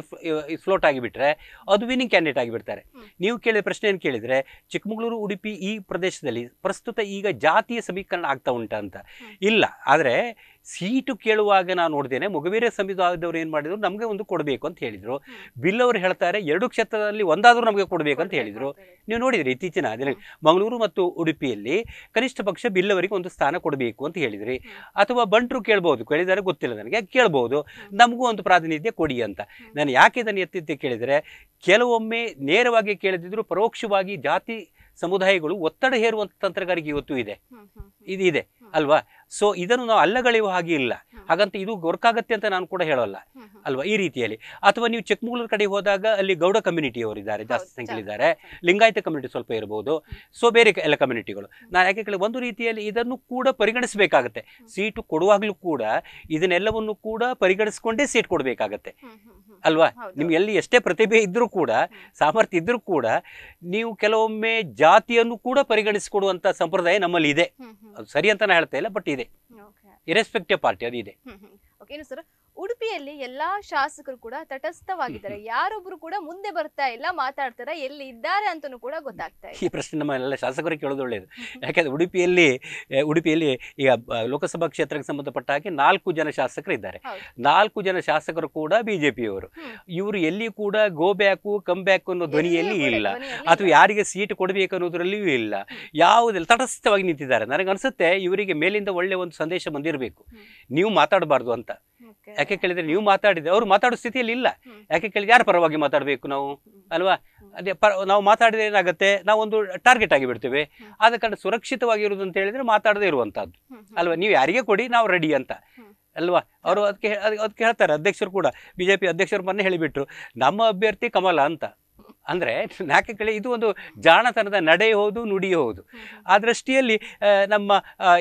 S2: ಫ್ಲೋಟ್ ಆಗಿಬಿಟ್ರೆ ಅದು ವಿನಿಂಗ್ ಕ್ಯಾಂಡಿಡೇಟ್ ಆಗಿಬಿಡ್ತಾರೆ ನೀವು ಕೇಳಿದ ಪ್ರಶ್ನೆ ಏನು ಕೇಳಿದರೆ ಚಿಕ್ಕಮಗಳೂರು ಉಡುಪಿ ಈ ಪ್ರದೇಶದಲ್ಲಿ ಪ್ರಸ್ತುತ ಈಗ ಜಾತಿಯ ಸಮೀಕರಣ ಆಗ್ತಾ ಉಂಟಾ ಅಂತ ಇಲ್ಲ ಆದರೆ ಸೀಟು ಕೇಳುವಾಗ ನಾನು ನೋಡ್ದೇನೆ ಮೊಗವೀರ ಸಂವಿಧಾನದವರು ಏನು ಮಾಡಿದ್ರು ನಮಗೆ ಒಂದು ಕೊಡಬೇಕು ಅಂತ ಹೇಳಿದರು ಬಿಲ್ ಅವರು ಹೇಳ್ತಾರೆ ಎರಡು ಕ್ಷೇತ್ರದಲ್ಲಿ ಒಂದಾದರೂ ನಮಗೆ ಕೊಡಬೇಕು ಅಂತ ಹೇಳಿದರು ನೀವು ನೋಡಿದ್ರಿ ಇತ್ತೀಚಿನ ಮಂಗಳೂರು ಮತ್ತು ಉಡುಪಿಯಲ್ಲಿ ಕನಿಷ್ಠ ಪಕ್ಷ ಬಿಲ್ ಒಂದು ಸ್ಥಾನ ಕೊಡಬೇಕು ಅಂತ ಹೇಳಿದರು ಕೇಳಿದ್ರಿ ಅಥವಾ ಬಂಟರು ಕೇಳ್ಬೋದು ಕೇಳಿದರೆ ಗೊತ್ತಿಲ್ಲ ನನಗೆ ಕೇಳ್ಬೋದು ನಮಗೂ ಒಂದು ಪ್ರಾತಿನಿಧ್ಯ ಕೊಡಿ ಅಂತ ನಾನು ಯಾಕೆ ಇದನ್ನು ಎತ್ತಿದ್ದೆ ಕೇಳಿದರೆ ಕೆಲವೊಮ್ಮೆ ನೇರವಾಗಿ ಕೇಳದಿದ್ರು ಪರೋಕ್ಷವಾಗಿ ಜಾತಿ ಸಮುದಾಯಗಳು ಒತ್ತಡ ಹೇರುವಂಥ ತಂತ್ರಗಾರಿಕೆ ಇವತ್ತು ಇದೆ ಇದೆ ಅಲ್ವಾ ಸೊ ಇದನ್ನು ನಾವು ಅಲ್ಲಗಳೆಯುವ ಹಾಗೆ ಇಲ್ಲ ಹಾಗಂತ ಇದು ವರ್ಕ್ ಅಂತ ನಾನು ಕೂಡ ಹೇಳೋಲ್ಲ ಅಲ್ವಾ ಈ ರೀತಿಯಲ್ಲಿ ಅಥವಾ ನೀವು ಚಿಕ್ಕಮಗಳೂರು ಕಡೆ ಹೋದಾಗ ಅಲ್ಲಿ ಗೌಡ ಕಮ್ಯುನಿಟಿಯವರು ಇದ್ದಾರೆ ಜಾಸ್ತಿ ಸಂಖ್ಯೆಯಲ್ಲಿದ್ದಾರೆ ಲಿಂಗಾಯತ ಕಮ್ಯುನಿಟಿ ಸ್ವಲ್ಪ ಇರಬಹುದು ಸೊ ಬೇರೆ ಎಲ್ಲ ಕಮ್ಯುನಿಟಿಗಳು ನಾನು ಯಾಕೆ ಕೇಳಿ ಒಂದು ರೀತಿಯಲ್ಲಿ ಇದನ್ನು ಕೂಡ ಪರಿಗಣಿಸಬೇಕಾಗತ್ತೆ ಸೀಟು ಕೊಡುವಾಗಲೂ ಕೂಡ ಇದನ್ನೆಲ್ಲವನ್ನು ಕೂಡ ಪರಿಗಣಿಸಿಕೊಂಡೇ ಸೀಟ್ ಕೊಡಬೇಕಾಗತ್ತೆ ಅಲ್ವಾ ನಿಮ್ಗೆ ಎಲ್ಲಿ ಎಷ್ಟೇ ಪ್ರತಿಭೆ ಇದ್ರೂ ಕೂಡ ಸಾಮರ್ಥ್ಯ ಇದ್ರೂ ಕೂಡ ನೀವು ಕೆಲವೊಮ್ಮೆ ಜಾತಿಯನ್ನು ಕೂಡ ಪರಿಗಣಿಸಿಕೊಡುವಂತ ಸಂಪ್ರದಾಯ ನಮ್ಮಲ್ಲಿ ಇದೆ ಸರಿ ಅಂತ ನಾನು ಹೇಳ್ತಾ ಇಲ್ಲ ಬಟ್ ಇದೆ ಇರೆಸ್ಪೆಕ್ಟಿವ್ ಪಾರ್ಟಿ ಅದು ಇದೆ
S1: ಓಕೆ ಏನು ಸರ್ ಉಡುಪಿಯಲ್ಲಿ ಎಲ್ಲಾ ಶಾಸಕರು ಕೂಡ ತಟಸ್ಥವಾಗಿದ್ದಾರೆ ಯಾರೊಬ್ರು ಕೂಡ ಮುಂದೆ ಬರ್ತಾ ಇಲ್ಲ ಮಾತಾಡ್ತಾರ ಎಲ್ಲಿ ಇದ್ದಾರೆ ಅಂತಾನು ಕೂಡ ಗೊತ್ತಾಗ್ತಾ
S2: ಈ ಪ್ರಶ್ನೆ ನಮ್ಮ ಎಲ್ಲ ಶಾಸಕರು ಕೇಳೋದು ಒಳ್ಳೆಯದು ಯಾಕಂದ್ರೆ ಉಡುಪಿಯಲ್ಲಿ ಉಡುಪಿಯಲ್ಲಿ ಈಗ ಲೋಕಸಭಾ ಕ್ಷೇತ್ರಕ್ಕೆ ಸಂಬಂಧಪಟ್ಟ ಹಾಗೆ ನಾಲ್ಕು ಜನ ಶಾಸಕರು ಇದ್ದಾರೆ ನಾಲ್ಕು ಜನ ಶಾಸಕರು ಕೂಡ ಬಿಜೆಪಿಯವರು ಇವರು ಎಲ್ಲಿ ಕೂಡ ಗೋ ಬ್ಯಾಕು ಕಮ್ ಬ್ಯಾಕ್ ಅನ್ನೋ ಧ್ವನಿಯಲ್ಲಿ ಇಲ್ಲ ಅಥವಾ ಯಾರಿಗೆ ಸೀಟ್ ಕೊಡಬೇಕು ಅನ್ನೋದ್ರಲ್ಲಿಯೂ ಇಲ್ಲ ಯಾವುದಿಲ್ಲ ತಟಸ್ಥವಾಗಿ ನಿಂತಿದ್ದಾರೆ ನನಗನ್ಸುತ್ತೆ ಇವರಿಗೆ ಮೇಲಿಂದ ಒಳ್ಳೆ ಒಂದು ಸಂದೇಶ ಬಂದಿರಬೇಕು ನೀವು ಮಾತಾಡಬಾರ್ದು ಅಂತ ಯಾಕೆ ಕೇಳಿದ್ರೆ ನೀವು ಮಾತಾಡಿದ್ರೆ ಅವ್ರು ಮಾತಾಡೋ ಸ್ಥಿತಿಯಲ್ಲಿ ಇಲ್ಲ ಯಾಕೆ ಕೇಳಿದ್ರೆ ಯಾರ ಪರವಾಗಿ ಮಾತಾಡಬೇಕು ನಾವು ಅಲ್ವಾ ಅದೇ ನಾವು ಮಾತಾಡಿದ್ರೆ ಏನಾಗುತ್ತೆ ನಾವು ಒಂದು ಟಾರ್ಗೆಟ್ ಬಿಡ್ತೇವೆ ಆದ ಕಾರಣ ಸುರಕ್ಷಿತವಾಗಿರುವುದು ಅಂತ ಹೇಳಿದ್ರೆ ಮಾತಾಡದೇ ಇರುವಂತಹದ್ದು ಅಲ್ವಾ ನೀವು ಯಾರಿಗೆ ಕೊಡಿ ನಾವು ರೆಡಿ ಅಂತ ಅಲ್ವಾ ಅವರು ಅದಕ್ಕೆ ಅದಕ್ಕೆ ಹೇಳ್ತಾರೆ ಅಧ್ಯಕ್ಷರು ಕೂಡ ಬಿಜೆಪಿ ಅಧ್ಯಕ್ಷರು ಮೊನ್ನೆ ಹೇಳಿಬಿಟ್ರು ನಮ್ಮ ಅಭ್ಯರ್ಥಿ ಕಮಲ ಅಂತ ಅಂದರೆ ನಾಲ್ಕು ಕಡೆ ಇದು ಒಂದು ಜಾಣತನದ ನಡೆ ಹೌದು ನುಡಿ ಹೌದು ಆ ದೃಷ್ಟಿಯಲ್ಲಿ ನಮ್ಮ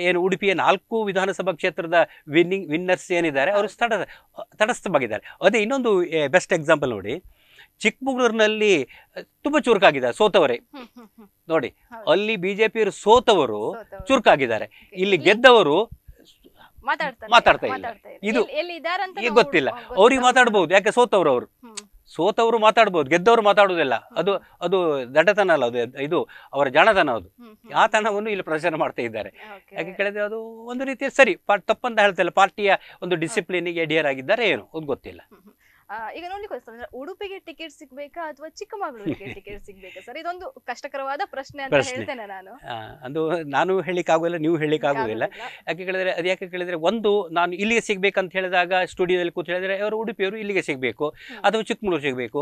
S2: ಏನು ಉಡುಪಿಯ ನಾಲ್ಕು ವಿಧಾನಸಭಾ ಕ್ಷೇತ್ರದ ವಿನ್ನಿಂಗ್ ವಿನ್ನರ್ಸ್ ಏನಿದ್ದಾರೆ ಅವರು ತಡ ತಟಸ್ಥವಾಗಿದ್ದಾರೆ ಅದೇ ಇನ್ನೊಂದು ಬೆಸ್ಟ್ ಎಕ್ಸಾಂಪಲ್ ನೋಡಿ ಚಿಕ್ಕಮಗಳೂರಿನಲ್ಲಿ ತುಂಬ ಚುರುಕಾಗಿದ್ದಾರೆ ಸೋತವರೇ ನೋಡಿ ಅಲ್ಲಿ ಬಿಜೆಪಿಯವರು ಸೋತವರು ಚುರುಕಾಗಿದ್ದಾರೆ ಇಲ್ಲಿ ಗೆದ್ದವರು
S1: ಮಾತಾಡ್ತಾ ಇಲ್ಲ ಇದು ಗೊತ್ತಿಲ್ಲ ಅವ್ರಿಗೆ ಮಾತಾಡಬಹುದು
S2: ಯಾಕೆ ಸೋತವ್ರು ಅವರು ಸೋತವರು ಮಾತಾಡ್ಬೋದು ಗೆದ್ದವರು ಮಾತಾಡೋದಿಲ್ಲ ಅದು ಅದು ದಡ್ಡತನ ಅಲ್ಲ ಅದು ಇದು ಅವರ ಜಾಣತನ ಅದು ಆ ತನವನ್ನು ಇಲ್ಲಿ ಪ್ರದರ್ಶನ ಮಾಡ್ತಾ ಇದ್ದಾರೆ ಯಾಕೆ ಕೇಳಿದ್ರೆ ಅದು ಒಂದು ರೀತಿಯ ಸರಿ ತಪ್ಪಂತ ಹೇಳ್ತಿಲ್ಲ ಪಾರ್ಟಿಯ ಒಂದು ಡಿಸಿಪ್ಲಿನಿಗೆ ಅಡಿಯರ್ ಆಗಿದ್ದಾರೆ ಏನು ಅದು ಗೊತ್ತಿಲ್ಲ
S1: ಈಗ ನೋಡ್ಲಿಕ್ಕೆ ಉಡುಪಿಗೆ ಟಿಕೆಟ್ ಸಿಗ್ಬೇಕಾ ಅಥವಾ ಚಿಕ್ಕಮಗಳೂರಿಗೆ ಟಿಕೆಟ್ ಸಿಗ್ಬೇಕಾ ಸರ್ ಇದೊಂದು ಕಷ್ಟಕರವಾದ ಪ್ರಶ್ನೆ ಅಂತ ಹೇಳ್ತೇನೆ ನಾನು
S2: ಅದು ನಾನು ನೀವು ಹೇಳಿಕ್ಕಾಗೋದಿಲ್ಲ ಯಾಕೆ ಕೇಳಿದ್ರೆ ಅದು ಯಾಕೆ ಕೇಳಿದ್ರೆ ಒಂದು ನಾನು ಇಲ್ಲಿಗೆ ಸಿಗ್ಬೇಕಂತ ಹೇಳಿದಾಗ ಸ್ಟುಡಿಯೋದಲ್ಲಿ ಕೂತ್ ಹೇಳಿದ್ರೆ ಅವರು ಉಡುಪಿಯವರು ಇಲ್ಲಿಗೆ ಸಿಗ್ಬೇಕು ಅಥವಾ ಚಿಕ್ಕಮಗಳೂರು ಸಿಗ್ಬೇಕು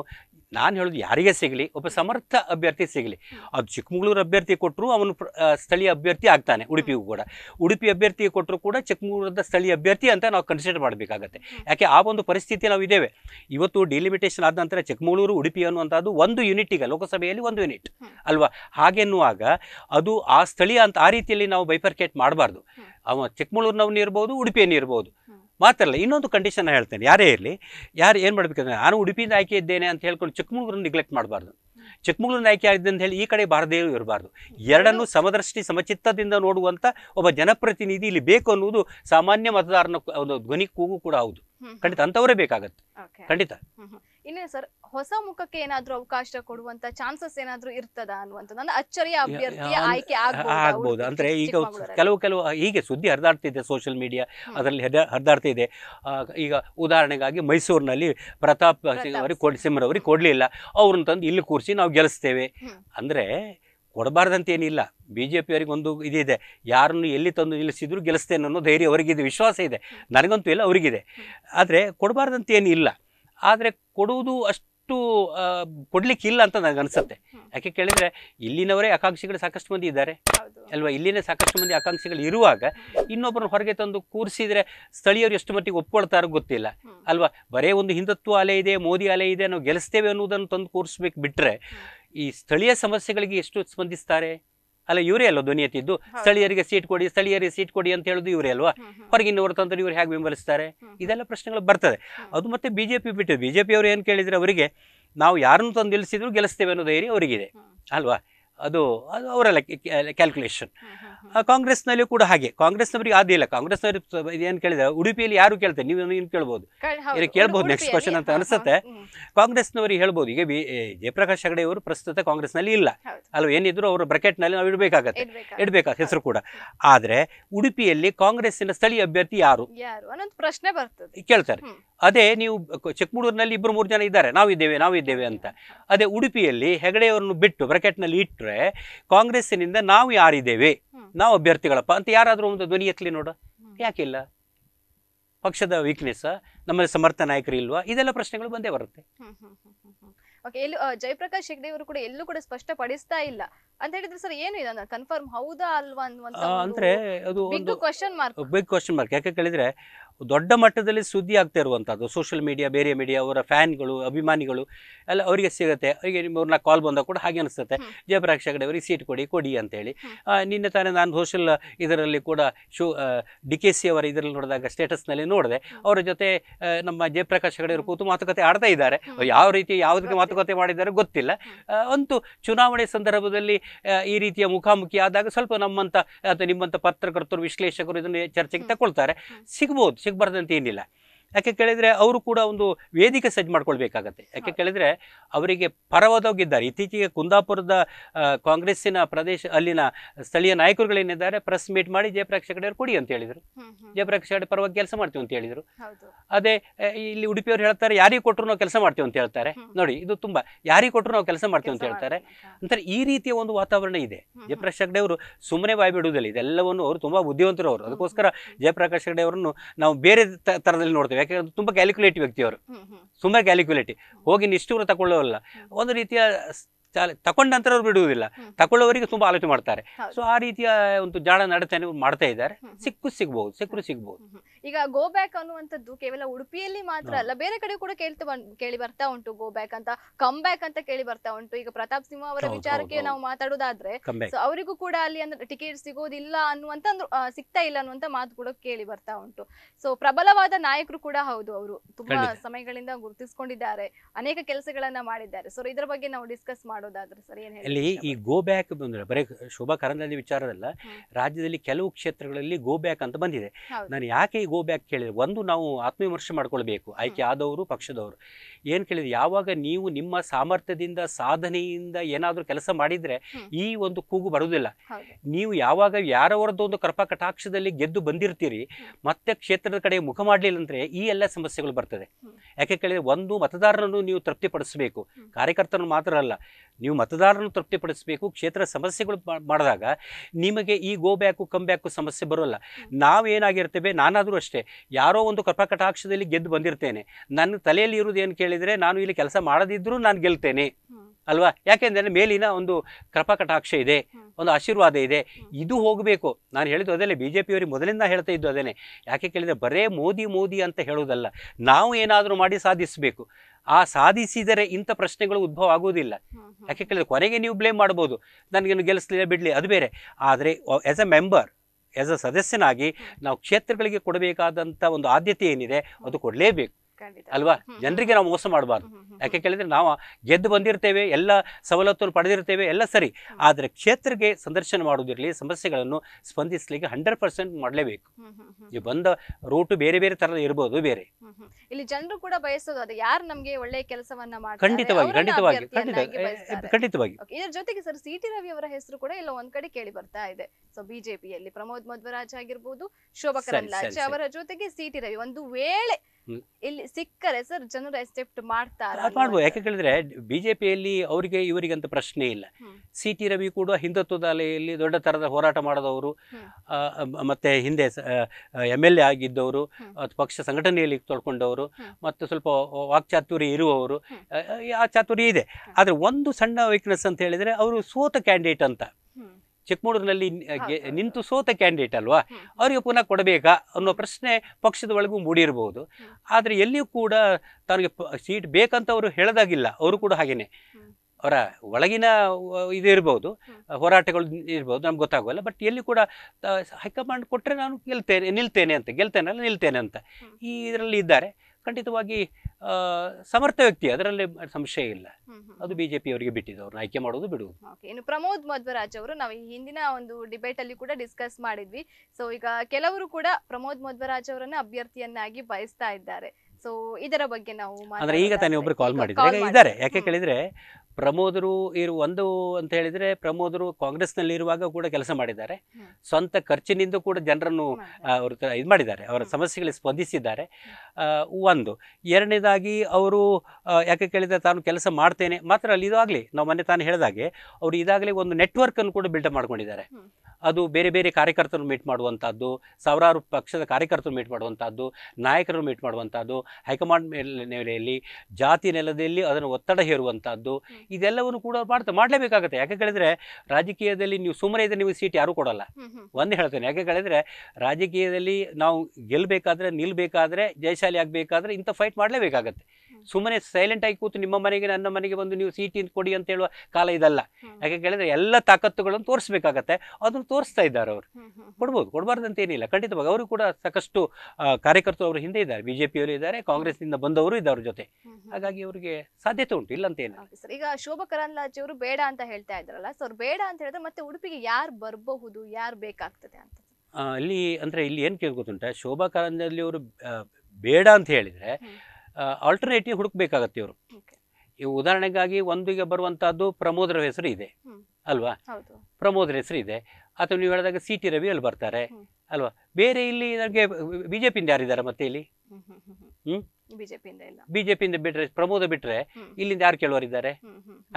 S2: ನಾನು ಹೇಳೋದು ಯಾರಿಗೆ ಸಿಗಲಿ ಒಬ್ಬ ಸಮರ್ಥ ಅಭ್ಯರ್ಥಿ ಸಿಗಲಿ ಅದು ಚಿಕ್ಕಮಗಳೂರು ಅಭ್ಯರ್ಥಿ ಕೊಟ್ಟರು ಅವನು ಸ್ಥಳೀಯ ಅಭ್ಯರ್ಥಿ ಆಗ್ತಾನೆ ಉಡುಪಿಗೂ ಕೂಡ ಉಡುಪಿ ಅಭ್ಯರ್ಥಿ ಕೊಟ್ಟರು ಕೂಡ ಚಿಕ್ಕಮಗಳೂರದ ಸ್ಥಳೀಯ ಅಭ್ಯರ್ಥಿ ಅಂತ ನಾವು ಕನ್ಸಿಡರ್ ಮಾಡಬೇಕಾಗತ್ತೆ ಯಾಕೆ ಆ ಒಂದು ಪರಿಸ್ಥಿತಿ ನಾವು ಇದ್ದೇವೆ ಇವತ್ತು ಡಿಲಿಮಿಟೇಷನ್ ಆದ ನಂತರ ಚಿಕ್ಕಮಗಳೂರು ಉಡುಪಿ ಅನ್ನುವಂಥದ್ದು ಒಂದು ಈಗ ಲೋಕಸಭೆಯಲ್ಲಿ ಒಂದು ಯೂನಿಟ್ ಅಲ್ವಾ ಹಾಗೆನ್ನುವಾಗ ಅದು ಆ ಸ್ಥಳೀಯ ಅಂತ ಆ ರೀತಿಯಲ್ಲಿ ನಾವು ಬೈಫರ್ಕೇಟ್ ಮಾಡಬಾರ್ದು ಅವ ಚಿಕ್ಕಮಗಳೂರಿನವ್ನು ಇರ್ಬೋದು ಉಡುಪಿಯನ್ನು ಇರ್ಬೋದು ಮಾತ್ರ ಇನ್ನೊಂದು ಕಂಡೀಷನ್ ಹೇಳ್ತೇನೆ ಯಾರೇ ಇರಲಿ ಯಾರು ಏನು ಮಾಡಬೇಕಂದ್ರೆ ನಾನು ಉಡುಪಿಯಿಂದ ಆಯ್ಕೆ ಇದ್ದೇನೆ ಅಂತ ಹೇಳ್ಕೊಂಡು ಚಿಕ್ಕಮಗಳೂರನ್ನು ನಿಗ್ಲೆಕ್ಟ್ ಮಾಡಬಾರ್ದು ಚಿಕ್ಕಮಗಳೂರಿನ ಆಯ್ಕೆ ಆಗಿದೆ ಅಂತ ಹೇಳಿ ಈ ಕಡೆ ಬಾರದೇ ಇರಬಾರ್ದು ಎರಡನ್ನೂ ಸಮದೃಷ್ಟಿ ಸಮಚಿತ್ತದಿಂದ ನೋಡುವಂಥ ಒಬ್ಬ ಜನಪ್ರತಿನಿಧಿ ಇಲ್ಲಿ ಬೇಕು ಅನ್ನುವುದು ಸಾಮಾನ್ಯ ಮತದಾರನ ಒಂದು ಧ್ವನಿ ಕೂಗು ಕೂಡ ಹೌದು ಖಂಡಿತ ಅಂತವರೇ ಬೇಕಾಗತ್ತೆ
S1: ಖಂಡಿತ ಇನ್ನೇ ಸರ್ ಹೊಸ ಮುಖಕ್ಕೆ ಏನಾದ್ರೂ ಅವಕಾಶ ಕೊಡುವಂತ ಚಾನ್ಸಸ್ ಏನಾದ್ರೂ ಇರ್ತದ ಅನ್ನುವಂಥದ್ದು ಅಚ್ಚರಿಯ ಅಭ್ಯರ್ಥಿ ಆಯ್ಕೆ ಆಗ್ಬಹುದು ಅಂದ್ರೆ ಈಗ ಕೆಲವು
S2: ಕೆಲವು ಹೀಗೆ ಸುದ್ದಿ ಹರಿದಾಡ್ತಿದೆ ಸೋಷಿಯಲ್ ಮೀಡಿಯಾ ಅದರಲ್ಲಿ ಹರಿದಾಡ್ತಿದೆ ಈಗ ಉದಾಹರಣೆಗಾಗಿ ಮೈಸೂರಿನಲ್ಲಿ ಪ್ರತಾಪ್ ಸಿಂಗ್ ಅವ್ರಿಗೆ ಕೊಡ್ಲಿಲ್ಲ ಅವ್ರನ್ನ ತಂದು ಇಲ್ಲಿ ಕೂರಿಸಿ ನಾವು ಗೆಲ್ಲಿಸ್ತೇವೆ ಅಂದ್ರೆ ಕೊಡಬಾರ್ದಂತೇನಿಲ್ಲ ಬಿ ಜೆ ಅವರಿಗೆ ಒಂದು ಇದಿದೆ ಯಾರನ್ನು ಎಲ್ಲಿ ತಂದು ನಿಲ್ಲಿಸಿದ್ರು ಗೆಲ್ಲಿಸ್ತೇನೆ ಅನ್ನೋ ಧೈರ್ಯ ಅವರಿಗಿದೆ ವಿಶ್ವಾಸ ಇದೆ ನನಗಂತೂ ಇಲ್ಲ ಅವರಿಗಿದೆ ಆದರೆ ಕೊಡಬಾರ್ದಂತೇನಿಲ್ಲ ಆದರೆ ಕೊಡುವುದು ಅಷ್ಟು ಇಲ್ಲ ಅಂತ ಅನಿಸುತ್ತೆ ಯಾಕೆ ಕೇಳಿದರೆ ಇಲ್ಲಿನವರೇ ಆಕಾಂಕ್ಷಿಗಳು ಸಾಕಷ್ಟು ಮಂದಿ ಇದ್ದಾರೆ ಅಲ್ವಾ ಇಲ್ಲಿನೇ ಸಾಕಷ್ಟು ಮಂದಿ ಆಕಾಂಕ್ಷಿಗಳು ಇರುವಾಗ ಇನ್ನೊಬ್ಬರನ್ನ ಹೊರಗೆ ತಂದು ಕೂರಿಸಿದರೆ ಸ್ಥಳೀಯರು ಎಷ್ಟು ಮಟ್ಟಿಗೆ ಒಪ್ಕೊಳ್ತಾರೋ ಗೊತ್ತಿಲ್ಲ ಅಲ್ವಾ ಬರೇ ಒಂದು ಹಿಂದುತ್ವ ಅಲೆ ಇದೆ ಮೋದಿ ಅಲೆ ಇದೆ ನಾವು ಗೆಲ್ಲಿಸ್ತೇವೆ ಅನ್ನೋದನ್ನು ತಂದು ಕೂರಿಸ್ಬೇಕು ಬಿಟ್ಟರೆ ಈ ಸ್ಥಳೀಯ ಸಮಸ್ಯೆಗಳಿಗೆ ಎಷ್ಟು ಸ್ಪಂದಿಸ್ತಾರೆ ಅಲ್ಲ ಇವರೇ ಅಲ್ವ ಧ್ವನಿ ಎತ್ತಿದ್ದು ಸ್ಥಳೀಯರಿಗೆ ಸೀಟ್ ಕೊಡಿ ಸ್ಥಳೀಯರಿಗೆ ಸೀಟ್ ಕೊಡಿ ಅಂತ ಹೇಳುದು ಇವರೇ ಅಲ್ವಾ ಹೊರಗಿನವರು ತಂದ್ರೆ ಇವ್ರು ಹೇಗೆ ಬೆಂಬಲಿಸ್ತಾರೆ ಇದೆಲ್ಲ ಪ್ರಶ್ನೆಗಳು ಬರ್ತದೆ ಅದು ಮತ್ತೆ ಬಿಜೆಪಿ ಬಿಟ್ಟು ಬಿಜೆಪಿ ಅವರು ಏನು ಕೇಳಿದ್ರೆ ಅವರಿಗೆ ನಾವು ಯಾರನ್ನು ತಂದು ನಿಲ್ಲಿಸಿದ್ರು ಗೆಲ್ಲಿಸ್ತೇವೆ ಅನ್ನೋ ಧೈರ್ಯ ಅವರಿಗಿದೆ ಅಲ್ವಾ ಅದು ಅದು ಅವರ ಕ್ಯಾಲ್ಕುಲೇಷನ್ ಕಾಂಗ್ರೆಸ್ನಲ್ಲಿ ಕೂಡ ಹಾಗೆ ಕಾಂಗ್ರೆಸ್ನವರಿಗೆ ಇಲ್ಲ ಕಾಂಗ್ರೆಸ್ನವರು ಏನು ಕೇಳಿದ್ರೆ ಉಡುಪಿಯಲ್ಲಿ ಯಾರು ಕೇಳ್ತಾರೆ ನೀವು ಏನು ಕೇಳ್ಬೋದು
S5: ಕೇಳ್ಬೋದು ನೆಕ್ಸ್ಟ್ ಕ್ವಶನ್ ಅಂತ ಅನಿಸುತ್ತೆ
S2: ಕಾಂಗ್ರೆಸ್ನವರಿಗೆ ಹೇಳ್ಬೋದು ಈಗ ಬಿ ಜಯಪ್ರಕಾಶ್ ಹೆಗಡೆ ಅವರು ಪ್ರಸ್ತುತ ಕಾಂಗ್ರೆಸ್ನಲ್ಲಿ ಇಲ್ಲ ಅಲ್ವ ಏನಿದ್ರು ಅವರು ಬ್ರಕೆಟ್ನಲ್ಲಿ ನಾವು ಇಡಬೇಕಾಗತ್ತೆ ಇಡಬೇಕಾ ಹೆಸರು ಕೂಡ ಆದರೆ ಉಡುಪಿಯಲ್ಲಿ ಕಾಂಗ್ರೆಸ್ಸಿನ ಸ್ಥಳೀಯ ಅಭ್ಯರ್ಥಿ ಯಾರು
S1: ಪ್ರಶ್ನೆ ಬರ್ತದೆ ಕೇಳ್ತಾರೆ
S2: ಅದೇ ನೀವು ಚಿಕ್ಕಮಗಳೂರಿನಲ್ಲಿ ಇಬ್ಬರು ಮೂರು ಜನ ಇದ್ದಾರೆ ನಾವಿದ್ದೇವೆ ನಾವಿದ್ದೇವೆ ಅಂತ ಅದೇ ಉಡುಪಿಯಲ್ಲಿ ಹೆಗಡೆಯವರನ್ನು ಬಿಟ್ಟು ಬ್ರಕೆಟ್ನಲ್ಲಿ ಇಟ್ಟರೆ ಕಾಂಗ್ರೆಸ್ಸಿನಿಂದ ನಾವು ಯಾರಿದ್ದೇವೆ ನಾವು ಅಭ್ಯರ್ಥಿಗಳಪ್ಪ ಅಂತ ಯಾರಾದರೂ ಒಂದು ಧ್ವನಿ ಎತ್ತಲಿ ನೋಡ ಯಾಕಿಲ್ಲ ಪಕ್ಷದ ವೀಕ್ನೆಸ್ ನಮ್ಮಲ್ಲಿ ಸಮರ್ಥ ನಾಯಕರು ಇಲ್ವಾ ಇದೆಲ್ಲ ಪ್ರಶ್ನೆಗಳು ಬಂದೇ ಬರುತ್ತೆ
S1: ಜಯಪ್ರಕಾಶ್ ಹೆಗ್ಡೆ ಅವರು ಕೂಡ ಎಲ್ಲೂ ಕೂಡ ಸ್ಪಷ್ಟಪಡಿಸ್ತಾ ಇಲ್ಲ ಅಂತ ಹೇಳಿದ್ರೆ ಸರ್ ಏನು ಇದನ್ನ ಕನ್ಫರ್ಮ್ ಹೌದಾ ಅಲ್ವಾ ಅಂದ್ರೆ ಅದು big question mark
S2: big question mark ಯಾಕೆ ಕೇಳಿದ್ರೆ ದೊಡ್ಡ ಮಟ್ಟದಲ್ಲಿ ಸುದ್ದಿ ಆಗ್ತಾ ಇರುವಂಥದ್ದು ಸೋಷಿಯಲ್ ಮೀಡಿಯಾ ಬೇರೆ ಮೀಡಿಯಾ ಅವರ ಫ್ಯಾನ್ಗಳು ಅಭಿಮಾನಿಗಳು ಎಲ್ಲ ಅವರಿಗೆ ಸಿಗುತ್ತೆ ಅವರಿಗೆ ನಿಮ್ಮವ್ರನ್ನ ಕಾಲ್ ಬಂದಾಗ ಕೂಡ ಹಾಗೆ ಅನಿಸುತ್ತೆ ಜಯಪ್ರಕಾಶ್ ಹೆಗಡೆ ಅವರಿಗೆ ಸೀಟ್ ಕೊಡಿ ಕೊಡಿ ಅಂತೇಳಿ ನಿನ್ನೆ ತಾನೇ ನಾನು ಸೋಷಿಯಲ್ ಇದರಲ್ಲಿ ಕೂಡ ಶೋ ಡಿ ಕೆ ಸಿ ಅವರ ಇದರಲ್ಲಿ ನೋಡಿದಾಗ ಸ್ಟೇಟಸ್ನಲ್ಲಿ ನೋಡಿದೆ ಅವರ ಜೊತೆ ನಮ್ಮ ಜಯಪ್ರಕಾಶ್ ಪ್ರಕಾಶ್ ಅವರು ಕೂತು ಮಾತುಕತೆ ಆಡ್ತಾ ಇದ್ದಾರೆ ಯಾವ ರೀತಿ ಯಾವುದಕ್ಕೆ ಮಾತುಕತೆ ಮಾಡಿದ್ದಾರೆ ಗೊತ್ತಿಲ್ಲ ಅಂತೂ ಚುನಾವಣೆ ಸಂದರ್ಭದಲ್ಲಿ ಈ ರೀತಿಯ ಮುಖಾಮುಖಿ ಆದಾಗ ಸ್ವಲ್ಪ ನಮ್ಮಂಥ ಅಥವಾ ನಿಮ್ಮಂಥ ಪತ್ರಕರ್ತರು ವಿಶ್ಲೇಷಕರು ಇದನ್ನು ಚರ್ಚೆಗೆ ತಗೊಳ್ತಾರೆ ಸಿಗ್ಬೋದು ಬರ್ದಂತ ಏನಿಲ್ಲ ಯಾಕೆ ಕೇಳಿದರೆ ಅವರು ಕೂಡ ಒಂದು ವೇದಿಕೆ ಸಜ್ಜು ಮಾಡ್ಕೊಳ್ಬೇಕಾಗತ್ತೆ ಯಾಕೆ ಕೇಳಿದ್ರೆ ಅವರಿಗೆ ಪರವಾದೋಗಿದ್ದಾರೆ ಇತ್ತೀಚೆಗೆ ಕುಂದಾಪುರದ ಕಾಂಗ್ರೆಸ್ಸಿನ ಪ್ರದೇಶ ಅಲ್ಲಿನ ಸ್ಥಳೀಯ ನಾಯಕರುಗಳೇನಿದ್ದಾರೆ ಪ್ರೆಸ್ ಮೀಟ್ ಮಾಡಿ ಜಯಪ್ರಕಾಶ್ ಹೆಗಡೆ ಕೊಡಿ ಅಂತ ಹೇಳಿದರು ಜಯಪ್ರಕಾಶ್ ಹೆಗಡೆ ಪರವಾಗಿ ಕೆಲಸ ಮಾಡ್ತೀವಿ ಅಂತ ಹೇಳಿದರು ಅದೇ ಇಲ್ಲಿ ಉಡುಪಿಯವರು ಹೇಳ್ತಾರೆ ಯಾರಿಗೆ ಕೊಟ್ಟರು ನಾವು ಕೆಲಸ ಮಾಡ್ತೀವಿ ಅಂತ ಹೇಳ್ತಾರೆ ನೋಡಿ ಇದು ತುಂಬ ಯಾರಿಗೆ ಕೊಟ್ಟರು ನಾವು ಕೆಲಸ ಮಾಡ್ತೀವಿ ಅಂತ ಹೇಳ್ತಾರೆ ಅಂದರೆ ಈ ರೀತಿಯ ಒಂದು ವಾತಾವರಣ ಇದೆ ಜಯಪ್ರಕಾಶ್ ಹೆಗಡೆ ಅವರು ಸುಮ್ಮನೆ ಬಾಯಿ ಬಿಡುವುದಿಲ್ಲ ಇದೆಲ್ಲವನ್ನು ಅವರು ತುಂಬ ಬುದ್ಧಿವಂತರು ಅವರು ಅದಕ್ಕೋಸ್ಕರ ಜಯಪ್ರಕಾಶ್ ಹೆಗಡೆ ಅವರನ್ನು ನಾವು ಬೇರೆ ತರದಲ್ಲಿ ನೋಡ್ತೇವೆ ಯಾಕಂದ್ರೆ ತುಂಬಾ ಕ್ಯಾಲ್ಕುಲೇಟಿವ್ ವ್ಯಕ್ತಿ ಅವರು ತುಂಬಾ ಕ್ಯಾಲ್ಕುಲೇಟಿವ್ ಹೋಗಿ ನಿಷ್ಠೂರ ತಗೊಳ್ಳೋಲ್ಲ ಒಂದು ರೀತಿಯ ಚಾಲ ತಕೊಂಡ ನಂತರ ಅವ್ರು ಬಿಡುವುದಿಲ್ಲ ತಗೊಳ್ಳೋವರಿಗೆ ತುಂಬ ಆಲೋಚನೆ ಮಾಡ್ತಾರೆ ಸೊ ಆ ರೀತಿಯ ಒಂದು ಜಾಣ ನಡತನೆ ಮಾಡ್ತಾ ಇದ್ದಾರೆ ಸಿಕ್ಕು ಸಿಗ್ಬಹುದು ಸಿಕ್ಕರು ಸಿಗ್ಬಹುದು
S1: ಈಗ ಗೋ ಬ್ಯಾಕ್ ಅನ್ನುವಂಥದ್ದು ಕೇವಲ ಉಡುಪಿಯಲ್ಲಿ ಮಾತ್ರ ಅಲ್ಲ ಬೇರೆ ಕಡೆ ಕೂಡ ಕೇಳ್ತಾ ಕೇಳಿ ಬರ್ತಾ ಉಂಟು ಗೋ ಬ್ಯಾಕ್ ಅಂತ ಕಮ್ ಬ್ಯಾಕ್ ಅಂತ ಕೇಳಿ ಬರ್ತಾ ಉಂಟು ಈಗ ಪ್ರತಾಪ್ ಸಿಂಹ ಅವರ ವಿಚಾರಕ್ಕೆ ನಾವು ಮಾತಾಡೋದಾದ್ರೆ ಅವರಿಗೂ ಕೂಡ ಅಲ್ಲಿ ಅಂದ್ರೆ ಟಿಕೆಟ್ ಸಿಗೋದಿಲ್ಲ ಅನ್ನುವಂತ ಸಿಗ್ತಾ ಇಲ್ಲ ಅನ್ನುವಂತ ಮಾತು ಕೂಡ ಕೇಳಿ ಬರ್ತಾ ಉಂಟು ಸೊ ಪ್ರಬಲವಾದ ನಾಯಕರು ಕೂಡ ಹೌದು ಅವರು ತುಂಬಾ ಸಮಯಗಳಿಂದ ಗುರುತಿಸಿಕೊಂಡಿದ್ದಾರೆ ಅನೇಕ ಕೆಲಸಗಳನ್ನ ಮಾಡಿದ್ದಾರೆ ಸೊ ಇದರ ಬಗ್ಗೆ ನಾವು ಡಿಸ್ಕಸ್ ಮಾಡೋಣ ಅಲ್ಲಿ
S2: ಈ ಗೋ ಬ್ಯಾಕ್ ಬಂದ್ರೆ ಬರೀ ಶೋಭಾ ವಿಚಾರ ವಿಚಾರದಲ್ಲ ರಾಜ್ಯದಲ್ಲಿ ಕೆಲವು ಕ್ಷೇತ್ರಗಳಲ್ಲಿ ಗೋ ಬ್ಯಾಕ್ ಅಂತ ಬಂದಿದೆ ನಾನು ಯಾಕೆ ಈ ಗೋ ಬ್ಯಾಕ್ ಕೇಳಿದೆ ಒಂದು ನಾವು ಆತ್ಮವಿಮರ್ಶೆ ಮಾಡ್ಕೊಳ್ಬೇಕು ಆಯ್ಕೆ ಆದವರು ಪಕ್ಷದವರು ಏನು ಕೇಳಿದ್ರೆ ಯಾವಾಗ ನೀವು ನಿಮ್ಮ ಸಾಮರ್ಥ್ಯದಿಂದ ಸಾಧನೆಯಿಂದ ಏನಾದರೂ ಕೆಲಸ ಮಾಡಿದ್ರೆ ಈ ಒಂದು ಕೂಗು ಬರುವುದಿಲ್ಲ ನೀವು ಯಾವಾಗ ಯಾರವರದ್ದು ಒಂದು ಕೃಪಾ ಕಟಾಕ್ಷದಲ್ಲಿ ಗೆದ್ದು ಬಂದಿರ್ತೀರಿ ಮತ್ತೆ ಕ್ಷೇತ್ರದ ಕಡೆ ಮುಖ ಮಾಡಲಿಲ್ಲ ಅಂದ್ರೆ ಈ ಎಲ್ಲ ಸಮಸ್ಯೆಗಳು ಬರ್ತದೆ ಯಾಕೆ ಕೇಳಿದ್ರೆ ಒಂದು ಮತದಾರರನ್ನು ನೀವು ತೃಪ್ತಿಪಡಿಸಬೇಕು ಕಾರ್ಯಕರ್ತರನ್ನು ಮಾತ್ರ ಅಲ್ಲ ನೀವು ಮತದಾರರನ್ನು ತೃಪ್ತಿಪಡಿಸಬೇಕು ಕ್ಷೇತ್ರ ಸಮಸ್ಯೆಗಳು ಮಾಡಿದಾಗ ನಿಮಗೆ ಈ ಗೋ ಬ್ಯಾಕು ಕಮ್ ಬ್ಯಾಕು ಸಮಸ್ಯೆ ಬರೋಲ್ಲ ನಾವೇನಾಗಿರ್ತೇವೆ ನಾನಾದರೂ ಅಷ್ಟೇ ಯಾರೋ ಒಂದು ಕೃಪಕಟಾಕ್ಷದಲ್ಲಿ ಗೆದ್ದು ಬಂದಿರ್ತೇನೆ ನನ್ನ ತಲೆಯಲ್ಲಿ ಇರೋದು ಏನು ಕೇಳಿದರೆ ನಾನು ಇಲ್ಲಿ ಕೆಲಸ ಮಾಡದಿದ್ದರೂ ನಾನು ಗೆಲ್ತೇನೆ ಅಲ್ವಾ ಯಾಕೆಂದರೆ ಮೇಲಿನ ಒಂದು ಕೃಪಕಟಾಕ್ಷ ಇದೆ ಒಂದು ಆಶೀರ್ವಾದ ಇದೆ ಇದು ಹೋಗಬೇಕು ನಾನು ಹೇಳಿದ್ದು ಅದೇ ಬಿ ಜೆ ಪಿಯವರಿಗೆ ಮೊದಲಿಂದ ಹೇಳ್ತಾ ಇದ್ದು ಅದೇ ಯಾಕೆ ಕೇಳಿದರೆ ಬರೇ ಮೋದಿ ಮೋದಿ ಅಂತ ಹೇಳೋದಲ್ಲ ನಾವು ಏನಾದರೂ ಮಾಡಿ ಸಾಧಿಸಬೇಕು ಆ ಸಾಧಿಸಿದರೆ ಇಂಥ ಪ್ರಶ್ನೆಗಳು ಉದ್ಭವ ಆಗುವುದಿಲ್ಲ ಯಾಕೆ ಕೇಳಿದ್ರೆ ಕೊನೆಗೆ ನೀವು ಬ್ಲೇಮ್ ಮಾಡ್ಬೋದು ನನಗೇನು ಗೆಲ್ಲಿಸಲಿಲ್ಲ ಬಿಡಲಿ ಅದು ಬೇರೆ ಆದರೆ as a member as a ಸದಸ್ಯನಾಗಿ ನಾವು ಕ್ಷೇತ್ರಗಳಿಗೆ ಕೊಡಬೇಕಾದಂಥ ಒಂದು ಆದ್ಯತೆ ಏನಿದೆ ಅದು ಕೊಡಲೇಬೇಕು ಅಲ್ವಾ ಜನರಿಗೆ ನಾವು ಮೋಸ ಮಾಡಬಾರ್ದು ಯಾಕೆ ಕೇಳಿದ್ರೆ ನಾವು ಗೆದ್ದು ಬಂದಿರ್ತೇವೆ ಎಲ್ಲ ಸವಲತ್ತು ಪಡೆದಿರ್ತೇವೆ ಎಲ್ಲ ಸರಿ ಆದ್ರೆ ಕ್ಷೇತ್ರಕ್ಕೆ ಸಂದರ್ಶನ ಮಾಡೋದಿರಲಿ ಸಮಸ್ಯೆಗಳನ್ನು ಸ್ಪಂದಿಸಲಿಕ್ಕೆ ಹಂಡ್ರೆಡ್ ಪರ್ಸೆಂಟ್ ಮಾಡಲೇಬೇಕು ಈ ಬಂದ ರೂಟು ಬೇರೆ ಬೇರೆ ತರ ಇರ್ಬೋದು ಬೇರೆ
S1: ಇಲ್ಲಿ ಜನರು ಕೂಡ ಬಯಸೋದು ಅದು ಯಾರು ನಮಗೆ ಒಳ್ಳೆ ಕೆಲಸವನ್ನ ಮಾಡಿ ಖಂಡಿತವಾಗಿ ಖಂಡಿತವಾಗಿ ಖಂಡಿತವಾಗಿ ಇದರ ಜೊತೆಗೆ ಸರ್ ಸಿ ಟಿ ರವಿ ಅವರ ಹೆಸರು ಕೂಡ ಎಲ್ಲ ಒಂದ್ ಕಡೆ ಕೇಳಿ ಬರ್ತಾ ಇದೆ ಸೊ ಬಿಜೆಪಿಯಲ್ಲಿ ಪ್ರಮೋದ್ ಮಧ್ವರಾಜ್ ಆಗಿರ್ಬೋದು ಶೋಭಾ ಕರಂದ್ಲಾಜೆ ಅವರ ಜೊತೆಗೆ ಸಿ ರವಿ ಒಂದು ವೇಳೆ ಇಲ್ಲಿ ಸಿಕ್ಕರೆ ಸರ್ ಜನರು ಎಕ್ಸೆಪ್ಟ್ ಮಾಡ್ತಾರೆ
S2: ಮಾಡ್ಬೋದು ಯಾಕೆ ಕೇಳಿದ್ರೆ ಬಿಜೆಪಿಯಲ್ಲಿ ಅವರಿಗೆ ಇವರಿಗೆ ಅಂತ ಪ್ರಶ್ನೆ ಇಲ್ಲ ಸಿ ಟಿ ರವಿ ಕೂಡ ಹಿಂದುತ್ವದ ಅಲೆಯಲ್ಲಿ ದೊಡ್ಡ ತರದ ಹೋರಾಟ ಮಾಡದವರು ಮತ್ತೆ ಹಿಂದೆ ಎಮ್ ಎಲ್ ಎ ಆಗಿದ್ದವರು ಪಕ್ಷ ಸಂಘಟನೆಯಲ್ಲಿ ತೊಳ್ಕೊಂಡವರು ಮತ್ತು ಸ್ವಲ್ಪ ವಾಕ್ಚಾತುರಿ ಇರುವವರು ಆ ಚಾತುರಿ ಇದೆ ಆದರೆ ಒಂದು ಸಣ್ಣ ವೀಕ್ನೆಸ್ ಅಂತ ಹೇಳಿದ್ರೆ ಅವರು ಸೋತ ಕ್ಯಾಂಡಿಡೇಟ್ ಅಂತ ಚಿಕ್ಕಮಗಳೂರಿನಲ್ಲಿ ನಿಂತು ಸೋತ ಕ್ಯಾಂಡಿಡೇಟ್ ಅಲ್ವಾ ಅವರಿಗೆ ಪುನಃ ಕೊಡಬೇಕಾ ಅನ್ನೋ ಪ್ರಶ್ನೆ ಪಕ್ಷದ ಒಳಗೂ ಮೂಡಿರಬಹುದು ಆದರೆ ಎಲ್ಲಿಯೂ ಕೂಡ ತನಗೆ ಸೀಟ್ ಬೇಕಂತ ಅವರು ಹೇಳದಾಗಿಲ್ಲ ಅವರು ಕೂಡ ಹಾಗೇನೆ ಅವರ ಒಳಗಿನ ಇದು ಇರ್ಬೋದು ಹೋರಾಟಗಳು ಇರ್ಬೋದು ನಮ್ಗೆ ಗೊತ್ತಾಗೋಲ್ಲ ಬಟ್ ಎಲ್ಲಿ ಕೂಡ ಹೈಕಮಾಂಡ್ ಕೊಟ್ಟರೆ ನಾನು ಗೆಲ್ತೇನೆ ನಿಲ್ತೇನೆ ಅಂತ ಗೆಲ್ತೇನಲ್ಲ ನಿಲ್ತೇನೆ ಅಂತ ಈ ಇದರಲ್ಲಿ ಇದ್ದಾರೆ ಖಂಡಿತವಾಗಿ ಸಮರ್ಥ ವ್ಯಕ್ತಿ ಅದರಲ್ಲಿ ಸಂಶಯ ಇಲ್ಲ ಅದು ಬಿಜೆಪಿ ಅವರಿಗೆ ಬಿಟ್ಟಿದ್ದು ಅವ್ರನ್ನ ಆಯ್ಕೆ ಮಾಡೋದು ಬಿಡುವುದು
S1: ಇನ್ನು ಪ್ರಮೋದ್ ಮಧ್ವರಾಜ್ ಅವರು ನಾವು ಹಿಂದಿನ ಒಂದು ಡಿಬೇಟ್ ಅಲ್ಲಿ ಕೂಡ ಡಿಸ್ಕಸ್ ಮಾಡಿದ್ವಿ ಸೊ ಈಗ ಕೆಲವರು ಕೂಡ ಪ್ರಮೋದ್ ಮಧ್ವರಾಜ್ ಅವರನ್ನ ಅಭ್ಯರ್ಥಿಯನ್ನಾಗಿ ಬಯಸ್ತಾ ಇದ್ದಾರೆ ಸೊ ಇದರ ಬಗ್ಗೆ ನಾವು ಅಂದ್ರೆ ಈಗ ತಾನೇ
S2: ಒಬ್ರು ಕಾಲ್ ಮಾಡಿದ್ರೆ ಯಾಕೆ ಕೇಳಿದ್ರೆ ಪ್ರಮೋದರು ಇರು ಒಂದು ಅಂತ ಹೇಳಿದರೆ ಪ್ರಮೋದರು ಕಾಂಗ್ರೆಸ್ನಲ್ಲಿರುವಾಗ ಕೂಡ ಕೆಲಸ ಮಾಡಿದ್ದಾರೆ ಸ್ವಂತ ಖರ್ಚಿನಿಂದ ಕೂಡ ಜನರನ್ನು ಅವರು ಇದು ಮಾಡಿದ್ದಾರೆ ಅವರ ಸಮಸ್ಯೆಗಳಿಗೆ ಸ್ಪಂದಿಸಿದ್ದಾರೆ ಒಂದು ಎರಡನೇದಾಗಿ ಅವರು ಯಾಕೆ ಕೇಳಿದರೆ ತಾನು ಕೆಲಸ ಮಾಡ್ತೇನೆ ಮಾತ್ರ ಅಲ್ಲಿ ಇದಾಗಲಿ ನಾವು ಮೊನ್ನೆ ತಾನು ಹೇಳಿದಾಗೆ ಅವರು ಇದಾಗಲೇ ಒಂದು ನೆಟ್ವರ್ಕನ್ನು ಕೂಡ ಬಿಲ್ಡಪ್ ಮಾಡ್ಕೊಂಡಿದ್ದಾರೆ ಅದು ಬೇರೆ ಬೇರೆ ಕಾರ್ಯಕರ್ತರು ಮೀಟ್ ಮಾಡುವಂಥದ್ದು ಸಾವಿರಾರು ಪಕ್ಷದ ಕಾರ್ಯಕರ್ತರು ಮೀಟ್ ಮಾಡುವಂಥದ್ದು ನಾಯಕರನ್ನು ಮೀಟ್ ಮಾಡುವಂಥದ್ದು ಹೈಕಮಾಂಡ್ ನೆಲೆಯಲ್ಲಿ ಜಾತಿ ನೆಲದಲ್ಲಿ ಅದನ್ನು ಒತ್ತಡ ಹೇರುವಂಥದ್ದು ಇದೆಲ್ಲವನ್ನು ಕೂಡ ಮಾಡ್ತಾ ಮಾಡಲೇಬೇಕಾಗುತ್ತೆ ಯಾಕೆ ಕೇಳಿದ್ರೆ ರಾಜಕೀಯದಲ್ಲಿ ನೀವು ಸುಮ್ಮನೆ ಇದ್ರೆ ನಿಮಗೆ ಸೀಟ್ ಯಾರು ಕೊಡಲ್ಲ ಒಂದು ಹೇಳ್ತೇನೆ ಯಾಕೆ ಕೇಳಿದ್ರೆ ರಾಜಕೀಯದಲ್ಲಿ ನಾವು ಗೆಲ್ಲಬೇಕಾದ್ರೆ ನಿಲ್ಬೇಕಾದ್ರೆ ಜಯಶಾಲಿ ಆಗಬೇಕಾದ್ರೆ ಇಂಥ ಫೈಟ್ ಮಾಡಲೇಬೇಕಾಗತ್ತೆ ಸುಮ್ಮನೆ ಸೈಲೆಂಟ್ ಆಗಿ ಕೂತು ನಿಮ್ಮ ಮನೆಗೆ ನನ್ನ ಮನೆಗೆ ಬಂದು ನೀವು ಸೀಟಿ ಕೊಡಿ ಅಂತ ಹೇಳುವ ಕಾಲ ಇದಲ್ಲ ಯಾಕೆ ಕೇಳಿದ್ರೆ ಎಲ್ಲ ತಾಕತ್ತುಗಳನ್ನು ತೋರಿಸಬೇಕಾಗತ್ತೆ ಅದನ್ನು ತೋರಿಸ್ತಾ ಇದ್ದಾರೆ ಅವರು ಕೊಡ್ಬೋದು ಕೊಡಬಾರ್ದಂತ ಏನಿಲ್ಲ ಖಂಡಿತವಾಗಿ ಅವರು ಕೂಡ ಸಾಕಷ್ಟು ಕಾರ್ಯಕರ್ತರು ಅವರು ಹಿಂದೆ ಇದ್ದಾರೆ ಬಿಜೆಪಿಯವರು ಇದ್ದಾರೆ ಕಾಂಗ್ರೆಸ್ನಿಂದ ಬಂದವರು ಇದ್ದಾರೆ ಜೊತೆ ಹಾಗಾಗಿ ಅವರಿಗೆ ಸಾಧ್ಯತೆ ಉಂಟು ಇಲ್ಲ ಅಂತ
S1: ಏನಿಲ್ಲ ಈಗ ಶೋಭಾ ಕರಂದ್ಲಾಜಿ ಅವರು ಬೇಡ ಅಂತ ಹೇಳ್ತಾ ಇದ್ರಲ್ಲ ಸೊ ಅವ್ರು ಬೇಡ ಅಂತ ಹೇಳಿದ್ರೆ ಮತ್ತೆ ಉಡುಪಿಗೆ ಯಾರು ಬರಬಹುದು ಯಾರು ಬೇಕಾಗ್ತದೆ ಅಂತ
S2: ಇಲ್ಲಿ ಅಂದ್ರೆ ಇಲ್ಲಿ ಏನು ಕೇಳ್ಕೊತುಂಟ ಶೋಭಾ ಕರಂದ್ಲಾಜೆ ಅವರು ಬೇಡ ಅಂತ ಹೇಳಿದ್ರೆ ಆಲ್ಟರ್ನೇಟಿವ್ ಹುಡುಕ್ಬೇಕಾಗತ್ತೆ ಇವರು ಈ ಉದಾಹರಣೆಗಾಗಿ ಒಂದಿಗೆ ಬರುವಂತಹದ್ದು ಪ್ರಮೋದರ ಹೆಸರು ಇದೆ ಅಲ್ವಾ ಪ್ರಮೋದರ ಹೆಸರು ಇದೆ ಅಥವಾ ನೀವು ಹೇಳಿದಾಗ ಸಿ ಟಿ ರವಿ ಅಲ್ಲಿ ಬರ್ತಾರೆ ಅಲ್ವಾ ಬೇರೆ ಇಲ್ಲಿ ನನಗೆ ಬಿಜೆಪಿಯಿಂದ ಯಾರಿದ್ದಾರೆ ಮತ್ತೆ ಇಲ್ಲಿ ಹ್ಮ್
S5: ಬಿಜೆಪಿಯಿಂದ
S2: ಬಿಟ್ರೆ ಪ್ರಮೋದ ಬಿಟ್ರೆ ಇಲ್ಲಿಂದ ಯಾರು ಇದ್ದಾರೆ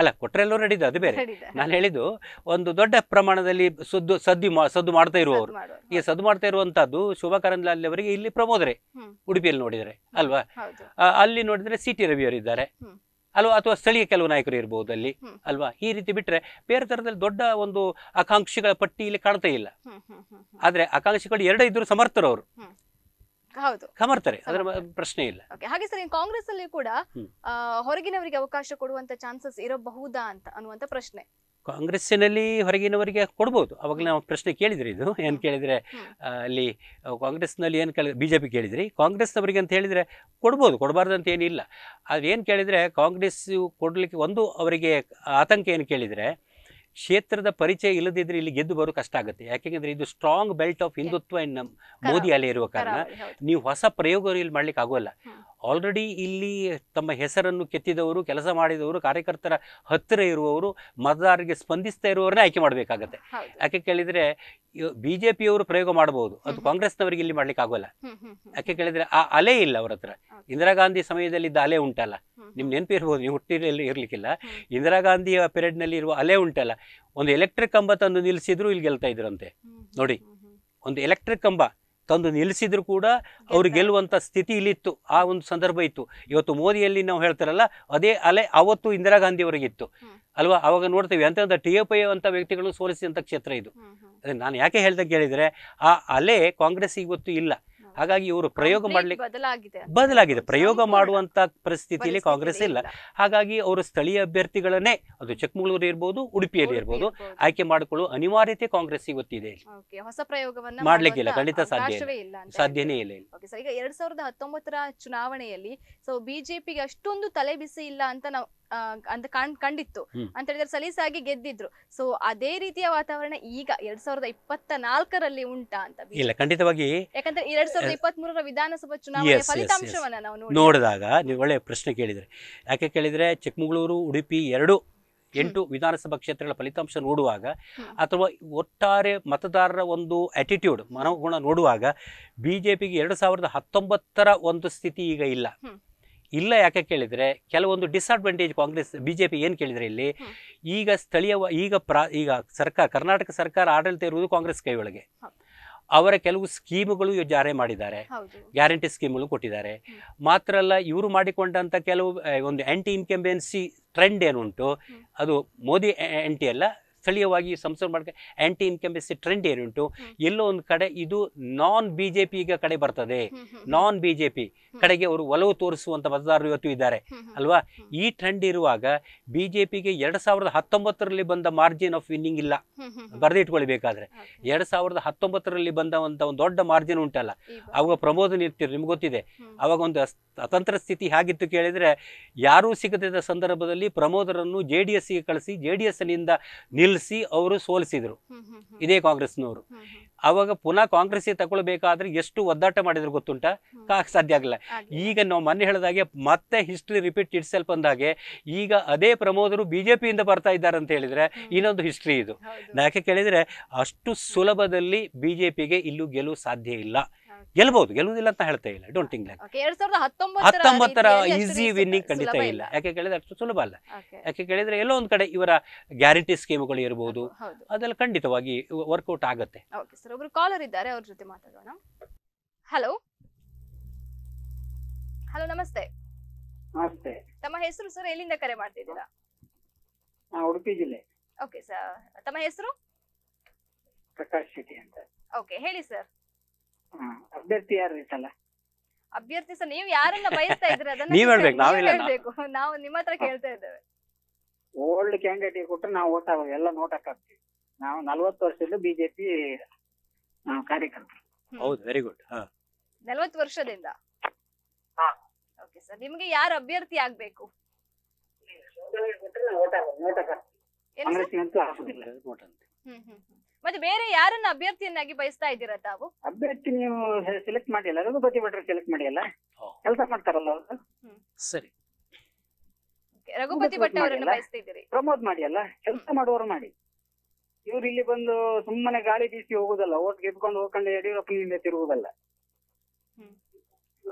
S2: ಅಲ್ಲ ಕೊಟ್ರೆಲ್ಲೋ ನಡೀತು ಅದು ಬೇರೆ ನಾನು ಹೇಳಿದ್ದು ಒಂದು ದೊಡ್ಡ ಪ್ರಮಾಣದಲ್ಲಿ ಸದ್ದು ಸದ್ದು ಸದ್ದು ಮಾಡ್ತಾ ಇರುವವರು ಈ ಸದ್ದು ಮಾಡ್ತಾ ಇರುವಂತಹದ್ದು ಶೋಭಾ ಕರಂದ್ಲಾಲ್ ಅವರಿಗೆ ಇಲ್ಲಿ ಪ್ರಮೋದರೆ ಉಡುಪಿಯಲ್ಲಿ ನೋಡಿದರೆ ಅಲ್ವಾ ಅಲ್ಲಿ ನೋಡಿದ್ರೆ ಸಿ ಟಿ ರವಿಯವರಿದ್ದಾರೆ ಅಲ್ವಾ ಅಥವಾ ಸ್ಥಳೀಯ ಕೆಲವು ನಾಯಕರು ಇರಬಹುದು ಅಲ್ಲಿ ಅಲ್ವಾ ಈ ರೀತಿ ಬಿಟ್ರೆ ಬೇರೆ ತರದಲ್ಲಿ ದೊಡ್ಡ ಒಂದು ಆಕಾಂಕ್ಷಿಗಳ ಪಟ್ಟಿ ಇಲ್ಲಿ ಕಾಣ್ತಾ ಇಲ್ಲ ಆದ್ರೆ ಆಕಾಂಕ್ಷಿಗಳು ಎರಡೇ ಇದ್ರು ಅವರು
S1: ಹೌದು ಕಮರ್ತಾರೆ ಅದರ ಪ್ರಶ್ನೆ ಇಲ್ಲ ಹಾಗೆ ಸರ್ ಕಾಂಗ್ರೆಸ್ ಅಲ್ಲಿ ಕೂಡ ಹೊರಗಿನವರಿಗೆ ಅವಕಾಶ ಕೊಡುವಂತ ಚಾನ್ಸಸ್ ಇರಬಹುದಾ ಅಂತ ಅನ್ನುವಂತ ಪ್ರಶ್ನೆ
S2: ಕಾಂಗ್ರೆಸ್ಸಿನಲ್ಲಿ ಹೊರಗಿನವರಿಗೆ ಕೊಡ್ಬೋದು ಅವಾಗಲೇ ನಾವು ಪ್ರಶ್ನೆ ಕೇಳಿದ್ರಿ ಇದು ಏನು ಕೇಳಿದ್ರೆ ಅಲ್ಲಿ ಕಾಂಗ್ರೆಸ್ನಲ್ಲಿ ಏನು ಕೇಳಿದ್ರೆ ಬಿ ಜೆ ಪಿ ಕೇಳಿದ್ರಿ ಕಾಂಗ್ರೆಸ್ನವರಿಗೆ ಅಂತ ಹೇಳಿದ್ರೆ ಕೊಡ್ಬೋದು ಕೊಡಬಾರ್ದು ಅಂತ ಏನಿಲ್ಲ ಅದು ಏನು ಕೇಳಿದರೆ ಕಾಂಗ್ರೆಸ್ ಕೊಡಲಿಕ್ಕೆ ಒಂದು ಅವರಿಗೆ ಆತಂಕ ಏನು ಕೇಳಿದರೆ ಕ್ಷೇತ್ರದ ಪರಿಚಯ ಇಲ್ಲದಿದ್ರೆ ಇಲ್ಲಿ ಗೆದ್ದು ಬರೋ ಕಷ್ಟ ಆಗುತ್ತೆ ಯಾಕೆಂದ್ರೆ ಇದು strong belt of Hindutva Modi ಅಲೆ ಇರುವ ಕಾರಣ ನೀವು ಹೊಸ ಪ್ರಯೋಗ ಇಲ್ಲಿ ಮಾಡ್ಲಿಕ್ಕೆ ಆಗೋಲ್ಲ ಆಲ್ರೆಡಿ ಇಲ್ಲಿ ತಮ್ಮ ಹೆಸರನ್ನು ಕೆತ್ತಿದವರು ಕೆಲಸ ಮಾಡಿದವರು ಕಾರ್ಯಕರ್ತರ ಹತ್ತಿರ ಇರುವವರು ಮತದಾರರಿಗೆ ಸ್ಪಂದಿಸ್ತಾ ಇರುವವರನ್ನೇ ಆಯ್ಕೆ ಮಾಡಬೇಕಾಗತ್ತೆ ಯಾಕೆ ಕೇಳಿದರೆ ಬಿ ಜೆ ಪಿಯವರು ಪ್ರಯೋಗ ಮಾಡಬಹುದು ಅದು ಕಾಂಗ್ರೆಸ್ನವರಿಗೆ ಇಲ್ಲಿ ಮಾಡ್ಲಿಕ್ಕೆ ಆಗೋಲ್ಲ ಯಾಕೆ ಕೇಳಿದ್ರೆ ಆ ಅಲೆ ಇಲ್ಲ ಅವ್ರ ಹತ್ರ ಇಂದಿರಾ ಗಾಂಧಿ ಇದ್ದ ಅಲೆ ಉಂಟಲ್ಲ ನಿಮ್ ಇರ್ಬೋದು ನೀವು ಹುಟ್ಟಿರಲ್ಲಿ ಇರ್ಲಿಕ್ಕಿಲ್ಲ ಇಂದಿರಾ ಗಾಂಧಿಯ ನಲ್ಲಿ ಇರುವ ಅಲೆ ಉಂಟಲ್ಲ ಒಂದು ಎಲೆಕ್ಟ್ರಿಕ್ ಕಂಬ ತಂದು ನಿಲ್ಲಿಸಿದ್ರು ಇಲ್ಲಿ ಗೆಲ್ತಾ ಇದ್ರಂತೆ ನೋಡಿ ಒಂದು ಎಲೆಕ್ಟ್ರಿಕ್ ಕಂಬ ತಂದು ನಿಲ್ಲಿಸಿದ್ರು ಕೂಡ ಅವ್ರು ಗೆಲ್ಲುವಂಥ ಸ್ಥಿತಿ ಇಲ್ಲಿತ್ತು ಆ ಒಂದು ಸಂದರ್ಭ ಇತ್ತು ಇವತ್ತು ಮೋದಿಯಲ್ಲಿ ನಾವು ಹೇಳ್ತಾರಲ್ಲ ಅದೇ ಅಲೆ ಅವತ್ತು ಇಂದಿರಾ ಗಾಂಧಿ ಗಾಂಧಿಯವರಿಗಿತ್ತು ಅಲ್ವಾ ಅವಾಗ ನೋಡ್ತೇವೆ ಅಂತ ಟಿ ಎ ಪಿ ಅಂತ ವ್ಯಕ್ತಿಗಳನ್ನು ಸೋಲಿಸಿದಂಥ ಕ್ಷೇತ್ರ ಇದು ಅದೇ ನಾನು ಯಾಕೆ ಹೇಳ್ದಂಗೆ ಹೇಳಿದ್ರೆ ಆ ಅಲೆ ಕಾಂಗ್ರೆಸ್ ಇವತ್ತು ಇಲ್ಲ ಹಾಗಾಗಿ ಇವರು ಪ್ರಯೋಗ
S1: ಮಾಡ್ಲಿಕ್ಕೆ
S2: ಬದಲಾಗಿದೆ ಪ್ರಯೋಗ ಮಾಡುವಂತ ಪರಿಸ್ಥಿತಿಯಲ್ಲಿ ಕಾಂಗ್ರೆಸ್ ಇಲ್ಲ ಹಾಗಾಗಿ ಅವರು ಸ್ಥಳೀಯ ಅಭ್ಯರ್ಥಿಗಳನ್ನೇ ಅದು ಚಿಕ್ಕಮಗಳೂರು ಇರ್ಬೋದು ಉಡುಪಿಯಲ್ಲಿ ಇರ್ಬೋದು ಆಯ್ಕೆ ಮಾಡಿಕೊಳ್ಳುವ ಅನಿವಾರ್ಯತೆ ಕಾಂಗ್ರೆಸ್ ಗೊತ್ತಿದೆ
S1: ಹೊಸ ಪ್ರಯೋಗವನ್ನು ಮಾಡ್ಲಿಕ್ಕಿಲ್ಲ ಖಂಡಿತ ಸಾಧ್ಯ ಸಾಧ್ಯನೇ ಇಲ್ಲ ಈಗ ಎರಡ್ ಸಾವಿರದ ಹತ್ತೊಂಬತ್ತರ ಚುನಾವಣೆಯಲ್ಲಿ ಸೊ ಬಿಜೆಪಿಗೆ ಅಷ್ಟೊಂದು ತಲೆ ಬಿಸಿ ಇಲ್ಲ ಅಂತ ನಾವು ಅಂತ ಕಾಣ್ ಕಂಡಿತ್ತು ಅಂತ ಹೇಳಿದ್ರೆ ಸಲೀಸಾಗಿ ಗೆದ್ದಿದ್ರು ಸೊ ಅದೇ ರೀತಿಯ ವಾತಾವರಣ ಈಗ ಎರಡ್ ಸಾವಿರದ ಇಪ್ಪತ್ತ ನಾಲ್ಕರಲ್ಲಿ ಉಂಟಾ ಅಂತ ಇಲ್ಲ ಖಂಡಿತವಾಗಿ ಯಾಕಂದ್ರೆ ಎರಡ್ ಸಾವಿರದ ಇಪ್ಪತ್ತ್ ಮೂರರ ವಿಧಾನಸಭಾ ಚುನಾವಣೆ ಫಲಿತಾಂಶವನ್ನ ನಾವು ನೋಡಿದಾಗ
S2: ನೀವು ಒಳ್ಳೆ ಪ್ರಶ್ನೆ ಕೇಳಿದ್ರೆ ಯಾಕೆ ಕೇಳಿದ್ರೆ ಚಿಕ್ಕಮಗಳೂರು ಉಡುಪಿ ಎರಡು ಎಂಟು ವಿಧಾನಸಭಾ ಕ್ಷೇತ್ರಗಳ ಫಲಿತಾಂಶ ನೋಡುವಾಗ ಅಥವಾ ಒಟ್ಟಾರೆ ಮತದಾರರ ಒಂದು ಆಟಿಟ್ಯೂಡ್ ಮನೋಗುಣ ನೋಡುವಾಗ ಬಿ ಜೆ ಪಿಗೆ ಎರಡು ಸಾವಿರದ ಹತ್ತೊಂಬತ್ತರ ಒಂದು ಸ್ಥಿತಿ ಈಗ ಇಲ್ಲ ಇಲ್ಲ ಯಾಕೆ ಕೇಳಿದರೆ ಕೆಲವೊಂದು disadvantage Congress B J P ಏನು ಕೇಳಿದರೆ ಇಲ್ಲಿ ಈಗ ಸ್ಥಳೀಯ ಈಗ ಪ್ರಾ ಈಗ ಸರ್ಕಾರ ಕರ್ನಾಟಕ ಸರ್ಕಾರ ಆಡಳಿತ ಇರುವುದು ಕಾಂಗ್ರೆಸ್ ಕೈ ಒಳಗೆ ಅವರ ಕೆಲವು ಸ್ಕೀಮ್ಗಳು ಜಾರಿ ಮಾಡಿದ್ದಾರೆ ಗ್ಯಾರಂಟಿ ಸ್ಕೀಮ್ಗಳು ಕೊಟ್ಟಿದ್ದಾರೆ ಮಾತ್ರ ಅಲ್ಲ ಇವರು ಮಾಡಿಕೊಂಡಂಥ ಕೆಲವು ಒಂದು ಆ್ಯಂಟಿ ಇನ್ಕಂಬೆನ್ಸಿ ಟ್ರೆಂಡ್ ಏನುಂಟು ಅದು ಮೋದಿ ಆ್ಯಂಟಿ ಅಲ್ಲ ಸ್ಥಳೀಯವಾಗಿ ಸಂಸದ ಮಾಡ್ಕ ಆಂಟಿ ಇನ್ಕಂಬೆನ್ಸಿ ಟ್ರೆಂಡ್ ಏನುಂಟು ಎಲ್ಲೋ ಒಂದು ಕಡೆ ಇದು ನಾನ್ ಬಿಜೆಪಿ ಈಗ ಕಡೆ ಬರ್ತದೆ ನಾನ್ ಬಿಜೆಪಿ ಕಡೆಗೆ ಅವರು ಒಲವು ತೋರಿಸುವಂತ ಮತದಾರರು ಇವತ್ತು ಇದ್ದಾರೆ ಅಲ್ವಾ ಈ ಟ್ರೆಂಡ್ ಇರುವಾಗ ಬಿಜೆಪಿಗೆ ಎರಡ್ ಸಾವಿರದ ಹತ್ತೊಂಬತ್ತರಲ್ಲಿ ಬಂದ ಮಾರ್ಜಿನ್ ಆಫ್ ವಿನ್ನಿಂಗ್ ಇಲ್ಲ ಬರೆದಿಟ್ಕೊಳ್ಬೇಕಾದ್ರೆ ಎರಡ್ ಸಾವಿರದ ಹತ್ತೊಂಬತ್ತರಲ್ಲಿ ಬಂದ ಒಂದು ದೊಡ್ಡ ಮಾರ್ಜಿನ್ ಉಂಟಲ್ಲ ಅವಾಗ ಪ್ರಮೋದನ್ ಇರ್ತೀರಿ ನಿಮ್ಗೆ ಗೊತ್ತಿದೆ ಅವಾಗ ಒಂದು ಅತಂತ್ರ ಸ್ಥಿತಿ ಹಾಗಿತ್ತು ಕೇಳಿದ್ರೆ ಯಾರೂ ಸಿಗದಿದ್ದ ಸಂದರ್ಭದಲ್ಲಿ ಪ್ರಮೋದರನ್ನು ಜೆ ಡಿ ಎಸ್ಗೆ ಕಳಿಸಿ ಜೆ ಡಿ ಎಸ್ನಿಂದ ನಿಲ್ ಗೆಲ್ಲಿಸಿ ಅವರು ಸೋಲಿಸಿದ್ರು ಇದೇ ಕಾಂಗ್ರೆಸ್ನವರು ಅವಾಗ ಪುನಃ ಕಾಂಗ್ರೆಸ್ ತಗೊಳ್ಬೇಕಾದ್ರೆ ಎಷ್ಟು ಒದ್ದಾಟ ಮಾಡಿದ್ರು ಗೊತ್ತುಂಟ ಸಾಧ್ಯ ಆಗಲ್ಲ ಈಗ ನಾವು ಮೊನ್ನೆ ಹೇಳಿದಾಗೆ ಮತ್ತೆ ಹಿಸ್ಟ್ರಿ ರಿಪೀಟ್ ಇಟ್ ಸೆಲ್ಫ್ ಅಂದಾಗೆ ಈಗ ಅದೇ ಪ್ರಮೋದರು ಬಿಜೆಪಿಯಿಂದ ಬರ್ತಾ ಇದ್ದಾರೆ ಅಂತ ಹೇಳಿದ್ರೆ ಇನ್ನೊಂದು ಹಿಸ್ಟ್ರಿ ಇದು ಯಾಕೆ ಕೇಳಿದ್ರೆ ಅಷ್ಟು ಸುಲಭದಲ್ಲಿ ಬಿಜೆಪಿಗೆ ಇಲ್ಲೂ ಗೆಲುವು ಸಾಧ್ಯ ಇಲ್ಲ ಗೆಲ್ಬಹುದು ಗೆಲ್ಲುವುದಿಲ್ಲ ಅಂತ ಹೇಳ್ತಾ ಇಲ್ಲ ಡೋಂಟ್ ಥಿಂಕ್
S1: ಲೈಕ್ ಹತ್ತೊಂಬತ್ತರ ಈಸಿ ವಿನ್ನಿಂಗ್ ಖಂಡಿತ ಇಲ್ಲ
S2: ಯಾಕೆ ಕೇಳಿದ್ರೆ ಅಷ್ಟು ಸುಲಭ ಅಲ್ಲ ಯಾಕೆ ಕೇಳಿದ್ರೆ ಎಲ್ಲೋ ಒಂದ್ ಕಡೆ ಇವರ ಗ್ಯಾರಂಟಿ ಸ್ಕೀಮ್ಗಳು ಇರಬಹುದು ಅದೆಲ್ಲ ಖಂಡಿತವಾಗಿ ವರ್ಕೌಟ್ ಆಗುತ್ತೆ
S1: ಒಬ್ರು ಕಾಲರ್ ಇದ್ದಾರೆ ಅವ್ರ ಜೊತೆ ಮಾತಾಡೋಣ ಹಲೋ ಹಲೋ ನಮಸ್ತೆ ನಮಸ್ತೆ ತಮ್ಮ ಹೆಸರು ಸರ್ ಎಲ್ಲಿಂದ ಕರೆ ಮಾಡ್ತಿದ್ದೀರಾ ಉಡುಪಿ ಜಿಲ್ಲೆ ಓಕೆ ಸರ್ ತಮ್ಮ ಹೆಸರು
S3: ಪ್ರಕಾಶ್ ಶೆಟ್ಟಿ ಅಂತ
S1: ಓಕೆ ಹೇಳಿ ಸರ್
S3: ಅಭ್ಯರ್ಥಿ ಯಾರು ಈ ಸಲ
S1: ಅಭ್ಯರ್ಥಿ ಸರ್ ನೀವು ಯಾರನ್ನ ಬಯಸ್ತಾ ಇದ್ರೆ ಅದನ್ನ ನೀವ್ ಹೇಳ್ಬೇಕು, ನಾವು ಇಲ್ಲ. ನಾವು ನಿಮ್ಮ ಹತ್ರ ಕೇಳ್ತಾ ಇದ್ದೇವೆ
S3: ಓಲ್ಡ್ ಕ್ಯಾಂಡಿಡೇಟ್ ಕೊಟ್ರೆ ನಾವು ಓಟ್ ಆಗೋದು ಎಲ್ಲ ನೋಟ್ ಹಾಕ್ತೀವಿ ನಾವು ನಲ್ವತ್ತು ವರ್ಷದಿಂದ ಬಿಜೆಪಿ ಕಾರ್ಯಕರ್ತರು
S1: ಹೌದು ವೆರಿ ಗುಡ್ ನಲ್ವತ್ತು ವರ್ಷದಿಂದ ಹಾ. ಓಕೆ ಸರ್ ನಿಮ್ಗೆ ಯಾರು ಅಭ್ಯರ್ಥಿ ಆಗ್ಬೇಕು
S3: ಕಾಂಗ್ರೆಸ್ಸಿಗಂತೂ ಹಾಕುದಿಲ್ಲ ಅಂತ
S1: ಹ್ಮ್ ಹ್ಮ್. ಮತ್ತೆ ಬೇರೆ ಯಾರನ್ನ ಅಭ್ಯರ್ಥಿಯನ್ನಾಗಿ ಬಯಸ್ತಾ ಇದ್ದೀರಾ ತಾವು
S3: ಅಭ್ಯರ್ಥಿ ನೀವು ಸೆಲೆಕ್ಟ್ ಮಾಡಿಲ್ಲ ರಘುಪತಿ ಭಟ್ರು ಸೆಲೆಕ್ಟ್ ಮಾಡಿ ಕೆಲಸ ಮಾಡ್ತಾರಲ್ಲ ಅವರು ಸರಿ ರಘುಪತಿ ಭಟ್ ಅವರನ್ನು ಬಯಸ್ತಾ ಇದ್ದೀರಿ ಪ್ರಮೋದ್ ಮಾಡಿ ಅಲ್ಲ ಕೆಲಸ ಮಾಡುವವರು ಮಾಡಿ ಇವ್ರು ಇಲ್ಲಿ ಬಂದು ಸುಮ್ಮನೆ ಗಾಳಿ ಬೀಸಿ ಹೋಗುದಲ್ಲ ಓಟ್ ಗೆದ್ಕೊಂಡು ಹೋಗ್ಕೊಂಡು ಯಡಿಯೂರಪ್ಪನಿಂದ ತಿರುಗುದಲ್ಲ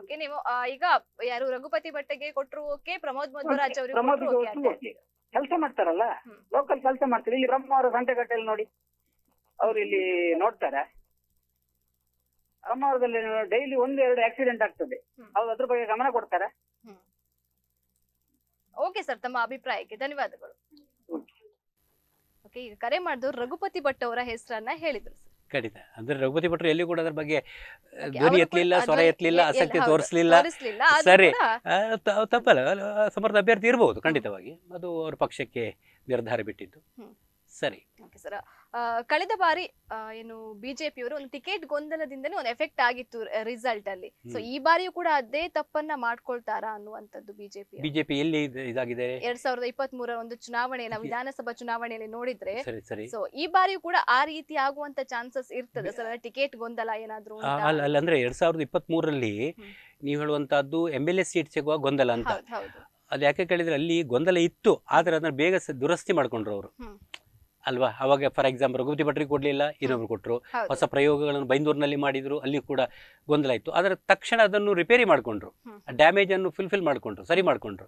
S1: ಓಕೆ ನೀವು ಈಗ ಯಾರು ರಘುಪತಿ ಭಟ್ಟಗೆ ಕೊಟ್ಟರು ಓಕೆ ಪ್ರಮೋದ್ ಮಧ್ವರಾಜ್ ಅವರಿಗೆ
S3: ಕೆಲಸ ಮಾಡ್ತಾರಲ್ಲ ಲೋಕಲ್ ಕೆಲಸ ಮಾಡ್ತಾರೆ ಇಲ್ಲಿ ಬ್ರಹ್ಮ ಅವರ ಗಂಟೆಗಟ್ಟೆಯಲ್ಲಿ ನೋಡಿ ಅವ್ರು ಇಲ್ಲಿ ನೋಡ್ತಾರೆ ಬ್ರಹ್ಮಾವರದಲ್ಲಿ ಡೈಲಿ ಒಂದು ಎರಡು ಆಕ್ಸಿಡೆಂಟ್ ಆಗ್ತದೆ ಅವ್ರು ಅದ್ರ ಬಗ್ಗೆ ಗಮನ ಕೊಡ್ತಾರೆ
S1: ಓಕೆ ಸರ್ ತಮ್ಮ ಅಭಿಪ್ರಾಯಕ್ಕೆ ಧನ್ಯವಾದಗಳು ಓಕೆ ಈಗ ಕರೆ ಮಾಡಿದ್ರು ರಘುಪತಿ ಭಟ್ ಅವರ ಹೆಸರನ್ನ ಹೇಳಿದ್ರು
S2: ಖಂಡಿತ ಅಂದ್ರೆ ರಘುಪತಿ ಭಟ್ರು ಎಲ್ಲಿ ಕೂಡ ಅದ್ರ ಬಗ್ಗೆ ಧ್ವನಿ ಎತ್ತಲಿಲ್ಲ ಸ್ವರ ಎತ್ತಲಿಲ್ಲ ಆಸಕ್ತಿ ತೋರಿಸಲಿಲ್ಲ ಸರಿ ತಪ್ಪಲ್ಲ ಸಮರ್ಥ ಅಭ್ಯರ್ಥಿ ಇರಬಹುದು ಖಂಡಿತವಾಗಿ ಅದು ಅವ್ರ ಪಕ್ಷಕ್ಕೆ ನಿರ್ಧಾರ ಬಿಟ್ಟಿದ್ದು ಸರಿ
S1: ಸರ್ ಕಳೆದ ಬಾರಿ ಏನು ಬಿಜೆಪಿಯವರು ಒಂದು ಟಿಕೆಟ್ ಗೊಂದಲದಿಂದನೇ ಒಂದು ಎಫೆಕ್ಟ್ ಆಗಿತ್ತು ರಿಸಲ್ಟ್ ಅಲ್ಲಿ ಸೊ ಈ ಬಾರಿಯೂ ಕೂಡ ಅದೇ ತಪ್ಪನ್ನ ಮಾಡ್ಕೊಳ್ತಾರಾ ಅನ್ನುವಂಥದ್ದು ಬಿಜೆಪಿ
S2: ಬಿಜೆಪಿ ಎಲ್ಲಿ ಇದಾಗಿದೆ
S1: ಎರಡ್ ಸಾವಿರದ ಇಪ್ಪತ್ತ್ ಮೂರರ ಒಂದು ಚುನಾವಣೆ ನಾವು ವಿಧಾನಸಭಾ ಚುನಾವಣೆಯಲ್ಲಿ ನೋಡಿದ್ರೆ ಸೊ ಈ ಬಾರಿಯೂ ಕೂಡ ಆ ರೀತಿ ಆಗುವಂತ ಚಾನ್ಸಸ್ ಇರ್ತದೆ ಸರ್ ಟಿಕೆಟ್ ಗೊಂದಲ ಏನಾದ್ರು
S2: ಅಲ್ಲ ಅಂದ್ರೆ ಎರಡ್ ಸಾವಿರದ ಇಪ್ಪತ್ತ್ ಮೂರರಲ್ಲಿ ನೀವು ಹೇಳುವಂತಹದ್ದು ಎಂ ಎಲ್ ಎ ಸೀಟ್ ಸಿಗುವ ಗೊಂದಲ ಅಂತ ಅದು ಯಾಕೆ ಕೇಳಿದ್ರೆ ಅಲ್ಲಿ ಗೊಂದಲ ಇತ್ತು ಆದ್ರೆ ಅದನ್ನ ಬೇಗ ದುರಸ್ತಿ ಮಾಡ್ಕೊಂಡ್ರು ಅವರು ಅಲ್ವಾ ಅವಾಗ ಫಾರ್ ಎಕ್ಸಾಂಪಲ್ ರಘುಪತಿ ಭಟ್ರಿಗೆ ಕೊಡಲಿಲ್ಲ ಇನ್ನೊಬ್ರು ಕೊಟ್ಟರು ಹೊಸ ಪ್ರಯೋಗಗಳನ್ನು ಬೈಂದೂರಿನಲ್ಲಿ ಮಾಡಿದ್ರು ಅಲ್ಲಿ ಕೂಡ ಗೊಂದಲ ಇತ್ತು ಆದರೆ ತಕ್ಷಣ ಅದನ್ನು ರಿಪೇರಿ ಮಾಡಿಕೊಂಡ್ರು ಡ್ಯಾಮೇಜ್ ಅನ್ನು ಫುಲ್ಫಿಲ್ ಮಾಡಿಕೊಂಡ್ರು ಸರಿ ಮಾಡಿಕೊಂಡ್ರು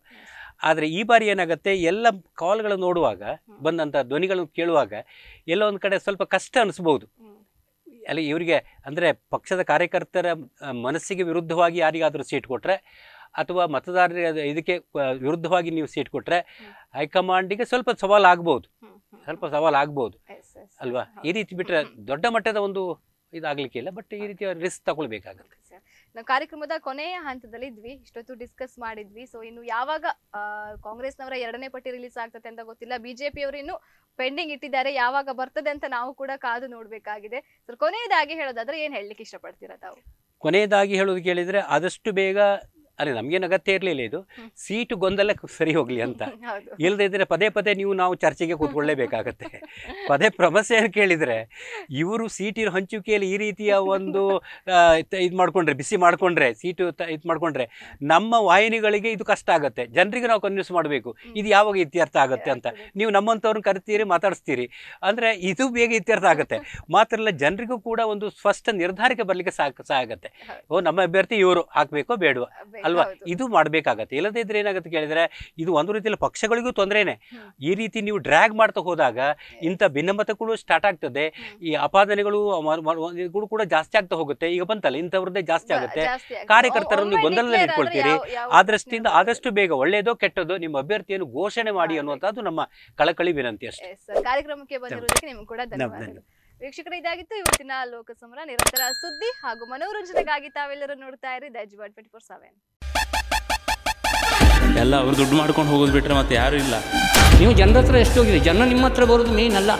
S2: ಆದರೆ ಈ ಬಾರಿ ಏನಾಗುತ್ತೆ ಎಲ್ಲ ಕಾಲ್ಗಳನ್ನು ನೋಡುವಾಗ ಬಂದಂಥ ಧ್ವನಿಗಳನ್ನು ಕೇಳುವಾಗ ಎಲ್ಲ ಒಂದು ಕಡೆ ಸ್ವಲ್ಪ ಕಷ್ಟ ಅನಿಸ್ಬೋದು ಅಲ್ಲಿ ಇವರಿಗೆ ಅಂದರೆ ಪಕ್ಷದ ಕಾರ್ಯಕರ್ತರ ಮನಸ್ಸಿಗೆ ವಿರುದ್ಧವಾಗಿ ಯಾರಿಗಾದರೂ ಸೀಟ್ ಕೊಟ್ಟರೆ ಅಥವಾ ಮತದಾರರ ಇದಕ್ಕೆ ವಿರುದ್ಧವಾಗಿ ನೀವು ಸೀಟ್ ಕೊಟ್ಟರೆ ಹೈಕಮಾಂಡಿಗೆ ಸ್ವಲ್ಪ ಸವಾಲು ಆಗ್ಬೋದು ಸ್ವಲ್ಪ ಸವಾಲು ಆಗ್ಬೋದು ಅಲ್ವಾ ಈ ರೀತಿ ಬಿಟ್ಟರೆ ದೊಡ್ಡ ಮಟ್ಟದ ಒಂದು ಇದಾಗ್ಲಿಕ್ಕೆ ಇಲ್ಲ ಬಟ್ ಈ ರೀತಿಯ ರಿಸ್ಕ್ ತಗೊಳ್ಬೇಕಾಗುತ್ತೆ
S1: ನಾವು ಕಾರ್ಯಕ್ರಮದ ಕೊನೆಯ ಹಂತದಲ್ಲಿ ಇದ್ವಿ ಇಷ್ಟೊತ್ತು ಡಿಸ್ಕಸ್ ಮಾಡಿದ್ವಿ ಸೊ ಇನ್ನು ಯಾವಾಗ ಕಾಂಗ್ರೆಸ್ನವರ ಎರಡನೇ ಪಟ್ಟಿ ರಿಲೀಸ್ ಆಗ್ತದೆ ಅಂತ ಗೊತ್ತಿಲ್ಲ ಬಿಜೆಪಿ ಅವರು ಇನ್ನು ಪೆಂಡಿಂಗ್ ಇಟ್ಟಿದ್ದಾರೆ ಯಾವಾಗ ಬರ್ತದೆ ಅಂತ ನಾವು ಕೂಡ ಕಾದು ನೋಡಬೇಕಾಗಿದೆ ಸರ್ ಕೊನೆಯದಾಗಿ ಹೇಳೋದಾದ್ರೆ ಏನ್ ಹೇಳಲಿಕ್ಕೆ ಇಷ್ಟಪಡ್ತೀರಾ ತಾವು
S2: ಕೊನೆಯದಾಗಿ ಹೇಳೋದು ಕೇಳಿದ್ರೆ ಆದಷ್ಟು ಬೇಗ ಅದೇ ನಮಗೇನು ಅಗತ್ಯ ಇರಲಿಲ್ಲ ಇದು ಸೀಟು ಗೊಂದಲ ಸರಿ ಹೋಗಲಿ ಅಂತ ಇಲ್ಲದಿದ್ದರೆ ಪದೇ ಪದೇ ನೀವು ನಾವು ಚರ್ಚೆಗೆ ಕೂತ್ಕೊಳ್ಳೇಬೇಕಾಗತ್ತೆ ಪದೇ ಏನು ಕೇಳಿದರೆ ಇವರು ಸೀಟಿನ ಹಂಚಿಕೆಯಲ್ಲಿ ಈ ರೀತಿಯ ಒಂದು ಇದು ಮಾಡಿಕೊಂಡ್ರೆ ಬಿಸಿ ಮಾಡಿಕೊಂಡ್ರೆ ಸೀಟು ಇದು ಮಾಡಿಕೊಂಡ್ರೆ ನಮ್ಮ ವಾಹಿನಿಗಳಿಗೆ ಇದು ಕಷ್ಟ ಆಗುತ್ತೆ ಜನರಿಗೆ ನಾವು ಕನ್ವಿನ್ಸ್ ಮಾಡಬೇಕು ಇದು ಯಾವಾಗ ಇತ್ಯರ್ಥ ಆಗುತ್ತೆ ಅಂತ ನೀವು ನಮ್ಮಂಥವ್ರನ್ನ ಕರಿತೀರಿ ಮಾತಾಡಿಸ್ತೀರಿ ಅಂದರೆ ಇದು ಬೇಗ ಇತ್ಯರ್ಥ ಆಗುತ್ತೆ ಮಾತ್ರ ಅಲ್ಲ ಜನರಿಗೂ ಕೂಡ ಒಂದು ಸ್ಪಷ್ಟ ನಿರ್ಧಾರಕ್ಕೆ ಬರಲಿಕ್ಕೆ ಸಾಕು ಸಹ ಆಗುತ್ತೆ ಓ ನಮ್ಮ ಅಭ್ಯರ್ಥಿ ಇವರು ಹಾಕಬೇಕೋ ಬೇಡವಾ ಅಲ್ವಾ ಇದು ಮಾಡ್ಬೇಕಾಗತ್ತೆ ಇಲ್ಲದೇ ಇದ್ರೆ ಏನಾಗುತ್ತೆ ಕೇಳಿದ್ರೆ ಇದು ಒಂದು ರೀತಿಯಲ್ಲಿ ಪಕ್ಷಗಳಿಗೂ ತೊಂದರೆನೆ ಈ ರೀತಿ ನೀವು ಡ್ರ್ಯಾಗ್ ಮಾಡ್ತಾ ಹೋದಾಗ ಇಂಥ ಭಿನ್ನಮತಗಳು ಸ್ಟಾರ್ಟ್ ಆಗ್ತದೆ ಈ ಅಪಾದನೆಗಳು ಕೂಡ ಜಾಸ್ತಿ ಆಗ್ತಾ ಹೋಗುತ್ತೆ ಈಗ ಬಂತಲ್ಲ ಇಂಥವ್ರದ್ದೇ ಜಾಸ್ತಿ ಆಗುತ್ತೆ ಕಾರ್ಯಕರ್ತರನ್ನು ಗೊಂದಲದಲ್ಲಿ ಇಟ್ಕೊಳ್ತೀರಿ ಆ ದೃಷ್ಟಿಯಿಂದ ಆದಷ್ಟು ಬೇಗ ಒಳ್ಳೆಯದೋ ಕೆಟ್ಟದೋ ನಿಮ್ಮ ಅಭ್ಯರ್ಥಿಯನ್ನು ಘೋಷಣೆ ಮಾಡಿ ಅನ್ನುವಂಥದ್ದು ನಮ್ಮ ಕಳಕಳಿ ವಿನಂತಿ ಅಷ್ಟೇ
S1: ಕಾರ್ಯಕ್ರಮಕ್ಕೆ ಬಂದಿರುವುದಕ್ಕೆ ನಿಮ್ಗೆ ಕೂಡ ಧನ್ಯವಾದ ವೀಕ್ಷಕರು ಇದಾಗಿತ್ತು ಇವತ್ತಿನ ಲೋಕ ನಿರಂತರ ಸುದ್ದಿ ಹಾಗೂ ಮನೋರಂಜನೆಗಾಗಿ ತಾವೆಲ್ಲರೂ ನೋಡ್ತಾ ಇರಿ ಬಾಡ್ ಟ್ವೆಂಟಿ ಫೋರ್ ಸೆವೆನ್
S2: ಎಲ್ಲ ಅವ್ರು ದುಡ್ಡು ಮಾಡ್ಕೊಂಡು ಹೋಗೋದು ಬಿಟ್ರೆ ಮತ್ತೆ ಯಾರು ಇಲ್ಲ
S3: ನೀವು ಜನರ ಹತ್ರ ಎಷ್ಟು ಹೋಗಿದೆ ಜನ ನಿಮ್ಮ ಹತ್ರ ಬರೋದು ಮೇನ್ ಅಲ್ಲ